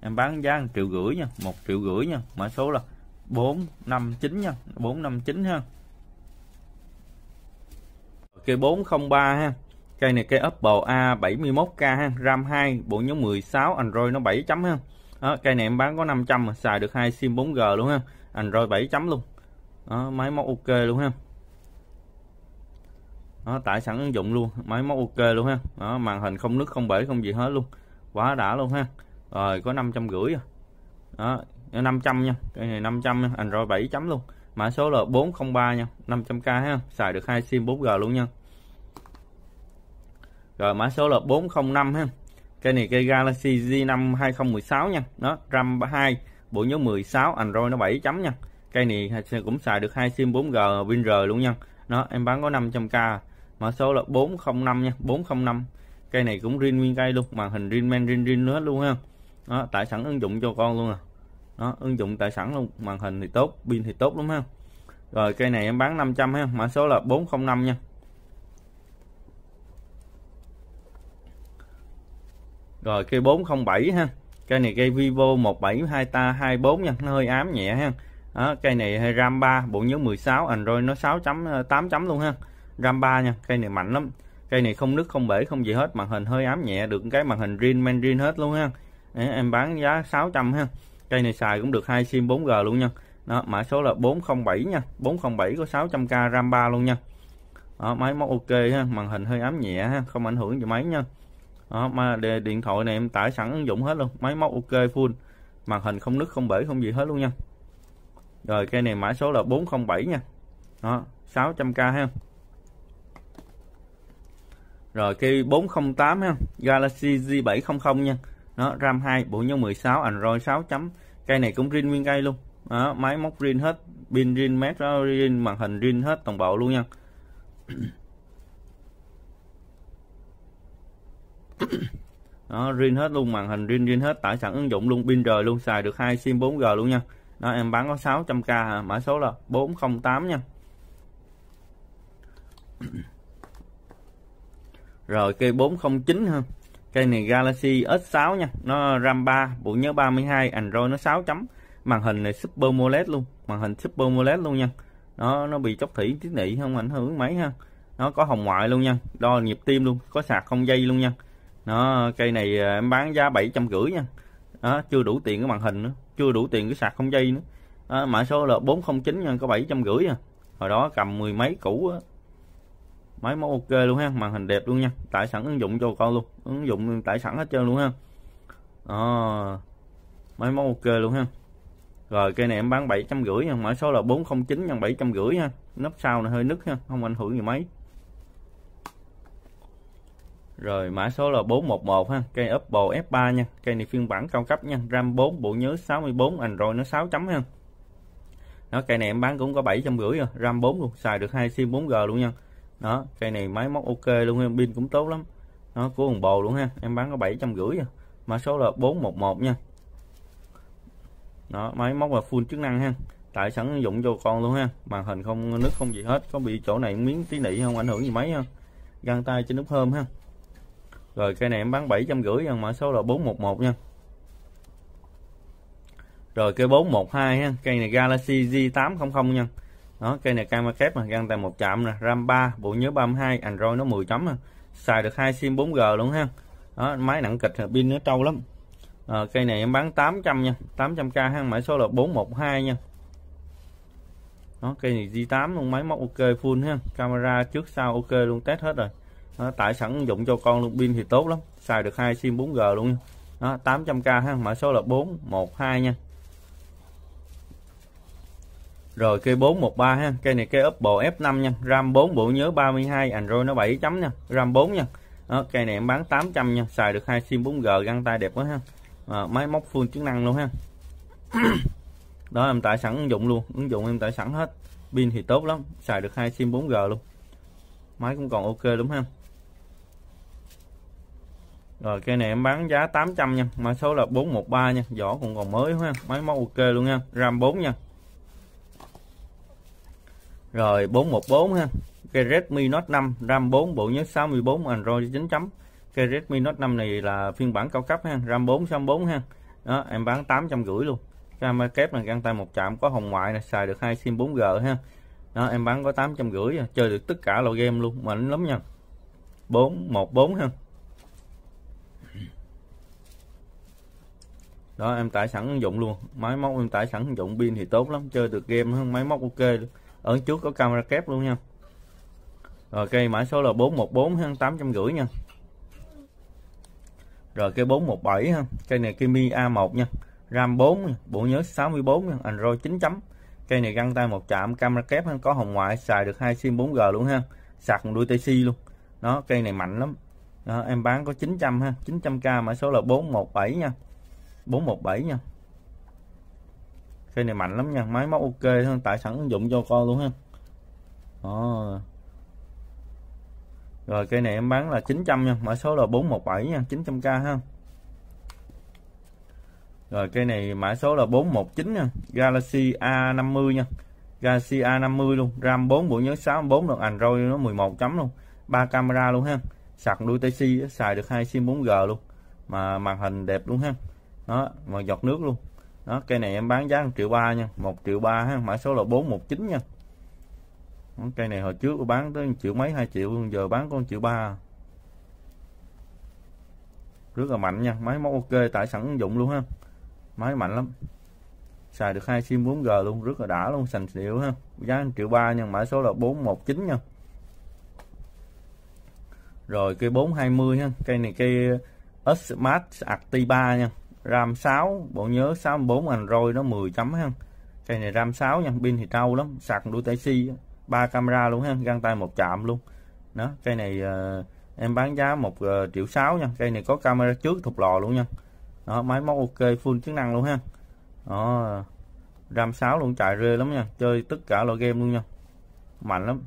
em bán giá 1 triệu rưỡi nha 1 triệu rưỡi nha mã số là 459 nha 459 ha cây 403 ha cây này cây Apple A71k ha RAM 2 bộ nhớ 16 Android nó 7 chấm ha đó, cây này em bán có 500 mà xài được hai sim 4G luôn ha Android 7 chấm luôn đó, máy móc ok luôn ha đó, tải sẵn ứng dụng luôn máy móc ok luôn ha đó, màn hình không nứt không bể không gì hết luôn quá đã luôn ha rồi có năm trăm rưỡi à. đó năm trăm nha cái này năm trăm Android bảy chấm luôn mã số là bốn không ba nha năm trăm k ha xài được hai sim 4G luôn nha rồi mã số là bốn không năm ha cái này cây Galaxy Z5 năm 2016 nha đó RAM hai bộ nhớ 16 Android nó bảy chấm nha cây này cũng xài được hai sim 4G WinR luôn nha nó em bán có 500k mã số là 405 nha 405 cây này cũng riêng nguyên cây luôn màn hình riêng men riêng riêng hết luôn ha đó tại sẵn ứng dụng cho con luôn à nó ứng dụng tại sẵn luôn màn hình thì tốt pin thì tốt lắm ha rồi cây này em bán 500 ha mã số là 405 nha rồi cây 407 ha cây này cây Vivo 172 ta 24 nha nó hơi ám nhẹ ha đó, cây này RAM 3 bộ nhớ 16 Android nó 6 chấm 8 chấm luôn ha ram 3 nha cây này mạnh lắm cây này không nứt không bể không gì hết màn hình hơi ám nhẹ được cái màn hình green men rin hết luôn ha em bán giá 600 ha cây này xài cũng được hai sim 4G luôn nha đó mã số là 407 nha 407 có 600k ram 3 luôn nha đó, máy móc ok ha màn hình hơi ám nhẹ ha không ảnh hưởng gì máy nha đó, mà đề điện thoại này em tải sẵn ứng dụng hết luôn máy móc ok full màn hình không nứt không bể không gì hết luôn nha rồi cây này mã số là 407 nha đó 600k ha rồi cây 408 ha Galaxy z 700 nha nó RAM 2 bộ nhớ 16 Android 6 chấm cây này cũng zin nguyên cây luôn đó, máy móc zin hết pin zin mét đó zin màn hình zin hết toàn bộ luôn nha đó zin hết luôn màn hình zin zin hết tải sẵn ứng dụng luôn pin rời luôn xài được hai sim 4G luôn nha đó em bán có 600k mã số là 408 nha rồi cây 409 ha cây này Galaxy S6 nha nó RAM 3 bộ nhớ 32 Android nó 6 chấm màn hình này Super AMOLED luôn màn hình Super AMOLED luôn nha nó nó bị chốc thủy tí nị không ảnh hưởng mấy ha nó có hồng ngoại luôn nha đo nhịp tim luôn có sạc không dây luôn nha nó cây này à, em bán giá 750 nha đó, chưa đủ tiền cái màn hình nữa chưa đủ tiền cái sạc không dây nữa mã số là 409 nha có 750 nha à. hồi đó cầm mười mấy củ máy móc ok luôn ha màn hình đẹp luôn nha tải sẵn ứng dụng cho con luôn ứng dụng tải sẵn hết trơn luôn ha đó. Ờ, máy móc ok luôn ha rồi cây này em bán bảy trăm rưỡi nha, mã số là 409 nhân bảy trăm rưỡi nha, nắp sau này hơi nứt ha không ảnh hưởng gì mấy rồi mã số là 411 ha, cây apple F3 nha, cây này phiên bản cao cấp nha, RAM 4, bộ nhớ 64, Android nó 6 chấm ha. nó cây này em bán cũng có bảy 750 rồi, RAM 4 luôn, xài được hai SIM 4G luôn nha đó cây này máy móc ok luôn em pin cũng tốt lắm nó của hồng bồ luôn ha em bán có bảy trăm rưỡi à. mã số là 411 nha đó máy móc là full chức năng ha tại sẵn dụng cho con luôn ha màn hình không nước không gì hết có bị chỗ này miếng tí nị không ảnh hưởng gì mấy không găng tay trên nút thơm ha rồi cây này em bán bảy trăm rưỡi à, mã số là 411 nha rồi cây 412 ha cây này Galaxy G800 nha đó cây này camera kép mà găng tại một chạm nè ram 3 bộ nhớ 32 android nó 10 chấm à. xài được hai sim 4g luôn ha đó, máy nặng kịch pin nó trâu lắm à, cây này em bán 800 nha 800k ha mã số là 412 nha đó cây này G8 luôn máy móc ok full ha camera trước sau ok luôn test hết rồi đó, tại sẵn dụng cho con luôn pin thì tốt lắm xài được hai sim 4g luôn nha. đó 800k ha mã số là 412 nha rồi cây 413 ha, cây này cây Oppo F5 nha, RAM 4 bộ nhớ 32, Android nó 7 chấm nha, RAM 4 nha. Đó, cây này em bán 800 nha, xài được hai sim 4G găng tay đẹp quá ha. À, máy móc full chức năng luôn ha. Đó em tải sẵn ứng dụng luôn, ứng dụng em tải sẵn hết. Pin thì tốt lắm, xài được hai sim 4G luôn. Máy cũng còn ok đúng ha. Rồi cây này em bán giá 800 nha, mã số là 413 nha, vỏ cũng còn mới ha, máy móc ok luôn ha, RAM 4 nha. Rồi 414 ha. Cái Redmi Note 5 RAM 4 bộ nhớ 64 Android 9 chấm. Cái Redmi Note 5 này là phiên bản cao cấp ha, RAM 4 64 ha. Đó, em bán 850 luôn. Camera kép là găng tay một chạm có hồng ngoại này, xài được hai sim 4G ha. Đó, em bán có 850 ha. À. chơi được tất cả loại game luôn, mạnh lắm nha. 414 ha. Đó em tải sẵn ứng dụng luôn, máy móc em tải sẵn ứng dụng pin thì tốt lắm, chơi được game hơn máy móc ok luôn ở trước có camera kép luôn nha rồi cây mã số là 414 hơn 850 nha rồi cây 417 ha cây này Kimi A1 nha RAM 4 bộ nhớ 64 nha Android 9 chấm cây này găng tay một chạm camera kép ha. có hồng ngoại xài được hai sim 4G luôn ha sạc một đuôi TC luôn nó cây này mạnh lắm đó, em bán có 900 ha 900k mã số là 417 nha 417 nha cây này mạnh lắm nha máy móc ok hơn tải sẵn ứng dụng cho con luôn ha đó. rồi cây này em bán là 900 nha mã số là 417 nha 900k ha rồi cây này mã số là 419 nha Galaxy A50 nha Galaxy A50 luôn RAM 4 bộ nhớ 64 được Android nó 11 chấm luôn ba camera luôn ha sạc đuôi tay xài được hai sim 4G luôn mà màn hình đẹp luôn ha đó mà giọt nước luôn đó cây này em bán giá 1 triệu ba nha 1 triệu ba ha mã số là 419 nha cây này hồi trước bán tới 1 triệu mấy 2 triệu giờ bán con triệu ba rất là mạnh nha máy móc ok tải sẵn dụng luôn ha máy mạnh lắm xài được hai sim 4G luôn rất là đã luôn sành xịu ha giá 1 triệu ba nha, mã số là 419 nha rồi cây 420 ha cây này cây Smart Activa nha RAM 6 bộ nhớ 64 Android nó 10 chấm ha cây này RAM 6 nha pin thì trâu lắm sạc đuôi tay si ba camera luôn ha găng tay một chạm luôn đó cây này uh, em bán giá 1 uh, ờ, triệu 6 nha cây này có camera trước thuộc lò luôn nha đó máy móc ok full chức năng luôn ha đó RAM 6 luôn chạy rê lắm nha chơi tất cả loại game luôn nha mạnh lắm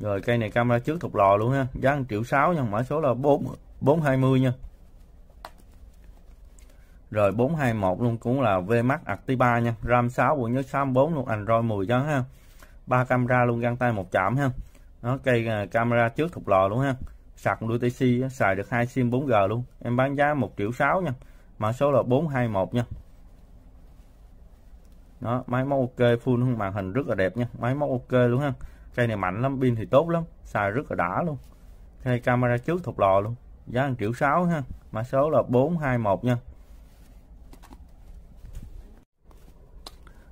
rồi cây này camera trước thuộc lò luôn ha giá 1 triệu 6 nha mã số là 4 420 nha rồi 421 luôn cũng là VMAX Activa nha RAM 6 bộ nhớ 64 luôn Android 10 đó ha ba camera luôn găng tay một chạm ha nó cây à, camera trước thục lò luôn ha sạc đuôi TC xài được hai sim 4G luôn em bán giá 1 triệu 6 nha mã số là 421 nha đó máy móc ok full luôn màn hình rất là đẹp nha máy móc ok luôn ha cây này mạnh lắm pin thì tốt lắm xài rất là đã luôn cây camera trước thục lò luôn giá 1 triệu 6 ha mã số là 421 nha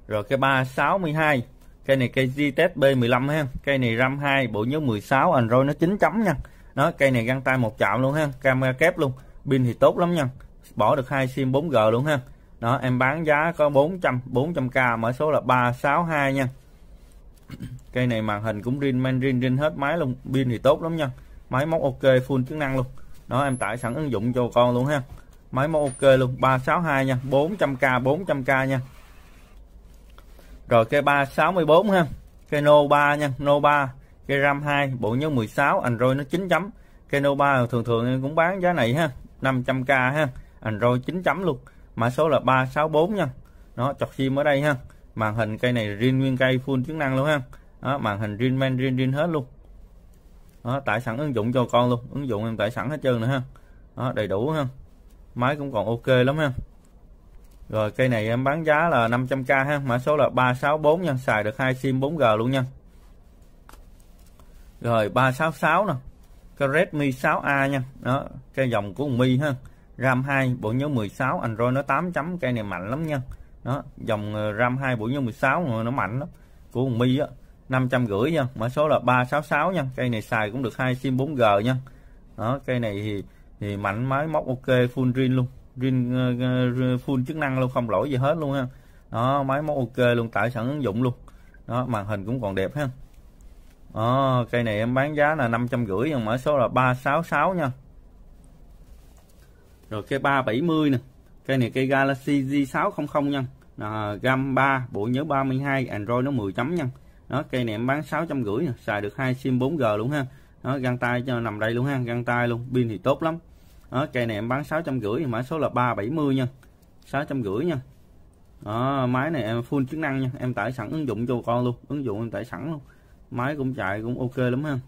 rồi cây 362 cây này cây Ztest B15 ha cây này RAM 2 bộ nhớ 16 Android nó 9 chấm nha nó cây này găng tay một chạm luôn ha camera kép luôn pin thì tốt lắm nha bỏ được hai sim 4G luôn ha đó em bán giá có 400 400k mã số là 362 nha cây này màn hình cũng rin man rin rin hết máy luôn pin thì tốt lắm nha máy móc ok full chức năng luôn đó em tải sẵn ứng dụng cho con luôn ha máy móc ok luôn 362 nha 400k 400k nha rồi cây 364 ha. Cây No 3 nha, No 3, cây RAM 2, bộ nhớ 16, Android nó 9 chấm. Cây No 3 thường thường cũng bán giá này ha, 500k ha. Android 9 chấm luôn. Mã số là 364 nha. Nó chọc sim ở đây ha. Màn hình cây này riêng nguyên cây full chức năng luôn ha. Đó, màn hình riêng men riêng riêng hết luôn. Đó, tải sẵn ứng dụng cho con luôn, ứng dụng em tải sẵn hết trơn nữa ha. Đó, đầy đủ ha. Máy cũng còn ok lắm ha. Rồi cây này em bán giá là 500k ha, mã số là 364 nha, xài được hai sim 4G luôn nha. Rồi 366 nè. Cái Redmi 6A nha. Đó, cây dòng của Mi ha. RAM 2 bộ nhớ 16, Android nó 8 chấm, cây này mạnh lắm nha. Đó, dòng ờ, RAM 2 bộ nhớ 16 nó mạnh lắm. Của Mi á, 550 nha, mã số là 366 nha. Cây này xài cũng được hai sim 4G nha. Đó, cây này thì thì mạnh máy móc ok full zin luôn riêng ờ, ờ, full chức năng luôn không lỗi gì hết luôn ha đó máy móc ok luôn tải sẵn ứng dụng luôn đó màn hình cũng còn đẹp ha đó, cây này em bán giá là năm trăm rưỡi nhưng mã số là 366 nha rồi cây 370 nè cây này cây Galaxy J600 nha à, gam 3 bộ nhớ 32 Android nó 10 chấm nha đó cây này em bán 650 nè xài được hai sim 4G luôn ha nó găng tay cho nằm đây luôn ha găng tay luôn pin thì tốt lắm đó, cây này em bán sáu 650 thì mã số là 370 nha sáu trăm rưỡi nha đó, máy này em full chức năng nha em tải sẵn ứng dụng cho con luôn ứng dụng em tải sẵn luôn máy cũng chạy cũng ok lắm ha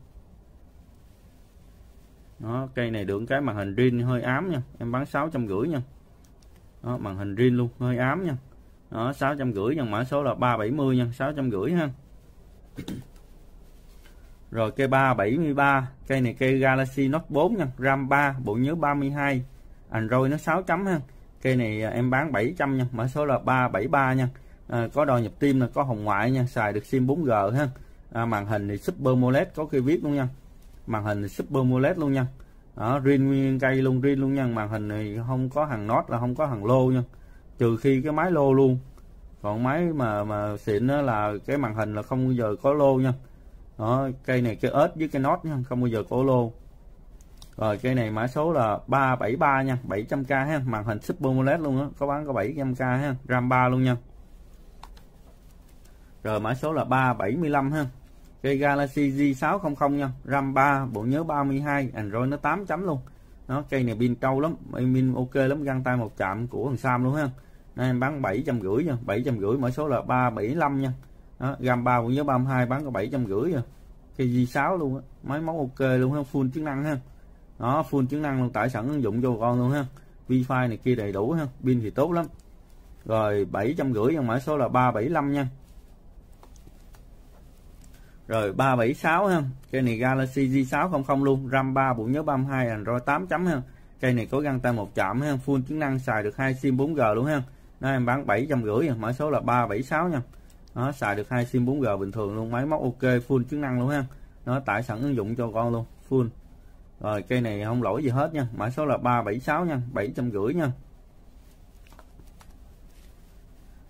đó, cây này được cái màn hình riêng hơi ám nha em bán sáu trăm rưỡi nha đó, màn hình riêng luôn hơi ám nha sáu trăm rưỡi nha mã số là 370 nha sáu trăm rưỡi ha rồi cây 373, cây này cây Galaxy Note 4 nha, RAM 3, bộ nhớ 32, Android nó 6 chấm ha. Cây này à, em bán 700 nha, mã số là 373 nha. À, có đo nhập tim là có hồng ngoại nha, xài được sim 4G ha. À, màn hình thì Super AMOLED có cây viết luôn nha. Màn hình thì Super AMOLED luôn nha. Đó, riêng nguyên cây luôn, riêng luôn nha, màn hình này không có hàng nốt là không có hàng lô nha. Trừ khi cái máy lô luôn. Còn máy mà mà xịn đó là cái màn hình là không bao giờ có lô nha đó, cây này cái ớt với cây nốt nha không bao giờ cổ lô rồi cây này mã số là 373 nha 700k ha màn hình super AMOLED luôn á có bán có 700k ha ram 3 luôn nha rồi mã số là 375 ha cây Galaxy J600 nha ram 3 bộ nhớ 32 Android nó 8 chấm luôn nó cây này pin trâu lắm pin ok lắm găng tay một chạm của thằng Sam luôn ha Nên em bán 750 nha 750 mã số là 375 nha đó, gam 3 cũng giá 32 bán có 750 rồi KG6 luôn á máy móc ok luôn ha full chức năng ha đó full chức năng luôn tải sẵn ứng dụng cho con luôn ha wifi này kia đầy đủ ha pin thì tốt lắm rồi 750 dòng mã số là 375 nha rồi 376 ha cây này Galaxy J600 luôn RAM 3 bộ nhớ 32 Android 8 chấm ha cây này có găng tay một chạm ha full chức năng xài được hai sim 4G luôn ha nó em bán 750 mã số là 376 nha nó xài được hai sim 4G bình thường luôn máy móc ok full chức năng luôn ha nó tải sẵn ứng dụng cho con luôn full rồi cây này không lỗi gì hết nha mã số là 376 nha 750 nha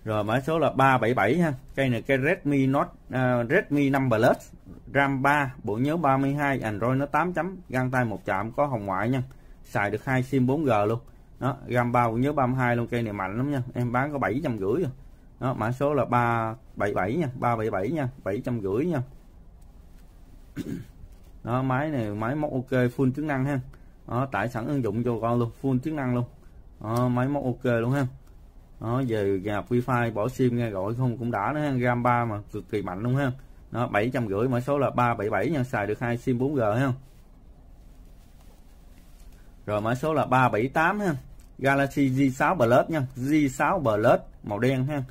rồi mã số là 377 ha cây này cây Redmi Note uh, Redmi 5 Plus RAM 3 bộ nhớ 32 Android nó 8 chấm găng tay một chạm có hồng ngoại nha xài được hai sim 4G luôn đó RAM 3 bộ nhớ 32 luôn cây này mạnh lắm nha em bán có 750 rồi đó, mã số là 377 nha 377 nha 750 nha đó máy này máy móc ok full chức năng ha đó, tải sẵn ứng dụng cho con luôn full chức năng luôn đó, máy móc ok luôn ha đó về gạp wifi bỏ sim nghe gọi không cũng đã nữa ha ram 3 mà cực kỳ mạnh luôn ha nó 750 mã số là 377 nha xài được hai sim 4G ha rồi mã số là 378 ha Galaxy G6 Plus nha G6 Plus màu đen ha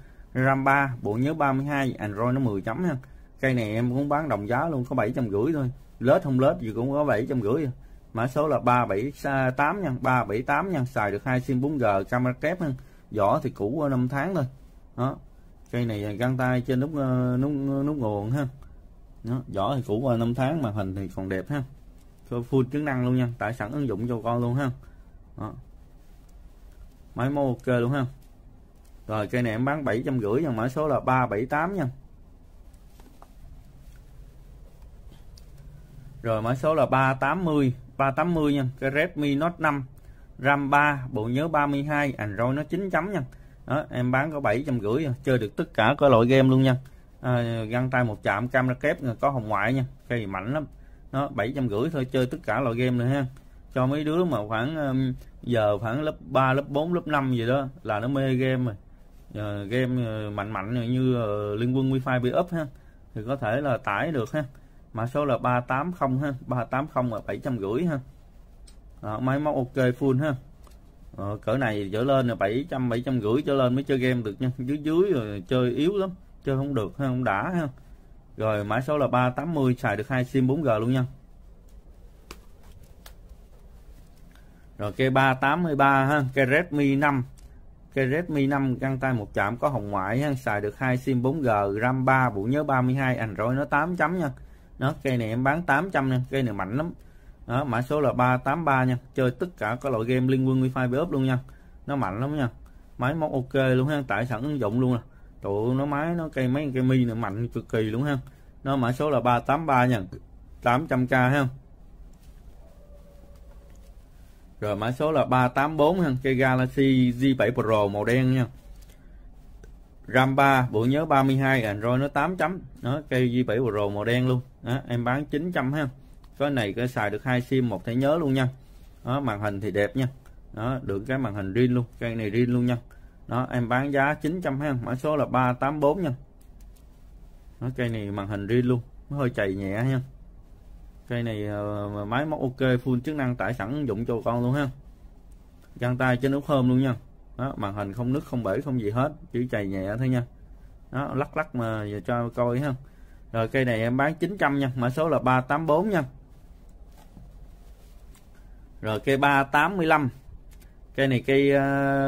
RAM 3 bộ nhớ 32 Android nó 10 chấm ha cây này em cũng bán đồng giá luôn có rưỡi thôi lết không lết gì cũng có rưỡi à. mã số là 378 nha 378 nha xài được hai sim 4G camera kép ha. vỏ thì cũ 5 tháng thôi đó cây này găng tay trên nút ờ, nút nút nguồn ha đó, vỏ thì cũ qua 5 tháng màn hình thì còn đẹp ha full chức năng luôn nha tải sẵn ứng dụng cho con luôn ha đó. máy mô ok luôn ha rồi cây này em bán 750 nha mã số là 378 nha rồi mã số là 380 380 nha cái Redmi Note 5 RAM 3 bộ nhớ 32 Android nó 9 chấm nha đó, em bán có 750 nha. chơi được tất cả các loại game luôn nha à, găng tay một chạm camera kép à, có hồng ngoại nha cây mạnh lắm nó 750 thôi chơi tất cả loại game nữa ha cho mấy đứa mà khoảng giờ khoảng lớp 3 lớp 4 lớp 5 gì đó là nó mê game rồi Ờ, game ờ, mạnh mạnh như ờ, liên quân wifi bị up ha thì có thể là tải được ha mã số là 380 ha 380 là 750 ha đó, máy móc ok full ha ờ, cỡ này trở lên là 700 750 trở lên mới chơi game được nha dưới dưới rồi chơi yếu lắm chơi không được ha không đã ha rồi mã số là 380 xài được hai sim 4G luôn nha rồi cây 383 ha cây Redmi 5 cái Redmi 5 găng tay một chạm có hồng ngoại ha, xài được hai sim 4G, RAM 3, bộ nhớ 32, Android nó 8 chấm nha. Nó cây này em bán 800 nha, cây này mạnh lắm. Đó, mã số là 383 nha, chơi tất cả các loại game liên quân wifi backup luôn nha. Nó mạnh lắm nha. Máy móc ok luôn ha, tải sẵn ứng dụng luôn nè. Tụi nó máy nó cây mấy cây mi này mạnh cực kỳ luôn ha. Nó mã số là 383 nha. 800k ha. Rồi mã số là 384 ha, cây Galaxy z 7 Pro màu đen nha. RAM 3, bộ nhớ 32, Android nó 8 chấm. Đó, cây z 7 Pro màu đen luôn. Đó, em bán 900 ha. Cái này cái xài được hai sim một thẻ nhớ luôn nha. Đó, màn hình thì đẹp nha. Đó, được cái màn hình riêng luôn, cây này riêng luôn nha. Đó, em bán giá 900 ha, mã số là 384 nha. Đó, cây này màn hình riêng luôn, nó hơi chày nhẹ nha cây này ờ, máy móc ok full chức năng tải sẵn dụng cho con luôn ha găng tay trên ống hôm luôn nha đó, màn hình không nứt không bể không gì hết chỉ chày nhẹ thôi nha đó, lắc lắc mà giờ cho coi ha rồi cây này em bán 900 nha mã số là 384 nha rồi cây 385 cây này cây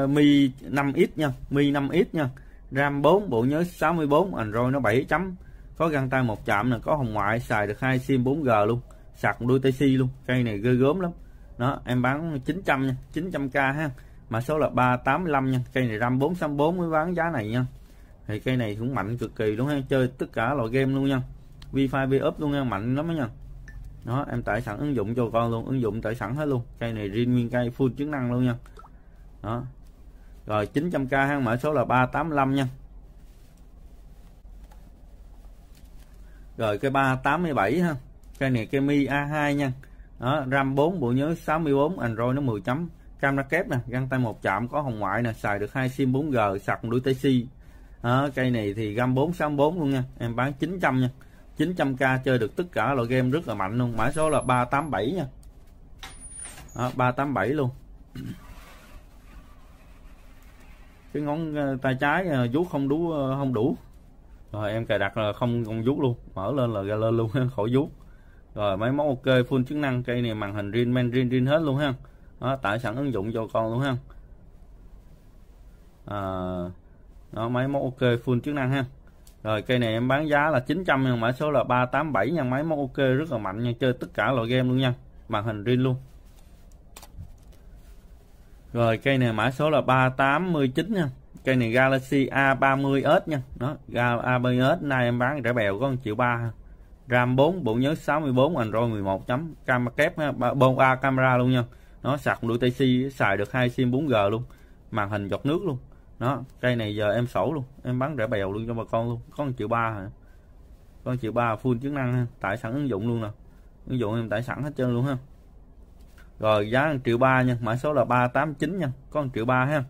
uh, Mi 5X nha Mi 5X nha RAM 4 bộ nhớ 64 Android nó 7 chấm có găng tay một chạm này có hồng ngoại xài được hai sim 4G luôn sạc một đôi tay si luôn cây này ghê gớm lắm đó em bán 900 nha 900k ha mã số là 385 nha cây này ram 464 mới bán giá này nha thì cây này cũng mạnh cực kỳ luôn ha chơi tất cả loại game luôn nha wifi vi up luôn nha mạnh lắm đó nha đó em tải sẵn ứng dụng cho con luôn ứng dụng tải sẵn hết luôn cây này riêng nguyên cây full chức năng luôn nha đó rồi 900k ha mã số là 385 nha rồi cây 387 ha cây này cây mi A2 nha đó, RAM 4 bộ nhớ 64 Android nó 10 chấm camera kép nè găng tay một chạm có hồng ngoại nè xài được hai sim 4G sạc đuôi Type-C đó, cây này thì RAM 464 luôn nha em bán 900 nha 900k chơi được tất cả loại game rất là mạnh luôn mã số là 387 nha đó, 387 luôn cái ngón ờ, tay trái ờ, vú không đủ ờ, không đủ rồi em cài đặt là không còn vuốt luôn mở lên là ra lên luôn khỏi vuốt rồi máy móc ok full chức năng cây này màn hình riêng men riêng rin hết luôn ha đó, tải sẵn ứng dụng cho con luôn ha à, đó máy móc ok full chức năng ha rồi cây này em bán giá là 900 nhưng mã số là 387 nha máy móc ok rất là mạnh nha chơi tất cả loại game luôn nha màn hình riêng luôn rồi cây này mã số là 389 nha cây này Galaxy A30s nha đó A30s nay em bán rẻ bèo có 1 triệu ba RAM 4 bộ nhớ 64 Android 11 chấm camera kép bông A camera luôn nha nó sạc đuôi tay si xài được hai sim 4G luôn màn hình giọt nước luôn đó cây này giờ em sổ luôn em bán rẻ bèo luôn cho bà con luôn có 1 triệu ba hả con triệu ba full chức năng ha. tải sẵn ứng dụng luôn nè ứng dụng em tải sẵn hết trơn luôn ha rồi giá 1 triệu ba nha mã số là 389 nha con triệu ba ha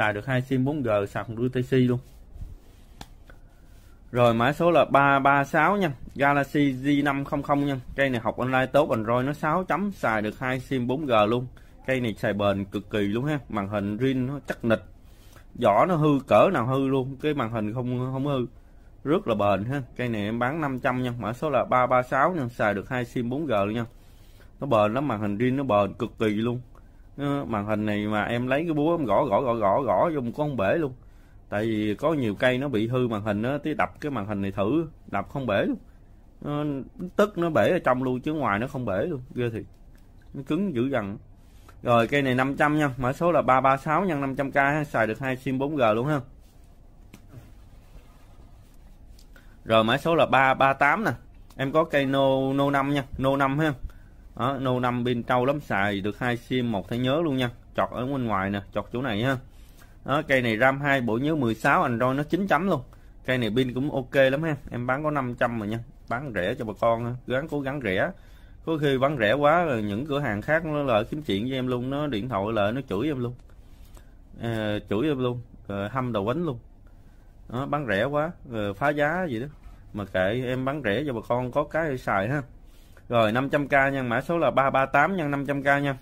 xài được hai sim 4G sạc đuôi taxi luôn rồi mã số là 336 nha Galaxy J500 nha cây này học online tốt Android nó 6 chấm xài được hai sim 4G luôn cây này xài bền cực kỳ luôn ha màn hình riêng nó chắc nịch vỏ nó hư cỡ nào hư luôn cái màn hình không không hư rất là bền ha cây này em bán 500 nha mã số là 336 nha xài được hai sim 4G luôn nha nó bền lắm màn hình riêng nó bền cực kỳ luôn Ờ, màn hình này mà em lấy cái búa em gõ gõ gõ gõ gõ vô một con bể luôn tại vì có nhiều cây nó bị hư màn hình nó tí đập cái màn hình này thử đập không bể luôn nó, tức nó bể ở trong luôn chứ ngoài nó không bể luôn ghê thiệt nó cứng dữ dằn rồi cây này 500 nha mã số là 336 nhân 500k xài được hai sim 4G luôn ha rồi mã số là 338 nè em có cây no no 5 nha no 5 ha đó, nô 5 pin trâu lắm xài được hai sim một thấy nhớ luôn nha chọt ở bên ngoài nè chọt chỗ này ha đó, cây này ram 2 bộ nhớ 16 Android nó 9 chấm luôn cây này pin cũng ok lắm ha em bán có 500 rồi nha bán rẻ cho bà con ha. gắng cố gắng rẻ có khi bán rẻ quá rồi những cửa hàng khác nó lợi kiếm chuyện với em luôn nó điện thoại lợi nó chửi em luôn à, chửi em luôn rồi hâm đầu bánh luôn đó, bán rẻ quá rồi phá giá gì đó mà kệ em bán rẻ cho bà con có cái xài ha rồi 500k nha, mã số là 338 nhân 500k nha.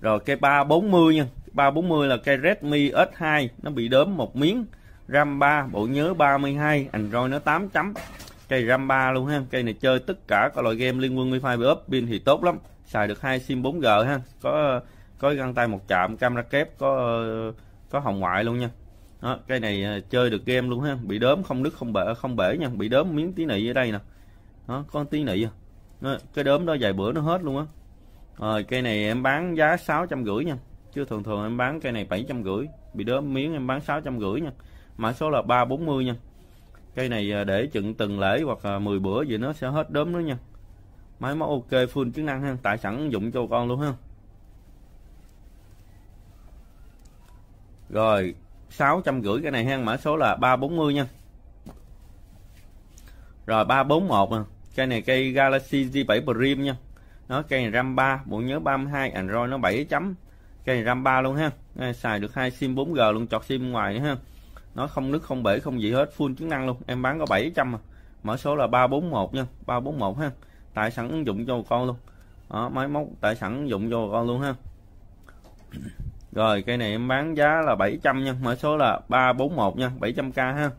Rồi cây 340 nha, 340 là cây Redmi S2, nó bị đốm một miếng, RAM 3, bộ nhớ 32, Android nó 8 chấm. Cây RAM 3 luôn ha, cây này chơi tất cả các loại game liên quân Wi-Fi bị up, pin thì tốt lắm. Xài được hai sim 4G ha, có có găng tay một chạm, camera kép, có có hồng ngoại luôn nha đó, cây này ờ, chơi được game luôn ha bị đốm không đứt không bể không bể nha bị đốm miếng tí nị ở đây nè đó con tí nị cái đốm đó vài bữa nó hết luôn á rồi ờ, cây này em bán giá sáu trăm rưỡi nha chứ thường thường em bán cây này bảy trăm rưỡi bị đốm miếng em bán sáu trăm rưỡi nha mã số là ba bốn mươi nha cây này à, để chừng từng lễ hoặc 10 à, bữa gì nó sẽ hết đốm nữa nha máy móc ok full chức năng ha tại sẵn dụng cho con luôn ha rồi sáu trăm rưỡi cái này ha mã số là ba bốn mươi nha rồi ba bốn một à cây này cây Galaxy z 7 Prime nha nó cây này RAM 3 bộ nhớ 32 Android nó 7 chấm cây này RAM 3 luôn ha à, xài được hai sim 4G luôn chọt sim ngoài ha nó không nứt không bể không gì hết full chức năng luôn em bán có 700 mà mở số là 341 nha 341 ha tại sẵn ứng dụng cho con luôn đó, máy móc tại sẵn ứng dụng cho con luôn ha rồi cây này em bán giá là 700 nha mở số là 341 nha 700k ha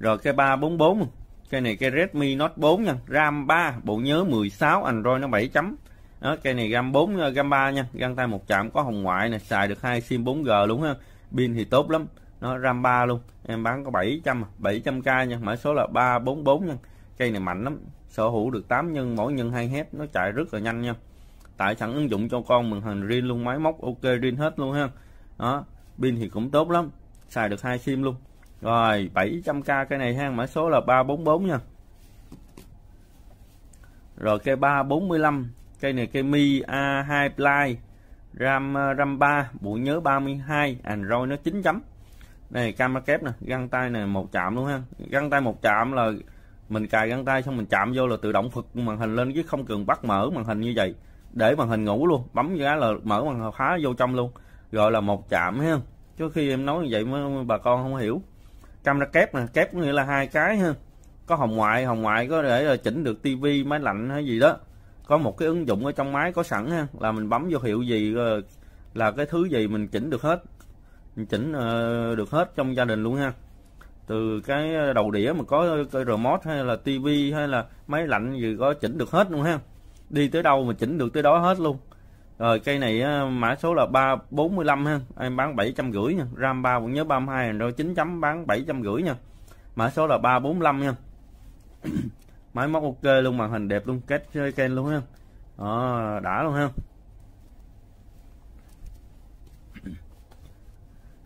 rồi cái 344 Cây này cái Redmi Note 4 nha RAM 3 bộ nhớ 16 Android nó 7 chấm đó, cây này ram 4 ờ, ram 3 nha găng tay một chạm có hồng ngoại này xài được hai sim 4G luôn ha pin thì tốt lắm nó RAM 3 luôn em bán có 700 700k nha mã số là 344 nha cây này mạnh lắm sở hữu được 8 nhân mỗi nhân 2 hết nó chạy rất là nhanh nha tải sẵn ứng dụng cho con màn hình riêng luôn máy móc ok riêng hết luôn ha đó pin thì cũng tốt lắm xài được hai sim luôn rồi 700k cái này ha mã số là 344 nha Rồi cây 345 Cây này cây Mi A2 Play RAM RAM 3 bộ nhớ 32 Android nó 9 chấm Này camera kép nè găng tay này một chạm luôn ha Găng tay một chạm là mình cài găng tay xong mình chạm vô là tự động phật màn hình lên chứ không cần bắt mở màn hình như vậy để màn hình ngủ luôn bấm cái là mở màn hình khóa vô trong luôn gọi là một chạm ha trước khi em nói như vậy mới bà con không hiểu camera kép nè kép có nghĩa là hai cái ha có hồng ngoại hồng ngoại có để là chỉnh được tivi máy lạnh hay gì đó có một cái ứng dụng ở trong máy có sẵn ha là mình bấm vô hiệu gì ờ, là cái thứ gì mình chỉnh được hết mình chỉnh ờ, được hết trong gia đình luôn ha từ cái đầu đĩa mà có cái remote hay là tivi hay là máy lạnh gì có chỉnh được hết luôn ha đi tới đâu mà chỉnh được tới đó hết luôn rồi cây này mã số là 345 ha, em bán 750 nha. RAM 3 vẫn nhớ 32 rồi 9 chấm bán 750 nha. Mã số là 345 nha. Máy móc ok luôn, màn hình đẹp luôn, kết chơi Ken luôn ha. Đó, ờ, đã luôn ha.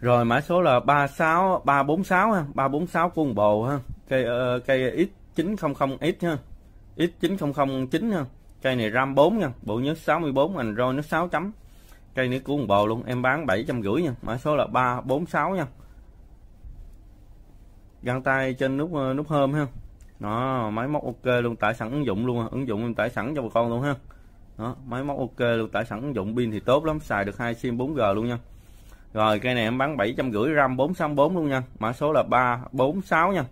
Rồi mã số là 36 346 ha, 346 quân bồ ha. Cây uh, cây X900X ha. X9009 ha cây này ram 4 nha bộ nhớ 64 rồi nó 6 chấm cây này cuốn một luôn em bán 750 nha mã số là 346 nha găng tay trên nút ờ, nút hôm ha nó máy móc ok luôn tải sẵn ứng dụng luôn à, ứng dụng tải sẵn cho bà con luôn ha đó máy móc ok luôn tải sẵn ứng dụng pin thì tốt lắm xài được hai sim 4G luôn nha rồi cây này em bán 750 ram 464 luôn nha mã số là 346 nha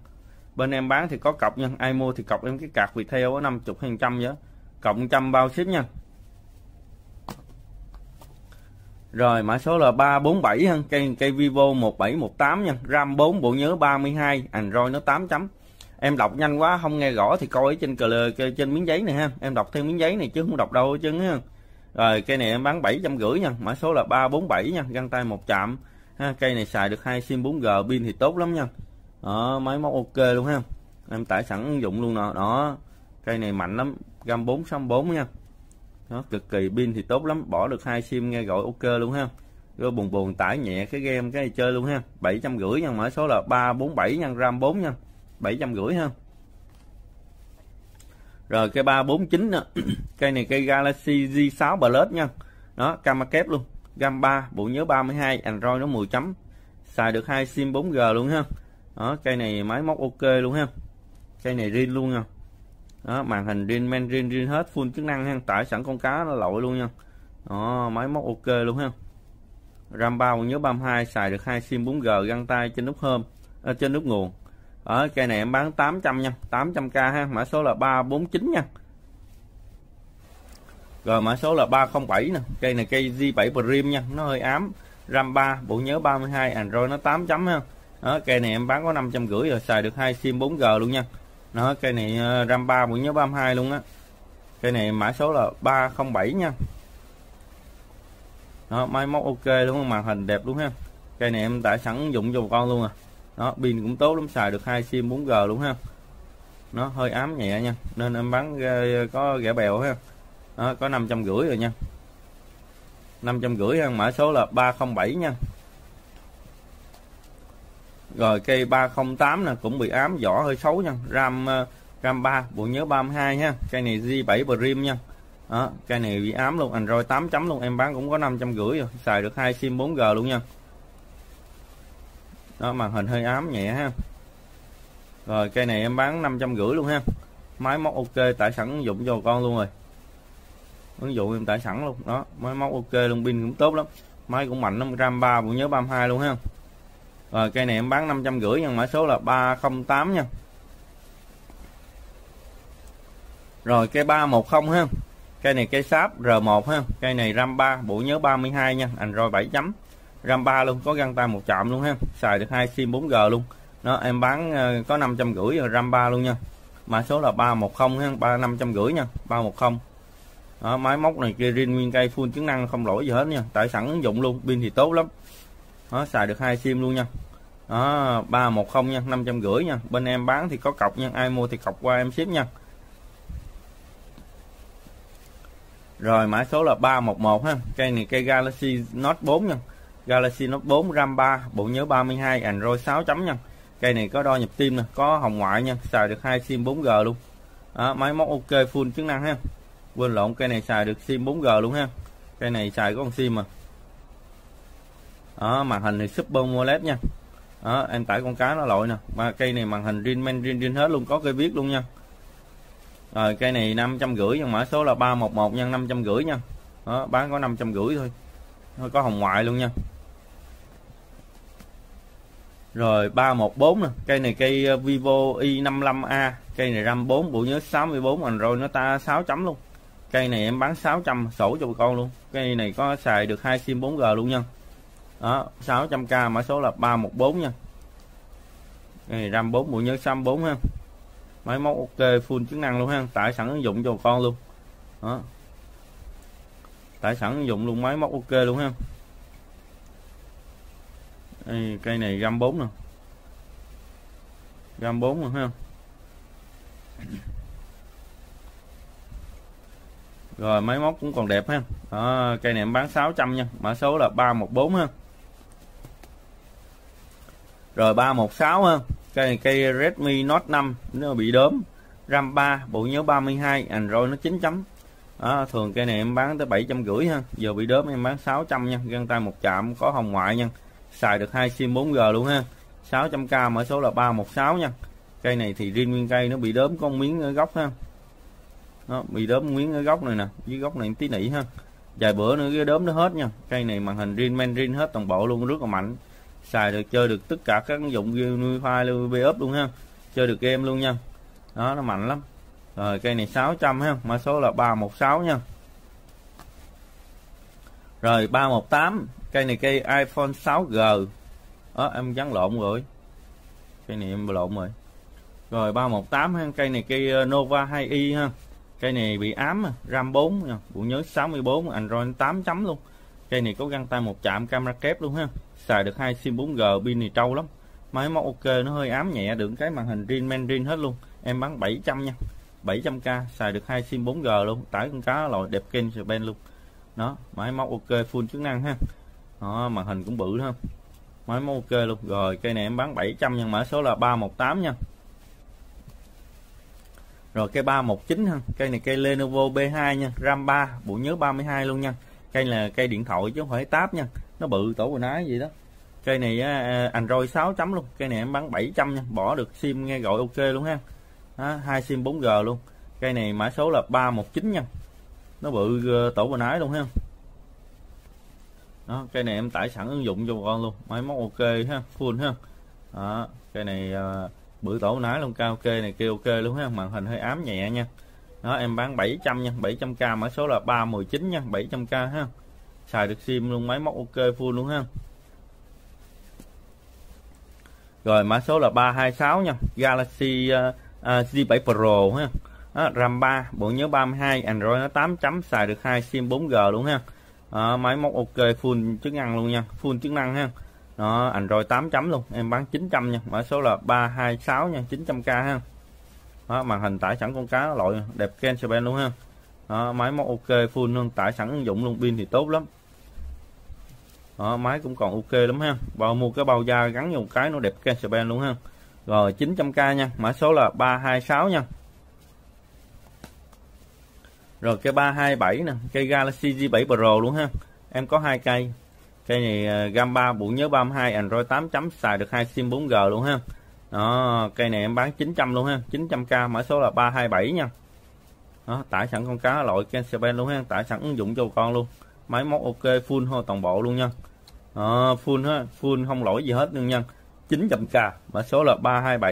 bên em bán thì có cọc nha ai mua thì cọc em cái cạc Viettel ở 50 hay 100 vậy đó cộng trăm bao ship nha rồi mã số là 347 ha, cây cây Vivo 1718 nha, RAM 4 bộ nhớ 32, Android nó 8 chấm. Em đọc nhanh quá không nghe rõ thì coi ở trên cờ trên miếng giấy này ha, em đọc theo miếng giấy này chứ không đọc đâu chứ ha. Rồi cây này em bán 750 nha, mã số là 347 nha, găng tay một chạm. Ha, cây này xài được hai sim 4G, pin thì tốt lắm nha. Đó, máy móc ok luôn ha. Em tải sẵn ứng dụng luôn nè, đó. Cây này mạnh lắm, gam 464 nha nó cực kỳ pin thì tốt lắm bỏ được hai sim nghe gọi ok luôn ha rồi buồn buồn tải nhẹ cái game cái này chơi luôn ha bảy trăm nhân mã số là ba bốn bảy nhân ram bốn nha bảy trăm ha rồi cây ba bốn chín cây này cây Galaxy z 6 Plus nha đó camera kép luôn gam 3 bộ nhớ 32 Android nó 10 chấm xài được hai sim 4G luôn ha đó cây này máy móc ok luôn ha cây này riêng luôn nha đó, màn hình riêng men riêng riêng hết full chức năng ha tải sẵn con cá nó lội luôn nha đó, máy móc ok luôn ha RAM ba còn nhớ 32 xài được hai sim 4G găng tay trên nút home à, trên nút nguồn ở cây này em bán 800 nha 800k ha mã số là 349 nha rồi mã số là 307 nè cây này cây Z7 Prime nha nó hơi ám RAM 3 bộ nhớ 32 Android nó 8 chấm ha đó, cây này em bán có 550 rồi xài được hai sim 4G luôn nha nó cây này ờ, ram 3 mũi nhớ 32 luôn á cây này mã số là 307 nha nó máy móc ok luôn không màn hình đẹp luôn ha cây này em tải sẵn dụng cho con luôn à nó pin cũng tốt lắm xài được hai sim 4G luôn ha nó hơi ám nhẹ nha nên em bán có rẻ bèo ha đó, có năm trăm rưỡi rồi nha năm trăm rưỡi mã số là 307 nha rồi cây 308 nè cũng bị ám vỏ hơi xấu nha ram ờ, ram 3 bộ nhớ 32 ha cây này G7 Prim nha đó, cây này bị ám luôn Android 8 chấm luôn em bán cũng có 500 rưỡi rồi xài được hai sim 4G luôn nha đó màn hình hơi ám nhẹ ha rồi cây này em bán 500 rưỡi luôn ha máy móc ok tải sẵn ứng dụng cho con luôn rồi ứng dụng em tải sẵn luôn đó máy móc ok luôn pin cũng tốt lắm máy cũng mạnh lắm ram 3 bộ nhớ 32 luôn ha rồi ờ, cây này em bán 550 nha mã số là 308 nha rồi cây 310 ha cây này cây sáp R1 ha cây này RAM 3 bộ nhớ 32 nha Android 7 chấm RAM 3 luôn có găng tay một chạm luôn ha xài được hai sim 4G luôn nó em bán ờ, có 550 rồi RAM 3 luôn nha mã số là 310 ha 3550 nha 310 đó, máy móc này kia riêng nguyên cây full chức năng không lỗi gì hết nha tại sẵn ứng dụng luôn pin thì tốt lắm nó xài được hai sim luôn nha đó, 310 nha 550 nha bên em bán thì có cọc nha ai mua thì cọc qua em ship nha rồi mã số là 311 ha cây này cây Galaxy Note 4 nha Galaxy Note 4 RAM 3 bộ nhớ 32 Android 6 chấm nha cây này có đo nhịp tim nè có hồng ngoại nha xài được hai sim 4G luôn đó, máy móc ok full chức năng ha quên lộn cây này xài được sim 4G luôn ha cây này xài có con sim mà đó, màn hình thì super AMOLED nha đó, em tải con cá nó lội nè ba cây này màn hình rin men rin rin hết luôn có cây viết luôn nha rồi cây này năm trăm rưỡi nhưng mã số là 311 nhân năm trăm rưỡi nha đó, bán có năm trăm rưỡi thôi nó có hồng ngoại luôn nha rồi 314 nè cây này cây ờ, Vivo i55a cây này RAM 4 bộ nhớ 64 rồi nó ta 6 chấm luôn cây này em bán 600 sổ cho bà con luôn cây này có xài được hai sim 4G luôn nha đó 600k mã số là 314 nha này RAM 4 bộ nhớ xăm 4 ha máy móc ok full chức năng luôn ha tải sẵn ứng dụng cho con luôn đó tải sẵn ứng dụng luôn máy móc ok luôn ha Đây, cây này RAM 4 nè RAM 4 rồi ha rồi máy móc cũng còn đẹp ha à, cây này em bán 600 nha mã số là 314 ha rồi 316 ha cây này cây Redmi Note 5 nó bị đốm RAM 3 bộ nhớ 32 Android nó 9 chấm à, thường cây này em bán tới rưỡi ha giờ bị đốm em bán 600 nha găng tay một chạm có hồng ngoại nha xài được hai sim 4G luôn ha 600k mã số là 316 nha cây này thì riêng nguyên cây nó bị đốm có miếng ở góc ha nó bị đốm miếng ở góc này nè dưới góc này tí nỉ ha vài bữa nữa cái đốm nó hết nha cây này màn hình riêng men riêng hết toàn bộ luôn rất là mạnh xài được chơi được tất cả các ứng dụng nuôi Unify backup luôn ha chơi được game luôn nha đó nó mạnh lắm rồi cây này 600 ha mã số là 316 nha rồi 318 cây này cây iPhone 6G đó em gắn lộn rồi cây này em lộn rồi rồi 318 ha cây này cây ờ, Nova 2i ha cây này bị ám RAM 4 nha bộ nhớ 64 Android 8 chấm luôn cây này có găng tay một chạm camera kép luôn ha xài được hai sim 4G pin này trâu lắm máy móc ok nó hơi ám nhẹ được cái màn hình rin men rin hết luôn em bán 700 nha 700k xài được hai sim 4G luôn tải con cá loại đẹp kênh ben luôn đó máy móc ok full chức năng ha đó, màn hình cũng bự ha máy móc ok luôn rồi cây này em bán 700 nha mã số là 318 nha rồi cây 319 ha cây này cây Lenovo B2 nha RAM 3 bộ nhớ 32 luôn nha cây là cây điện thoại chứ không phải tab nha nó bự tổ quần ái vậy đó cây này à, Android 6 chấm luôn cây này em bán 700 nha bỏ được sim nghe gọi ok luôn ha hai sim 4G luôn cây này mã số là 319 nha nó bự ờ, tổ quần ái luôn ha đó, cây này em tải sẵn ứng dụng cho bà con luôn máy móc ok ha full ha đó, cây này ờ, bự tổ nái luôn cao ok này kêu ok luôn ha màn hình hơi ám nhẹ nha đó em bán 700 nha 700k mã số là 319 nha 700k ha xài được sim luôn máy móc ok full luôn ha rồi mã số là 326 nha Galaxy uh, uh, Z7 Pro ha đó, RAM 3 bộ nhớ 32 Android nó 8 chấm xài được hai sim 4G luôn ha đó, máy móc ok full chức năng luôn nha full chức năng ha đó Android 8 chấm luôn em bán 900 nha mã số là 326 nha 900k ha đó, màn hình tải sẵn con cá loại đẹp Ken Japan luôn ha đó, máy móc ok full luôn tải sẵn ứng dụng luôn pin thì tốt lắm đó, máy cũng còn ok lắm ha bao mua cái bao da gắn vào cái nó đẹp Ken Japan luôn ha rồi 900k nha mã số là 326 nha rồi cây 327 nè cây Galaxy G7 Pro luôn ha em có hai cây cây này à, gam 3 bộ nhớ 32 Android 8 chấm xài được hai sim 4G luôn ha đó cây này em bán 900 luôn ha 900k mã số là 327 nha đó, tải sẵn con cá loại Kensepen luôn ha tải sẵn ứng dụng cho con luôn máy móc ok full thôi toàn bộ luôn nha đó, full ha full không lỗi gì hết luôn nha 900k mã số là 327